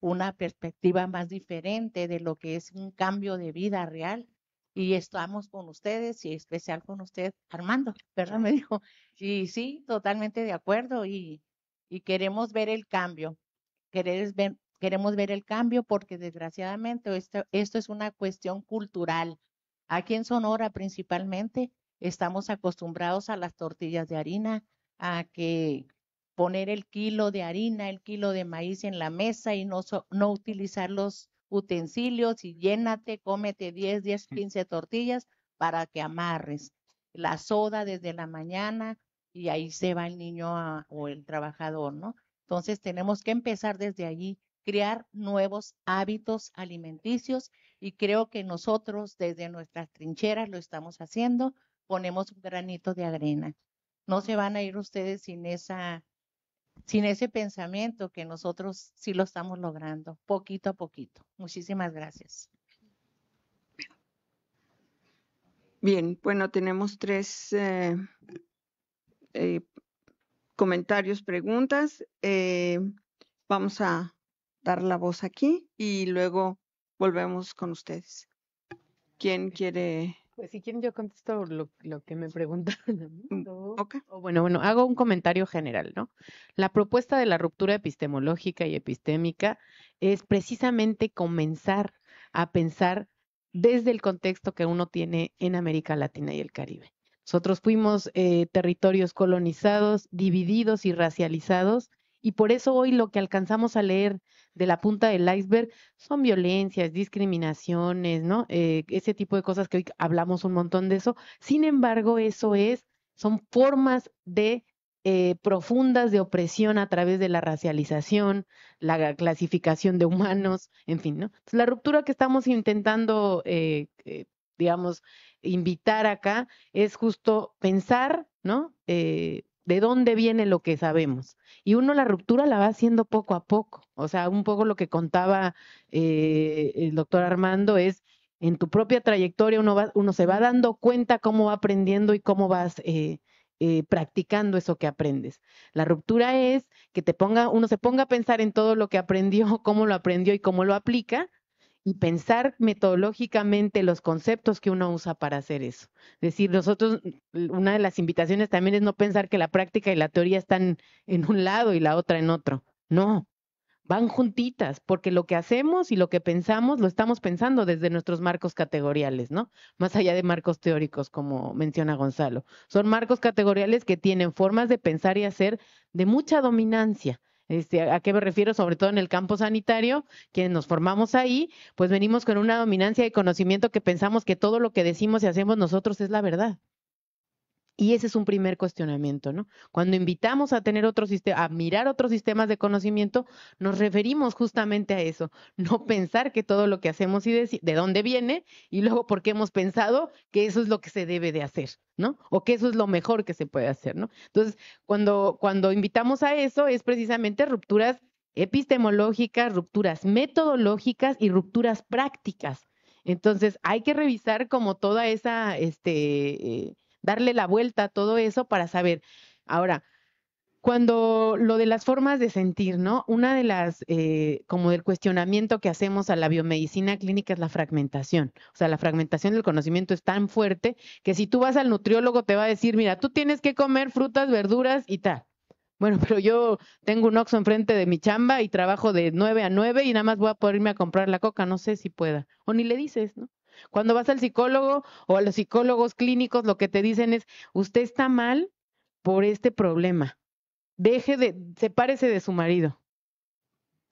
una perspectiva más diferente de lo que es un cambio de vida real. Y estamos con ustedes y especial con usted, Armando, ¿verdad? Me dijo. Y sí, totalmente de acuerdo. Y, y queremos ver el cambio. ver, queremos ver el cambio porque desgraciadamente esto, esto es una cuestión cultural. Aquí en Sonora principalmente estamos acostumbrados a las tortillas de harina, a que poner el kilo de harina, el kilo de maíz en la mesa y no, no utilizar los utensilios y llénate, cómete 10, 10, 15 tortillas para que amarres. La soda desde la mañana, y ahí se va el niño o el trabajador, ¿no? Entonces tenemos que empezar desde allí, crear nuevos hábitos alimenticios y creo que nosotros desde nuestras trincheras lo estamos haciendo, ponemos un granito de arena. No se van a ir ustedes sin esa sin ese pensamiento que nosotros sí lo estamos logrando, poquito a poquito. Muchísimas gracias. Bien, bueno, tenemos tres eh, eh, comentarios, preguntas. Eh, vamos a dar la voz aquí y luego volvemos con ustedes. ¿Quién quiere? Pues si quieren yo contesto lo, que me preguntan. Mm, o bueno, bueno, hago un comentario general, ¿no? La propuesta de la ruptura epistemológica y epistémica es precisamente comenzar a pensar desde el contexto que uno tiene en América Latina y el Caribe. Nosotros fuimos eh, territorios colonizados, divididos y racializados, y por eso hoy lo que alcanzamos a leer de la punta del iceberg son violencias, discriminaciones, ¿no? Eh, ese tipo de cosas que hoy hablamos un montón de eso. Sin embargo, eso es, son formas de eh, profundas de opresión a través de la racialización, la clasificación de humanos, en fin, ¿no? la ruptura que estamos intentando, digamos, invitar acá es justo pensar, ¿no? Eh, de dónde viene lo que sabemos. Y uno la ruptura la va haciendo poco a poco. O sea, un poco lo que contaba eh, el doctor Armando es, en tu propia trayectoria uno, va, uno se va dando cuenta cómo va aprendiendo y cómo vas eh, practicando eso que aprendes. La ruptura es que te ponga, uno se ponga a pensar en todo lo que aprendió, cómo lo aprendió y cómo lo aplica, y pensar metodológicamente los conceptos que uno usa para hacer eso. Es decir, nosotros, mm, una de las invitaciones también es no pensar que la práctica y la teoría están en un lado y la otra en otro. No, van juntitas, porque lo que hacemos y lo que pensamos lo estamos pensando desde nuestros marcos categoriales, ¿no? Más allá de marcos teóricos, como menciona Gonzalo. Son marcos categoriales que tienen formas de pensar y hacer de mucha dominancia este, ¿A qué me refiero? Sobre todo en el campo sanitario, quienes nos formamos ahí, pues venimos con una dominancia de conocimiento que pensamos que todo lo que decimos y hacemos nosotros es la verdad. Y ese es un primer cuestionamiento, ¿no? Cuando invitamos a tener otro sistema, a mirar otros sistemas de conocimiento, nos referimos justamente a eso, no pensar que todo lo que hacemos y de, dónde viene y luego porque hemos pensado que eso es lo que se debe de hacer, ¿no? O que eso es lo mejor que se puede hacer, ¿no? Entonces, cuando, cuando invitamos a eso es precisamente rupturas epistemológicas, rupturas metodológicas y rupturas prácticas. Entonces, hay que revisar como toda esa, este, eh, darle la vuelta a todo eso para saber. Ahora, cuando lo de las formas de sentir, ¿no? Una de las, eh, como del cuestionamiento que hacemos a la biomedicina clínica es la fragmentación. O sea, la fragmentación del conocimiento es tan fuerte que si tú vas al nutriólogo te va a decir, mira, tú tienes que comer frutas, verduras y tal. Bueno, pero yo tengo un oxo enfrente de mi chamba y trabajo de nueve a 9 y nada más voy a poder irme a comprar la coca, no sé si pueda. O ni le dices, ¿no? Cuando vas al psicólogo o a los psicólogos clínicos, lo que te dicen es, usted está mal por este problema. Deje de, sepárese de su marido.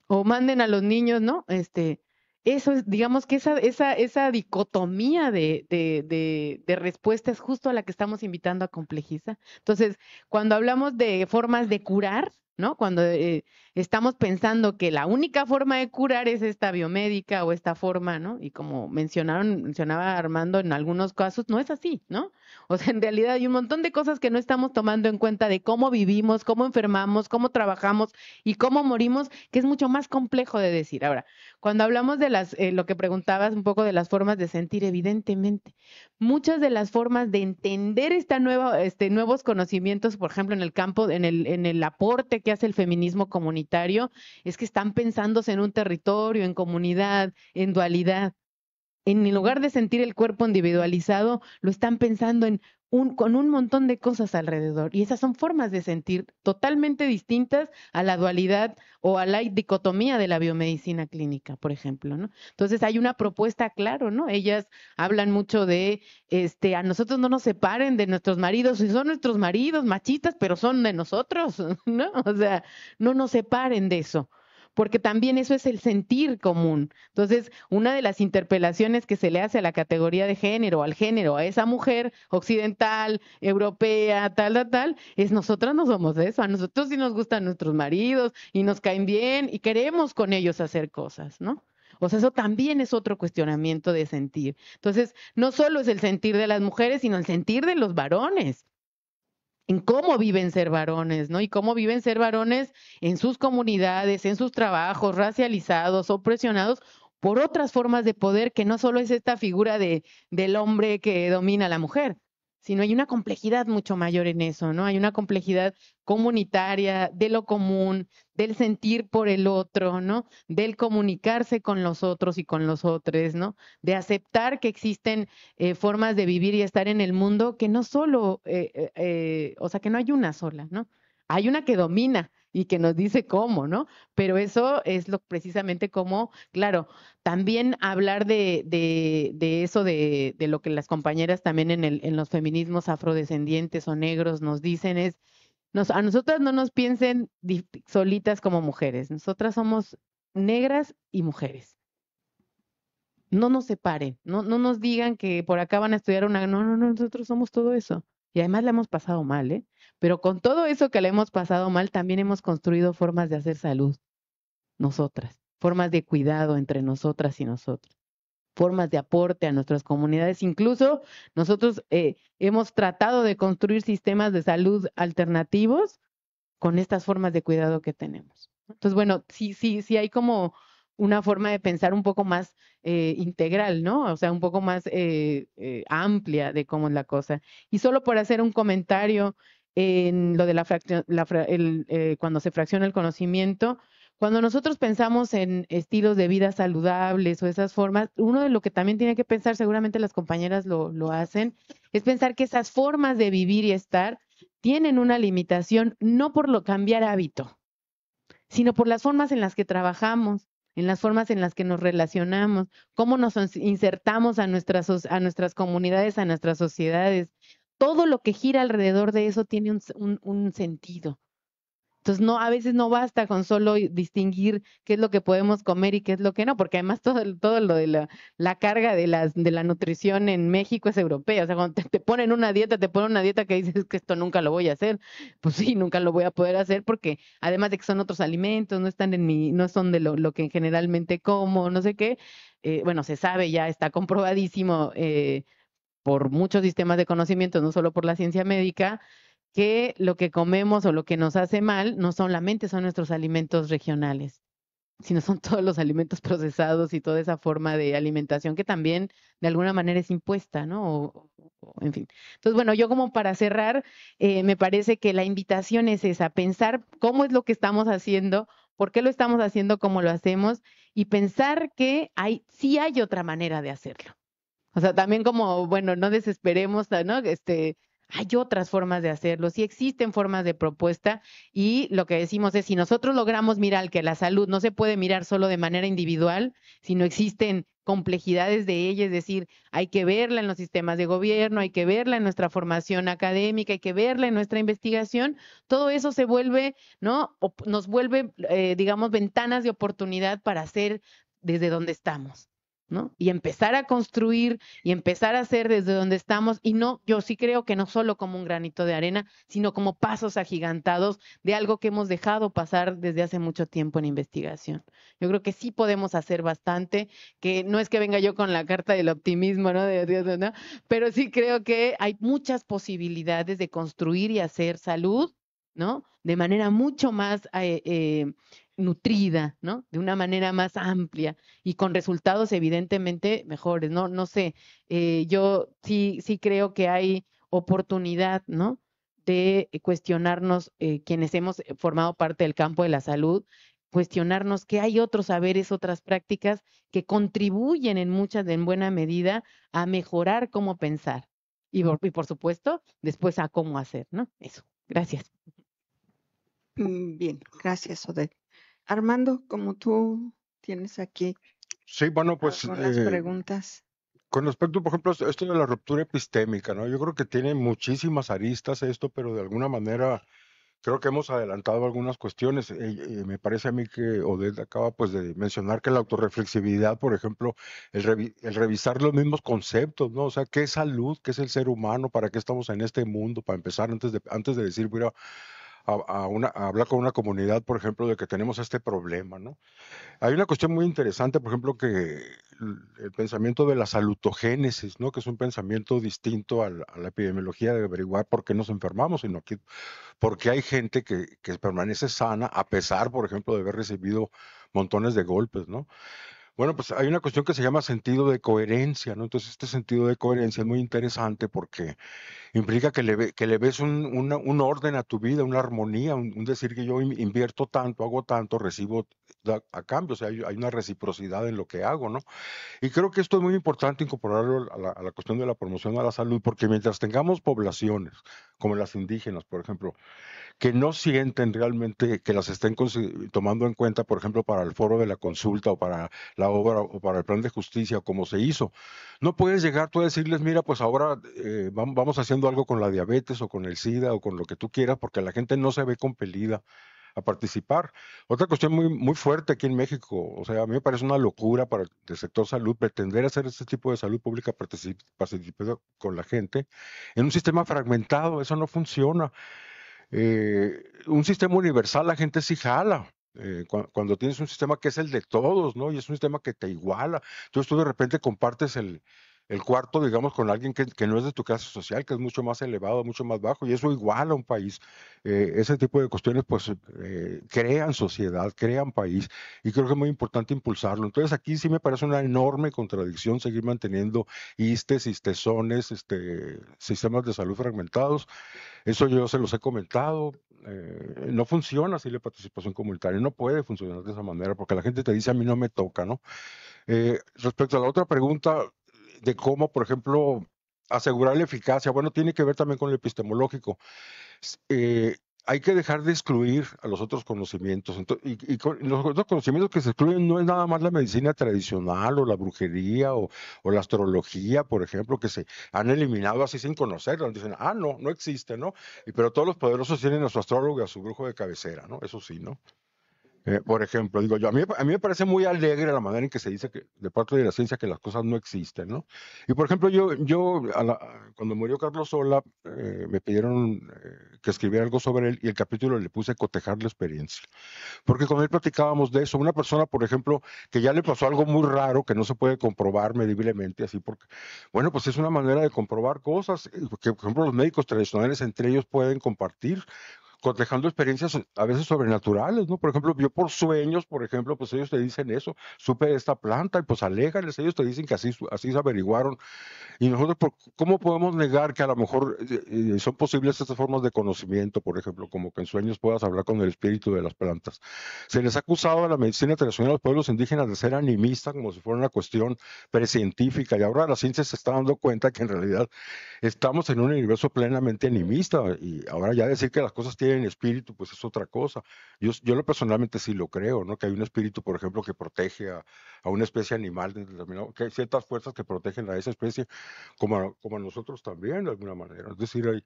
O manden a los niños, ¿no? Este, eso es, digamos que esa, esa, esa dicotomía de, de, de, de, respuesta es justo a la que estamos invitando a complejiza. Entonces, cuando hablamos de formas de curar, ¿no? Cuando eh, estamos pensando que la única forma de curar es esta biomédica o esta forma, ¿no? Y como mencionaron, mencionaba Armando, en algunos casos no es así, ¿no? O sea, en realidad hay un montón de cosas que no estamos tomando en cuenta de cómo vivimos, cómo enfermamos, cómo trabajamos y cómo morimos, que es mucho más complejo de decir. Ahora, cuando hablamos de las, eh, lo que preguntabas un poco de las formas de sentir, evidentemente, muchas de las formas de entender esta nueva, este, nuevos conocimientos, por ejemplo, en el campo, en el, en el aporte que hace el feminismo comunitario, es que están pensándose en un territorio, en comunidad, en dualidad. En lugar de sentir el cuerpo individualizado, lo están pensando en con un montón de cosas alrededor. Y esas son formas de sentir totalmente distintas a la dualidad o a la dicotomía de la biomedicina clínica, por ejemplo, ¿no? Entonces hay una propuesta, claro, ¿no? Ellas hablan mucho de, este, a nosotros no nos separen de nuestros maridos, si son nuestros maridos machitas pero son de nosotros, ¿no? O sea, no nos separen de eso porque también eso es el sentir común. Entonces, una de las interpelaciones que se le hace a la categoría de género, al género, a esa mujer occidental, europea, tal, tal, tal, es nosotras no somos eso, a nosotros sí nos gustan nuestros maridos y nos caen bien y queremos con ellos hacer cosas, ¿no? O sea, eso también es otro cuestionamiento de sentir. Entonces, no solo es el sentir de las mujeres, sino el sentir de los varones en cómo viven ser varones, ¿no? Y cómo viven ser varones en sus comunidades, en sus trabajos, racializados, opresionados por otras formas de poder que no solo es esta figura de, del hombre que domina a la mujer sino hay una complejidad mucho mayor en eso, ¿no? Hay una complejidad comunitaria, de lo común, del sentir por el otro, ¿no? Del comunicarse con los otros y con los otros, ¿no? De aceptar que existen eh, formas de vivir y estar en el mundo que no solo, eh, eh, o sea, que no hay una sola, ¿no? Hay una que domina, y que nos dice cómo, ¿no? Pero eso es lo precisamente como, claro, también hablar de, de, eso, de, lo que las compañeras también en, el, en los feminismos afrodescendientes o negros nos dicen es, a nosotras no nos piensen solitas como mujeres, nosotras somos negras y mujeres no nos separen, no, no nos digan que por acá van a estudiar una, no, no, no, nosotros somos todo eso. Y además la hemos pasado mal, ¿eh? Pero con todo eso que la hemos pasado mal, también hemos construido formas de hacer salud, nosotras, formas de cuidado entre nosotras y nosotros, formas de aporte a nuestras comunidades. Incluso nosotros eh, hemos tratado de construir sistemas de salud alternativos con estas formas de cuidado que tenemos. Entonces, bueno, sí, sí, sí hay como una forma de pensar un poco más eh, integral, ¿no? O sea, un poco más eh, eh, amplia de cómo es la cosa. Y solo por hacer un comentario en lo de la, la cuando se fracciona el conocimiento, cuando nosotros pensamos en estilos de vida saludables o esas formas, uno de lo que también tiene que pensar, seguramente las compañeras lo, lo hacen, es pensar que esas formas de vivir y estar tienen una limitación no por lo cambiar hábito, sino por las formas en las que trabajamos, en las formas en las que nos relacionamos, cómo nos insertamos a nuestras, a nuestras comunidades, a nuestras sociedades. Todo lo que gira alrededor de eso tiene un sentido. Entonces, no, a veces no basta con solo distinguir qué es lo que podemos comer y qué es lo que no, porque además todo, todo lo de la, la carga de, las, de la nutrición en México es europea. O sea, cuando te, ponen una dieta, te ponen una dieta que dices que esto nunca lo voy a hacer. Pues sí, nunca lo voy a poder hacer porque además de que son otros alimentos, no están en mi, no son de lo, lo que generalmente como, no sé qué. Eh, bueno, se sabe ya, está comprobadísimo eh, por muchos sistemas de conocimiento, no solo por la ciencia médica, que lo que comemos o lo que nos hace mal no solamente son nuestros alimentos regionales, sino son todos los alimentos procesados y toda esa forma de alimentación que también de alguna manera es impuesta, ¿no? en fin. Entonces, bueno, yo como para cerrar, eh, me parece que la invitación es esa, pensar cómo es lo que estamos haciendo, por qué lo estamos haciendo cómo lo hacemos y pensar que hay, sí hay otra manera de hacerlo. O sea, también como, bueno, no desesperemos, ¿no? Este, hay otras formas de hacerlo, sí existen formas de propuesta y lo que decimos es, si nosotros logramos mirar que la salud no se puede mirar solo de manera individual, sino existen complejidades de ella, es decir, hay que verla en los sistemas de gobierno, hay que verla en nuestra formación académica, hay que verla en nuestra investigación, todo eso se vuelve, ¿no? nos vuelve, eh, digamos, ventanas de oportunidad para hacer desde donde estamos. Y empezar a construir y empezar a hacer desde donde estamos y no, yo sí creo que no solo como un granito de arena, sino como pasos agigantados de algo que hemos dejado pasar desde hace mucho tiempo en investigación. Yo creo que sí podemos hacer bastante, que no es que venga yo con la carta del optimismo, ¿no? De Pero sí creo que hay muchas posibilidades de construir y hacer salud, ¿no? De manera mucho más eh, eh, nutrida, ¿no? De una manera más amplia y con resultados evidentemente mejores, ¿no? No sé, eh, yo sí, sí creo que hay oportunidad, ¿no? De cuestionarnos, eh, quienes hemos eh, formado parte del campo de la salud, cuestionarnos que hay otros saberes, otras prácticas que contribuyen en muchas, en buena medida, a mejorar cómo pensar. Y y por supuesto, después a cómo hacer, ¿no? Eso. Gracias. Mm, bien, gracias, Odette. Armando, como tú tienes aquí. Sí, bueno, pues. Eh, preguntas. Con respecto, por ejemplo, esto de la ruptura epistémica, ¿no? Yo creo que tiene muchísimas aristas esto, pero de alguna manera creo que hemos adelantado algunas cuestiones. Eh, eh, me parece a mí que Odette acaba pues de mencionar que la autorreflexividad, por ejemplo, el, revisar los mismos conceptos, ¿no? O sea, ¿qué es salud? ¿Qué es el ser humano? ¿Para qué estamos en este mundo? Para empezar, antes de, antes de decir, mira, a, hablar con una comunidad, por ejemplo, de que tenemos este problema, ¿no? Hay una cuestión muy interesante, por ejemplo, que el pensamiento de la salutogénesis, ¿no? Que es un pensamiento distinto a la, epidemiología de averiguar por qué nos enfermamos, sino que porque hay gente que, que permanece sana a pesar, por ejemplo, de haber recibido montones de golpes, ¿no? Bueno, pues hay una cuestión que se llama sentido de coherencia, ¿no? Entonces este sentido de coherencia es muy interesante porque implica que le, que le ves un, orden a tu vida, una armonía, un, decir que yo invierto tanto, hago tanto, recibo a, cambio, o sea, hay, una reciprocidad en lo que hago, ¿no? Y creo que esto es muy importante incorporarlo a la, a la cuestión de la promoción a la salud porque mientras tengamos poblaciones como las indígenas, por ejemplo, que no sienten realmente que las estén tomando en cuenta, por ejemplo, para el foro de la consulta o para la obra o para el plan de justicia, como se hizo. No puedes llegar tú a decirles, mira, pues ahora eh, vamos haciendo algo con la diabetes o con el SIDA o con lo que tú quieras, porque la gente no se ve compelida a participar. Otra cuestión muy, muy fuerte aquí en México, o sea, a mí me parece una locura para el sector salud pretender hacer este tipo de salud pública participada con la gente en un sistema fragmentado, eso no funciona. Eh, un sistema universal la gente sí jala, eh, cuando, tienes un sistema que es el de todos, ¿no? Y es un sistema que te iguala. Entonces tú de repente compartes el, el cuarto, digamos, con alguien que, no es de tu clase social, que es mucho más elevado, mucho más bajo, y eso igual a un país. Eh, ese tipo de cuestiones, pues, eh, crean sociedad, crean país, y creo que es muy importante impulsarlo. Entonces, aquí sí me parece una enorme contradicción seguir manteniendo ISTES, ISTESONES, este, sistemas de salud fragmentados. Eso yo se los he comentado, eh, no funciona así la participación comunitaria, no puede funcionar de esa manera, porque la gente te dice a mí no me toca, ¿no? respecto a la otra pregunta, de cómo, por ejemplo, asegurar la eficacia. Bueno, tiene que ver también con lo epistemológico. Eh, hay que dejar de excluir a los otros conocimientos. y, los otros conocimientos que se excluyen no es nada más la medicina tradicional o la brujería o, la astrología, por ejemplo, que se han eliminado así sin conocerlo Dicen, ah, no, no existe, ¿no? Y, pero todos los poderosos tienen a su astrólogo y a su brujo de cabecera, ¿no? Eso sí, ¿no? Eh, por ejemplo, digo yo, a mí, me parece muy alegre la manera en que se dice que, de parte de la ciencia que las cosas no existen, ¿no? Y por ejemplo, yo, yo cuando murió Carlos Sola, eh, me pidieron eh, que escribiera algo sobre él y el capítulo le puse cotejar la experiencia. Porque con él platicábamos de eso. Una persona, por ejemplo, que ya le pasó algo muy raro que no se puede comprobar mediblemente, así porque, bueno, pues es una manera de comprobar cosas que, por ejemplo, los médicos tradicionales entre ellos pueden compartir cotejando experiencias a veces sobrenaturales, ¿no? Por ejemplo, yo por sueños, por ejemplo, pues ellos te dicen eso, supe de esta planta y pues aléjales, ellos te dicen que así, así se averiguaron. Y nosotros, ¿cómo podemos negar que a lo mejor eh, eh, son posibles estas formas de conocimiento, por ejemplo, como que en sueños puedas hablar con el espíritu de las plantas? Se les ha acusado a la medicina tradicional de los pueblos indígenas de ser animista como si fuera una cuestión precientífica y ahora la ciencia se está dando cuenta que en realidad estamos en un universo plenamente animista y ahora ya decir que las cosas tienen en espíritu, pues es otra cosa. Yo, lo personalmente sí lo creo, ¿no? Que hay un espíritu, por ejemplo, que protege a, una especie animal, determinado, que hay ciertas fuerzas que protegen a esa especie, como a, nosotros también, de alguna manera. Es decir,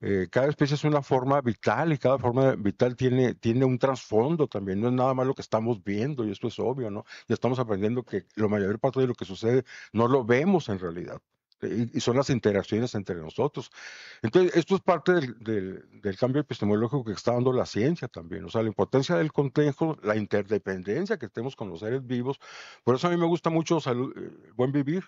eh, cada especie es una forma vital y cada forma vital tiene, tiene un trasfondo también, no es nada más lo que estamos viendo y esto es obvio, ¿no? Ya estamos aprendiendo que la mayor parte de lo que sucede no lo vemos en realidad, y son las interacciones entre nosotros. Entonces, esto es parte del, cambio epistemológico que está dando la ciencia también, o sea, la importancia del contexto, la interdependencia que tenemos con los seres vivos. Por eso a mí me gusta mucho salud, eh, Buen Vivir,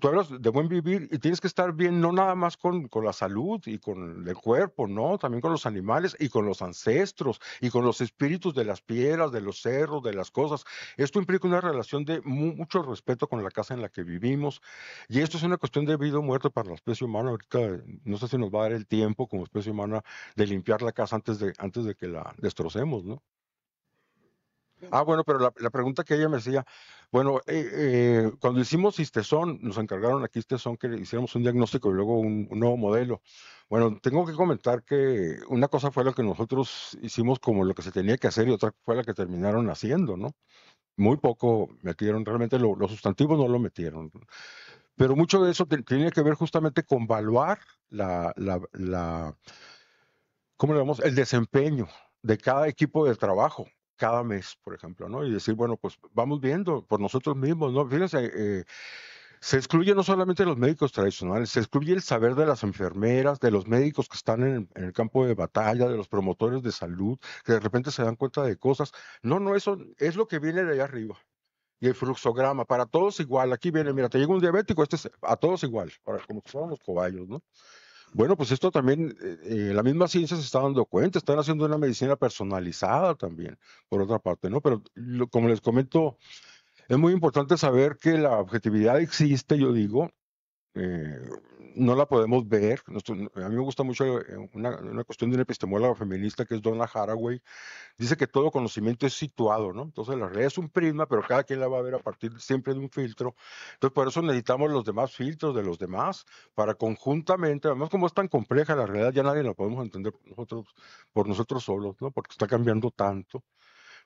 tú hablas de buen vivir y tienes que estar bien, no nada más con, la salud y con el cuerpo, ¿no? También con los animales y con los ancestros y con los espíritus de las piedras, de los cerros, de las cosas. Esto implica una relación de mucho respeto con la casa en la que vivimos. Y esto es una cuestión de vida o muerte para la especie humana. Ahorita no sé si nos va a dar el tiempo como especie humana de limpiar la casa antes de, antes de que la destrocemos, ¿no? Ah, bueno, pero la, pregunta que ella me hacía, bueno, eh, eh, cuando hicimos Istezón, nos encargaron aquí Istezón que hiciéramos un diagnóstico y luego un, nuevo modelo. Bueno, tengo que comentar que una cosa fue lo que nosotros hicimos como lo que se tenía que hacer y otra fue la que terminaron haciendo, ¿no? Muy poco metieron, realmente los sustantivos no lo metieron. Pero mucho de eso tenía que ver justamente con evaluar la, la, la ¿cómo le llamamos? El desempeño de cada equipo de trabajo cada mes, por ejemplo, ¿no? Y decir, bueno, pues vamos viendo por nosotros mismos, ¿no? Fíjense, eh, se excluye no solamente los médicos tradicionales, se excluye el saber de las enfermeras, de los médicos que están en, el campo de batalla, de los promotores de salud, que de repente se dan cuenta de cosas. No, no, eso es lo que viene de allá arriba. Y el fluxograma, para todos igual. Aquí viene, mira, te llega un diabético, este es a todos igual, como si fuéramos cobayos, ¿no? Bueno, pues esto también, eh, eh, la misma ciencia se está dando cuenta, están haciendo una medicina personalizada también, por otra parte, ¿no? Pero como les comento, es muy importante saber que la objetividad existe, yo digo, eh, no la podemos ver. a mí me gusta mucho eh, una, cuestión de una epistemóloga feminista que es Donna Haraway. Dice que todo conocimiento es situado, ¿no? Entonces la realidad es un prisma, pero cada quien la va a ver a partir siempre de un filtro. Entonces por eso necesitamos los demás filtros de los demás para conjuntamente, además como es tan compleja la realidad, ya nadie la podemos entender nosotros, por nosotros solos, ¿no? Porque está cambiando tanto.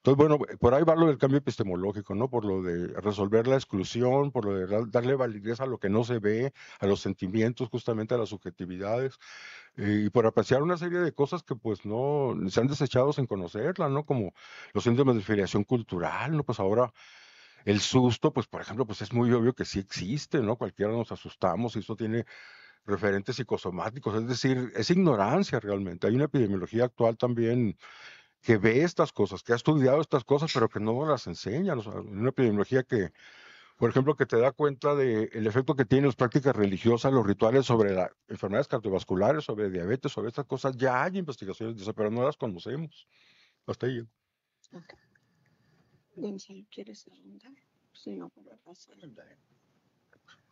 Entonces, bueno, eh, por ahí va lo del cambio epistemológico, ¿no? Por lo de resolver la exclusión, por lo de darle validez a lo que no se ve, a los sentimientos, justamente a las subjetividades, eh, y por apreciar una serie de cosas que pues no se han desechado sin conocerla, ¿no? Como los síntomas de filiación cultural, ¿no? Pues ahora... El susto, pues por ejemplo, pues es muy obvio que sí existe, ¿no? Cualquiera nos asustamos y eso tiene referentes psicosomáticos, es decir, es ignorancia realmente. Hay una epidemiología actual también que ve estas cosas, que ha estudiado estas cosas, pero que no las enseña. una epidemiología que, por ejemplo, que te da cuenta del el efecto que tienen las prácticas religiosas, los rituales sobre las enfermedades cardiovasculares, sobre diabetes, sobre estas cosas. Ya hay investigaciones de eso, pero no las conocemos. Hasta ahí. Pues,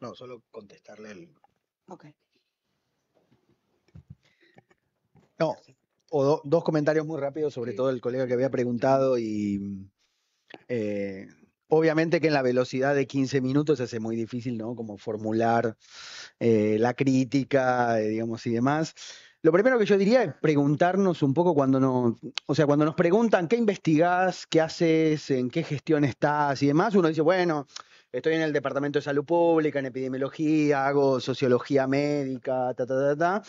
no, solo contestarle el. Ok. No, o dos comentarios muy rápidos, sobre todo el colega que había preguntado y mm, eh, obviamente que en la velocidad de 15 minutos se hace muy difícil, ¿no? Como formular eh, la crítica, eh, digamos, y demás. Lo primero que yo diría es preguntarnos un poco cuando no, o sea, cuando nos preguntan qué investigás, qué haces, en qué gestión estás y demás, uno dice, bueno, estoy en el Departamento de Salud Pública, en epidemiología, hago sociología médica, ta, ta, ta, ta.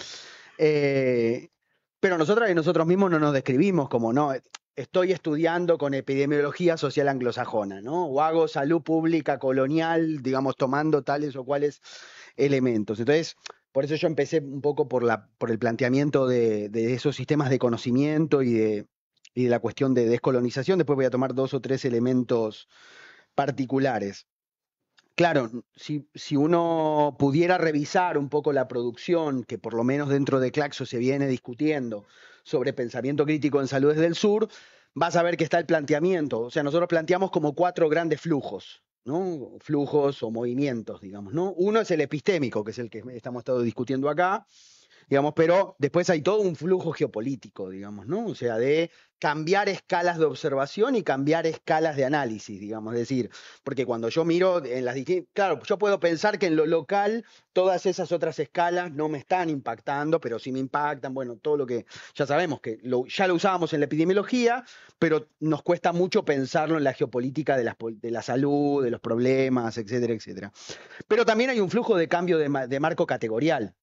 Pero nosotras y nosotros mismos no nos describimos como, no, eh, estoy estudiando con epidemiología social anglosajona, ¿no? O hago salud pública colonial, digamos, tomando tales o cuales elementos. Entonces, por eso yo empecé un poco por, el planteamiento de, esos sistemas de conocimiento y de la cuestión de descolonización. Después voy a tomar dos o tres elementos particulares. Claro, si, uno pudiera revisar un poco la producción, que por lo menos dentro de Claxo se viene discutiendo sobre pensamiento crítico en Salud del Sur, vas a ver que está el planteamiento. O sea, nosotros planteamos como cuatro grandes flujos, ¿no? Flujos o movimientos, digamos, ¿no? Uno es el epistémico, que es el que estamos discutiendo acá, digamos, pero después hay todo un flujo geopolítico, digamos, ¿no? O sea, de cambiar escalas de observación y cambiar escalas de análisis, digamos, es decir, porque cuando yo miro en las distintas, claro, yo puedo pensar que en lo local todas esas otras escalas no me están impactando, pero sí me impactan, bueno, todo lo que ya sabemos que ya lo usábamos en la epidemiología, pero nos cuesta mucho pensarlo en la geopolítica de, la salud, de los problemas, etcétera, etcétera. Pero también hay un flujo de cambio de, de marco categorial,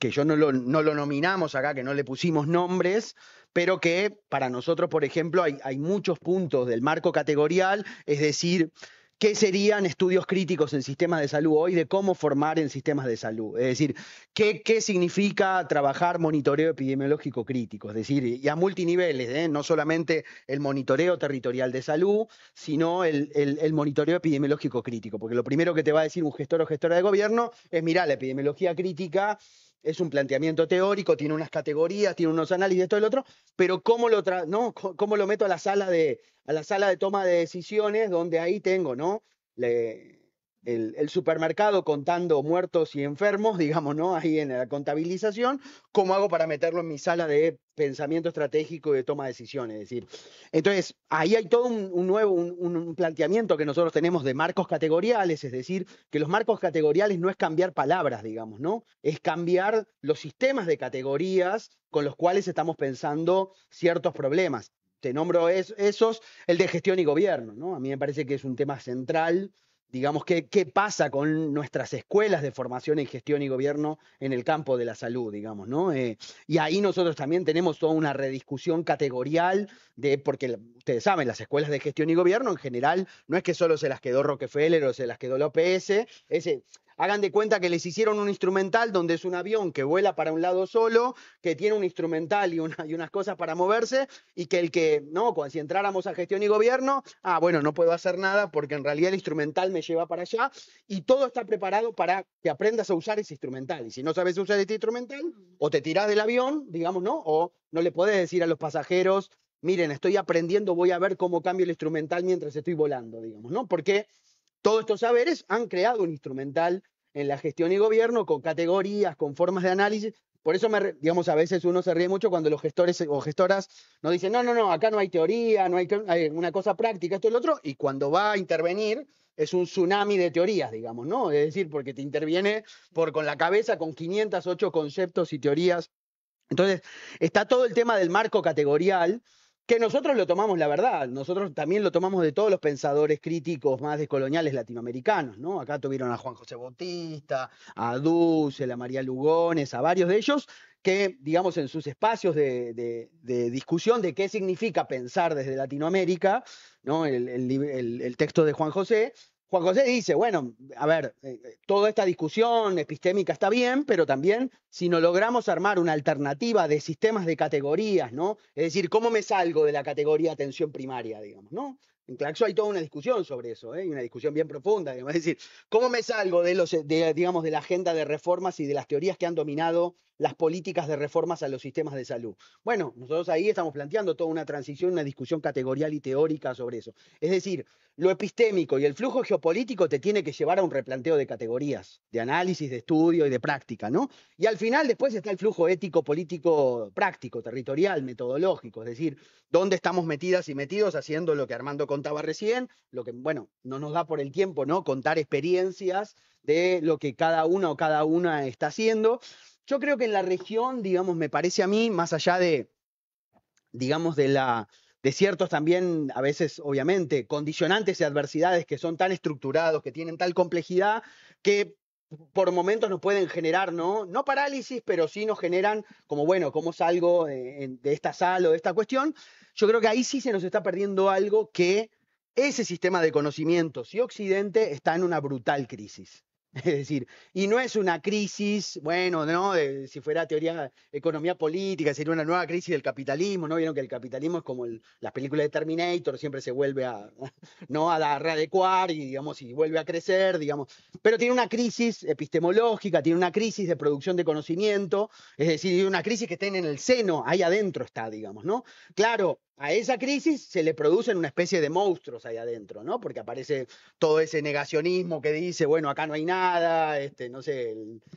que yo no lo, no lo nominamos acá, que no le pusimos nombres, pero que para nosotros, por ejemplo, hay, hay muchos puntos del marco categorial, es decir, qué serían estudios críticos en sistemas de salud hoy de cómo formar en sistemas de salud. Es decir, qué, qué significa trabajar monitoreo epidemiológico crítico, es decir, y a multiniveles, ¿eh? no solamente el monitoreo territorial de salud, sino el, el, monitoreo epidemiológico crítico, porque lo primero que te va a decir un gestor o gestora de gobierno es, mirá, la epidemiología crítica es un planteamiento teórico, tiene unas categorías, tiene unos análisis, esto y lo otro, pero cómo lo, no, lo meto a la, sala de, a la sala de toma de decisiones donde ahí tengo, ¿no? Le el, supermercado contando muertos y enfermos, digamos, ¿no? Ahí en la contabilización, ¿cómo hago para meterlo en mi sala de pensamiento estratégico y de toma de decisiones? Es decir, entonces, ahí hay todo un, nuevo, un, planteamiento que nosotros tenemos de marcos categoriales, es decir, que los marcos categoriales no es cambiar palabras, digamos, ¿no? Es cambiar los sistemas de categorías con los cuales estamos pensando ciertos problemas. Te nombro esos, el de gestión y gobierno, ¿no? A mí me parece que es un tema central digamos, qué, pasa con nuestras escuelas de formación en gestión y gobierno en el campo de la salud, digamos, ¿no? Eh, y ahí nosotros también tenemos toda una rediscusión categorial de, porque ustedes saben, las escuelas de gestión y gobierno en general no es que solo se las quedó Rockefeller o se las quedó la OPS, ese, Hagan de cuenta que les hicieron un instrumental donde es un avión que vuela para un lado solo, que tiene un instrumental y, unas cosas para moverse, y que el que, no, si entráramos a gestión y gobierno, ah, bueno, no puedo hacer nada porque en realidad el instrumental me lleva para allá, y todo está preparado para que aprendas a usar ese instrumental. Y si no sabes usar este instrumental, o te tirás del avión, digamos, ¿no? O no le puedes decir a los pasajeros, miren, estoy aprendiendo, voy a ver cómo cambio el instrumental mientras estoy volando, digamos, ¿no? Porque todos estos saberes han creado un instrumental en la gestión y gobierno con categorías, con formas de análisis. Por eso, me, digamos, a veces uno se ríe mucho cuando los gestores o gestoras nos dicen, no, no, no, acá no hay teoría, no hay, una cosa práctica, esto es lo otro, y cuando va a intervenir es un tsunami de teorías, digamos, ¿no? Es decir, porque te interviene por, con la cabeza con 508 conceptos y teorías. Entonces, está todo el tema del marco categorial, que nosotros lo tomamos la verdad, nosotros también lo tomamos de todos los pensadores críticos más descoloniales latinoamericanos, ¿no? Acá tuvieron a Juan José Bautista, a Dulce a María Lugones, a varios de ellos que, digamos, en sus espacios de, discusión de qué significa pensar desde Latinoamérica, ¿no? el texto de Juan José, Juan José dice, bueno, a ver, eh, eh, toda esta discusión epistémica está bien, pero también si no logramos armar una alternativa de sistemas de categorías, ¿no? Es decir, ¿cómo me salgo de la categoría atención primaria, digamos, ¿no? En Claxo hay toda una discusión sobre eso, ¿eh? una discusión bien profunda, digamos. Es decir, ¿cómo me salgo de, los, eh, digamos, de la agenda de reformas y de las teorías que han dominado las políticas de reformas a los sistemas de salud. Bueno, nosotros ahí estamos planteando toda una transición, una discusión categorial y teórica sobre eso. Es decir, lo epistémico y el flujo geopolítico te tiene que llevar a un replanteo de categorías, de análisis, de estudio y de práctica, ¿no? Y al final después está el flujo ético, político, práctico, territorial, metodológico, es decir, dónde estamos metidas y metidos haciendo lo que Armando contaba recién, lo que, bueno, no nos da por el tiempo, ¿no? Contar experiencias de lo que cada uno o cada una está haciendo. Yo creo que en la región, digamos, me parece a mí, más allá de, digamos, de la de ciertos también, a veces, obviamente, condicionantes y adversidades que son tan estructurados, que tienen tal complejidad, que por momentos nos pueden generar, ¿no? No parálisis, pero sí nos generan como, bueno, ¿cómo salgo de, eh, de esta sala o de esta cuestión? Yo creo que ahí sí se nos está perdiendo algo que ese sistema de conocimientos y Occidente está en una brutal crisis. Es decir, y no es una crisis, bueno, no, si fuera teoría economía política, sería una nueva crisis del capitalismo, ¿no? Vieron que el capitalismo es como la las películas de Terminator, siempre se vuelve a, ¿no? a readecuar y, digamos, y vuelve a crecer, digamos. Pero tiene una crisis epistemológica, tiene una crisis de producción de conocimiento, es decir, una crisis que está en el seno, ahí adentro está, digamos, ¿no? Claro, a esa crisis se le producen una especie de monstruos ahí adentro, ¿no? Porque aparece todo ese negacionismo que dice, bueno, acá no hay nada nada, este, no sé,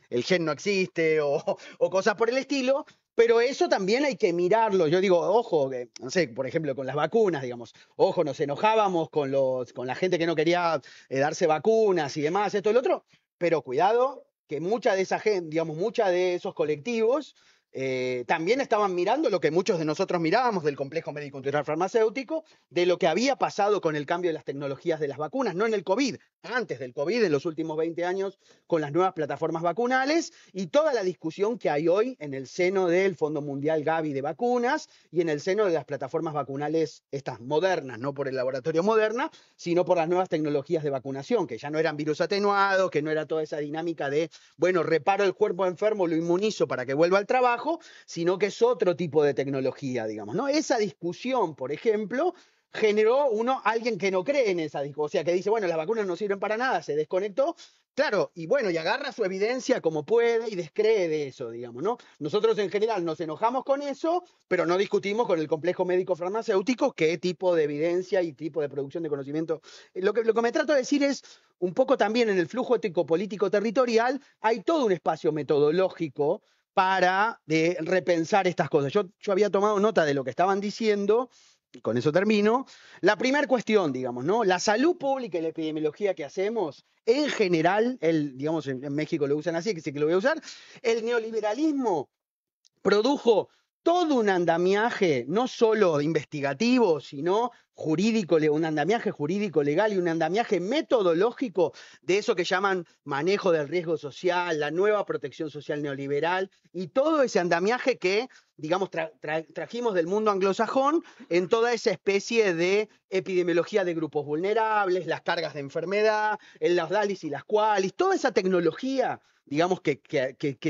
el, gen no existe o, cosas por el estilo, pero eso también hay que mirarlo. Yo digo, ojo, no sé, por ejemplo, con las vacunas, digamos, ojo, nos enojábamos con, los, con la gente que no quería eh, darse vacunas y demás, esto y lo otro, pero cuidado que mucha de esa gente, digamos, mucha de esos colectivos eh, también estaban mirando lo que muchos de nosotros mirábamos del complejo médico industrial farmacéutico, de lo que había pasado con el cambio de las tecnologías de las vacunas, no en el COVID, antes del COVID, en los últimos 20 años, con las nuevas plataformas vacunales y toda la discusión que hay hoy en el seno del Fondo Mundial Gavi de vacunas y en el seno de las plataformas vacunales, estas modernas, no por el laboratorio moderna, sino por las nuevas tecnologías de vacunación, que ya no eran virus atenuados, que no era toda esa dinámica de, bueno, reparo el cuerpo enfermo, lo inmunizo para que vuelva al trabajo sino que es otro tipo de tecnología, digamos, ¿no? Esa discusión, por ejemplo, generó uno, alguien que no cree en esa discusión, o sea, que dice, bueno, las vacunas no sirven para nada, se desconectó, claro, y bueno, y agarra su evidencia como puede y descree de eso, digamos, ¿no? Nosotros en general nos enojamos con eso, pero no discutimos con el complejo médico farmacéutico qué tipo de evidencia y tipo de producción de conocimiento. Lo que, lo que me trato de decir es, un poco también en el flujo ético-político territorial, hay todo un espacio metodológico para de, eh, repensar estas cosas. Yo, había tomado nota de lo que estaban diciendo, y con eso termino. La primera cuestión, digamos, ¿no? La salud pública y la epidemiología que hacemos, en general, el, digamos, en, México lo usan así, que sí que lo voy a usar, el neoliberalismo produjo todo un andamiaje, no solo investigativo, sino jurídico, un andamiaje jurídico legal y un andamiaje metodológico de eso que llaman manejo del riesgo social, la nueva protección social neoliberal y todo ese andamiaje que, digamos, trajimos del mundo anglosajón en toda esa especie de epidemiología de grupos vulnerables, las cargas de enfermedad, en las DALIS y las cualis, toda esa tecnología digamos, que,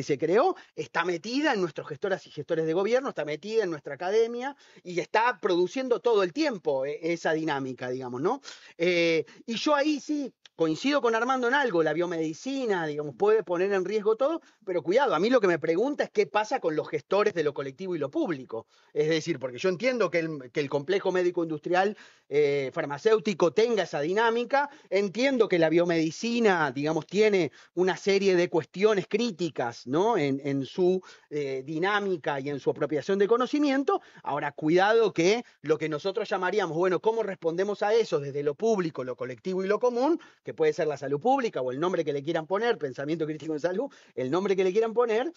se creó, está metida en nuestros gestoras y gestores de gobierno, está metida en nuestra academia y está produciendo todo el tiempo eh, esa dinámica, digamos, ¿no? Eh, y yo ahí sí coincido con Armando en algo, la biomedicina, digamos, puede poner en riesgo todo, pero cuidado, a mí lo que me pregunta es qué pasa con los gestores de lo colectivo y lo público. Es decir, porque yo entiendo que el, complejo médico-industrial eh, farmacéutico tenga esa dinámica, entiendo que la biomedicina, digamos, tiene una serie de cuestiones críticas, ¿no? En, su dinámica y en su apropiación de conocimiento. Ahora, cuidado que lo que nosotros llamaríamos, bueno, ¿cómo respondemos a eso desde lo público, lo colectivo y lo común, que puede ser la salud pública o el nombre que le quieran poner, pensamiento crítico en salud, el nombre que le quieran poner,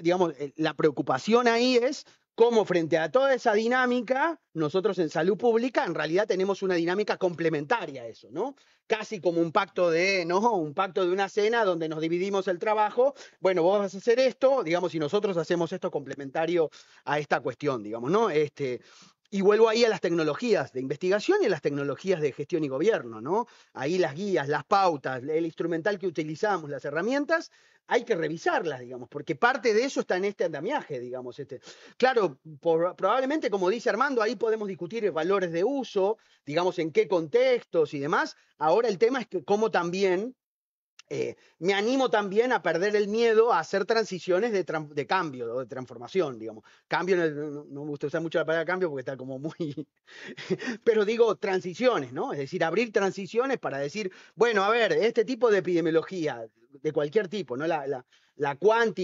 digamos, eh, la preocupación ahí es cómo frente a toda esa dinámica, nosotros en salud pública en realidad tenemos una dinámica complementaria a eso, ¿no? Casi como un pacto de, ¿no? Un pacto de una cena donde nos dividimos el trabajo, bueno, vos vas a hacer esto, digamos, y nosotros hacemos esto complementario a esta cuestión, digamos, ¿no? Este, y vuelvo ahí a las tecnologías de investigación y a las tecnologías de gestión y gobierno, ¿no? Ahí las guías, las pautas, el instrumental que utilizamos, las herramientas, hay que revisarlas, digamos, porque parte de eso está en este andamiaje, digamos. Este. Claro, probablemente, como dice Armando, ahí podemos discutir valores de uso, digamos, en qué contextos y demás. Ahora el tema es que cómo también eh, me animo también a perder el miedo a hacer transiciones de, cambio o de transformación, digamos. Cambio, no, me gusta usar mucho la palabra cambio porque está como muy... Pero digo transiciones, ¿no? Es decir, abrir transiciones para decir, bueno, a ver, este tipo de epidemiología, de cualquier tipo, ¿no? La, la,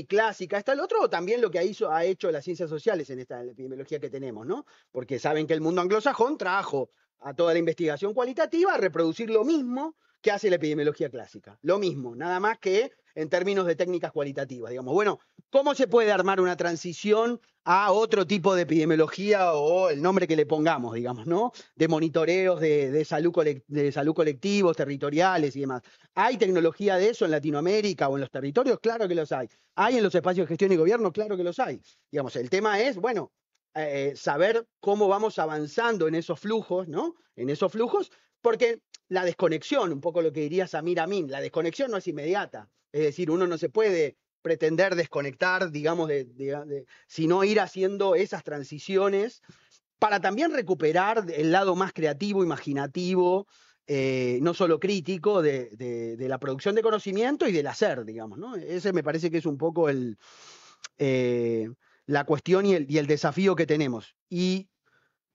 clásica, está el otro, o también lo que hizo, ha hecho las ciencias sociales en esta epidemiología que tenemos, ¿no? Porque saben que el mundo anglosajón trajo a toda la investigación cualitativa a reproducir lo mismo ¿Qué hace la epidemiología clásica. Lo mismo, nada más que en términos de técnicas cualitativas, digamos. Bueno, ¿cómo se puede armar una transición a otro tipo de epidemiología o el nombre que le pongamos, digamos, ¿no? De monitoreos de, salud, colectivos, territoriales y demás. ¿Hay tecnología de eso en Latinoamérica o en los territorios? Claro que los hay. ¿Hay en los espacios de gestión y gobierno? Claro que los hay. Digamos, el tema es, bueno, eh, saber cómo vamos avanzando en esos flujos, ¿no? En esos flujos, porque la desconexión, un poco lo que diría Samir Amin, la desconexión no es inmediata. Es decir, uno no se puede pretender desconectar, digamos, sino ir haciendo esas transiciones para también recuperar el lado más creativo, imaginativo, eh, no solo crítico, de, la producción de conocimiento y del hacer, digamos, ¿no? Ese me parece que es un poco eh, la cuestión y el desafío que tenemos. Y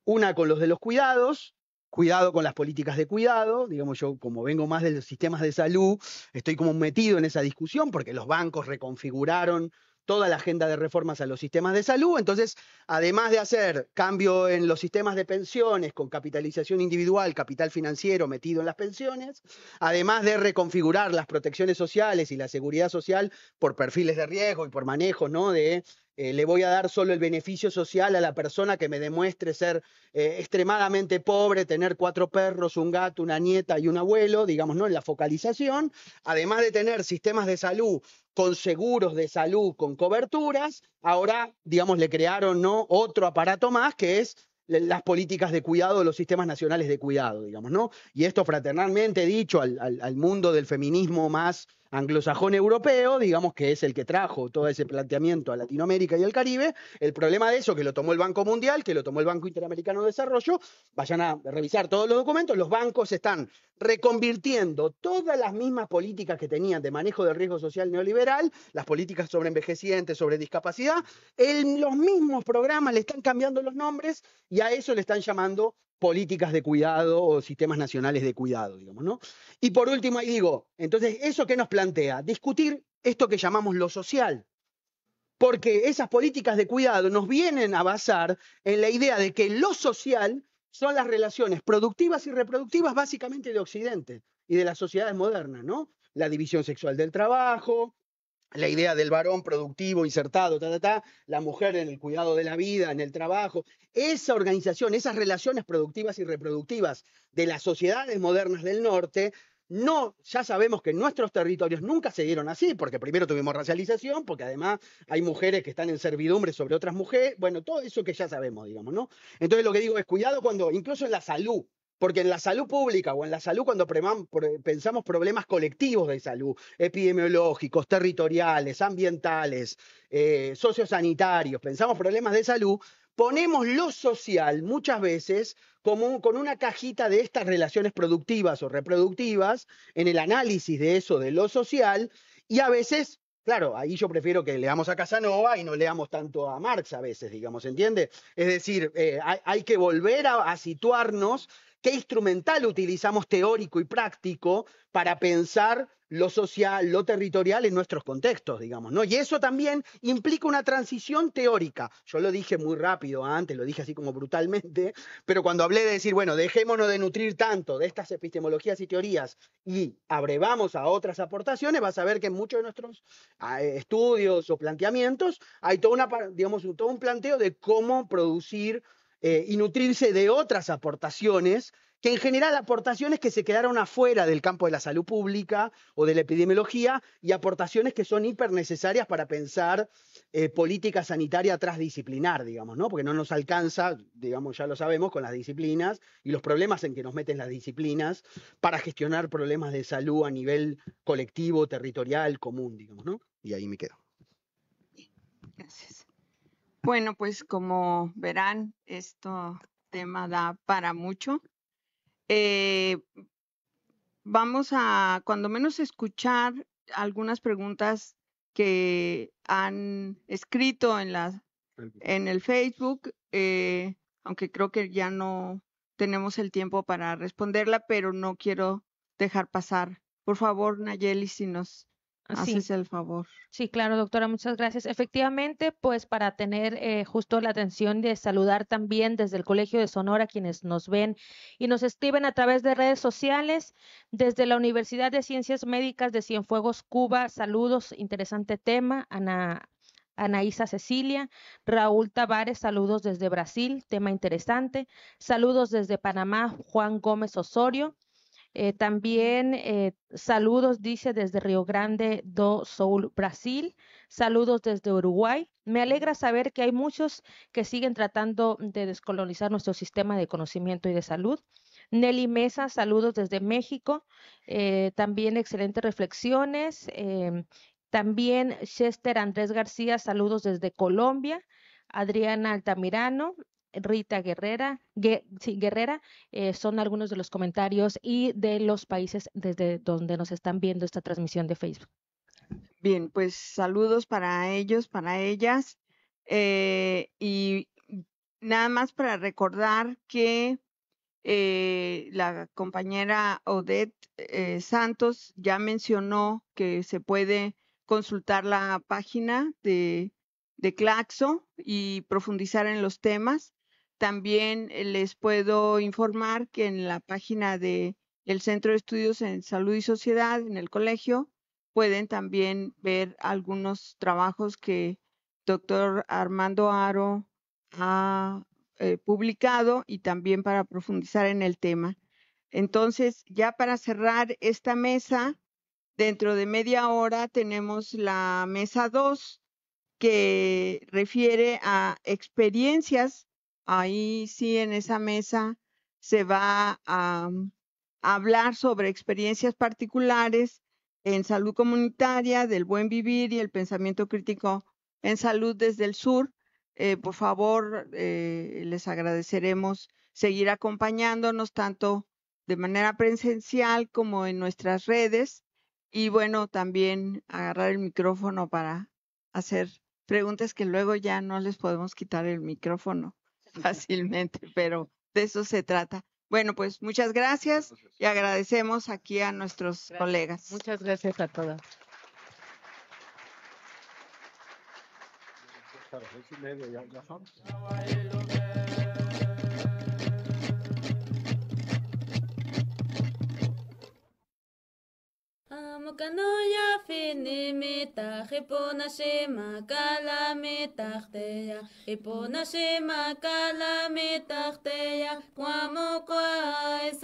una con los de los cuidados, cuidado con las políticas de cuidado, digamos yo como vengo más de los sistemas de salud, estoy como metido en esa discusión porque los bancos reconfiguraron toda la agenda de reformas a los sistemas de salud. Entonces, además de hacer cambio en los sistemas de pensiones con capitalización individual, capital financiero metido en las pensiones, además de reconfigurar las protecciones sociales y la seguridad social por perfiles de riesgo y por manejo ¿no? de eh, le voy a dar solo el beneficio social a la persona que me demuestre ser eh, extremadamente pobre, tener cuatro perros, un gato, una nieta y un abuelo, digamos, ¿no? En la focalización, además de tener sistemas de salud con seguros de salud, con coberturas, ahora, digamos, le crearon ¿no? otro aparato más que es las políticas de cuidado, los sistemas nacionales de cuidado, digamos, ¿no? Y esto fraternalmente dicho al mundo del feminismo más anglosajón europeo, digamos que es el que trajo todo ese planteamiento a Latinoamérica y al Caribe. El problema de eso, que lo tomó el Banco Mundial, que lo tomó el Banco Interamericano de Desarrollo, vayan a revisar todos los documentos, los bancos están reconvirtiendo todas las mismas políticas que tenían de manejo del riesgo social neoliberal, las políticas sobre envejecientes, sobre discapacidad, en los mismos programas le están cambiando los nombres y a eso le están llamando políticas de cuidado o sistemas nacionales de cuidado, digamos, ¿no? Y por último, ahí digo, entonces, ¿eso qué nos plantea? Discutir esto que llamamos lo social. Porque esas políticas de cuidado nos vienen a basar en la idea de que lo social son las relaciones productivas y reproductivas básicamente de Occidente y de las sociedades modernas, ¿no? La división sexual del trabajo, la idea del varón productivo, insertado, ta, ta, ta, la mujer en el cuidado de la vida, en el trabajo. Esa organización, esas relaciones productivas y reproductivas de las sociedades modernas del norte, no, ya sabemos que nuestros territorios nunca se dieron así, porque primero tuvimos racialización, porque además hay mujeres que están en servidumbre sobre otras mujeres, bueno, todo eso que ya sabemos, digamos, ¿no? Entonces lo que digo es cuidado cuando, incluso en la salud, porque en la salud pública o en la salud cuando eh, pensamos problemas colectivos de salud, epidemiológicos, territoriales, ambientales, eh, sociosanitarios, pensamos problemas de salud, ponemos lo social muchas veces como con una cajita de estas relaciones productivas o reproductivas en el análisis de eso, de lo social, y a veces Claro, ahí yo prefiero que leamos a Casanova y no leamos tanto a Marx a veces, digamos, ¿entiende? Es decir, eh, hay, que volver a, situarnos qué instrumental utilizamos teórico y práctico para pensar lo social, lo territorial en nuestros contextos, digamos, ¿no? Y eso también implica una transición teórica. Yo lo dije muy rápido antes, lo dije así como brutalmente, pero cuando hablé de decir, bueno, dejémonos de nutrir tanto de estas epistemologías y teorías y abrevamos a otras aportaciones, vas a ver que en muchos de nuestros ah, eh, estudios o planteamientos hay todo un planteo de cómo producir eh, y nutrirse de otras aportaciones, que en general aportaciones que se quedaron afuera del campo de la salud pública o de la epidemiología y aportaciones que son hiper necesarias para pensar eh, política sanitaria transdisciplinar, digamos, ¿no? Porque no nos alcanza, digamos, ya lo sabemos, con las disciplinas y los problemas en que nos meten las disciplinas para gestionar problemas de salud a nivel colectivo, territorial, común, digamos, ¿no? Y ahí me quedo. Gracias. Bueno, pues como verán, esto tema da para mucho. Eh, vamos a, cuando menos, escuchar algunas preguntas que han escrito en, en el Facebook, eh, aunque creo que ya no tenemos el tiempo para responderla, pero no quiero dejar pasar. Por favor, Nayeli, si nos Sí. el favor. Sí, claro, doctora, muchas gracias. Efectivamente, pues para tener eh, justo la atención de saludar también desde el Colegio de Sonora quienes nos ven y nos escriben a través de redes sociales, desde la Universidad de Ciencias Médicas de Cienfuegos, Cuba, saludos, interesante tema, Ana. Anaísa Cecilia, Raúl Tavares, saludos desde Brasil, tema interesante. Saludos desde Panamá, Juan Gómez Osorio. Eh, también eh, saludos, dice desde Río Grande do Sul, Brasil. Saludos desde Uruguay. Me alegra saber que hay muchos que siguen tratando de descolonizar nuestro sistema de conocimiento y de salud. Nelly Mesa, saludos desde México. Eh, también excelentes reflexiones. Em, también Chester Andrés García, saludos desde Colombia. Adriana Altamirano, Rita Guerrera, Guerrera eh, son algunos de los comentarios y de los países desde donde nos están viendo esta transmisión de Facebook. Bien, pues saludos para ellos, para ellas. Eh, y nada más para recordar que eh, la compañera Odette Santos ya mencionó que se puede consultar la página de Claxo y profundizar en los temas. También eh, les puedo informar que en la página de el Centro de Estudios en Salud y Sociedad, en el colegio, pueden también ver algunos trabajos que doctor Armando Aro ha eh, publicado y también para profundizar en el tema. Entonces, ya para cerrar esta mesa, dentro de media hora tenemos la mesa 2 que refiere a experiencias Ahí sí, en esa mesa se va mm, a, hablar sobre experiencias particulares en salud comunitaria, del buen vivir y el pensamiento crítico en salud desde el sur. Eh, por favor, eh, les agradeceremos seguir acompañándonos tanto de manera presencial como en nuestras redes y bueno, también agarrar el micrófono para hacer preguntas que luego ya no les podemos quitar el micrófono. fácilmente, pero de eso se trata. Bueno, pues muchas gracias y agradecemos aquí a nuestros colegas. Muchas gracias a todas. Amokanoya finimitah, iponashima kalamitachteya, iponashima kalamitachteya, kwamokwa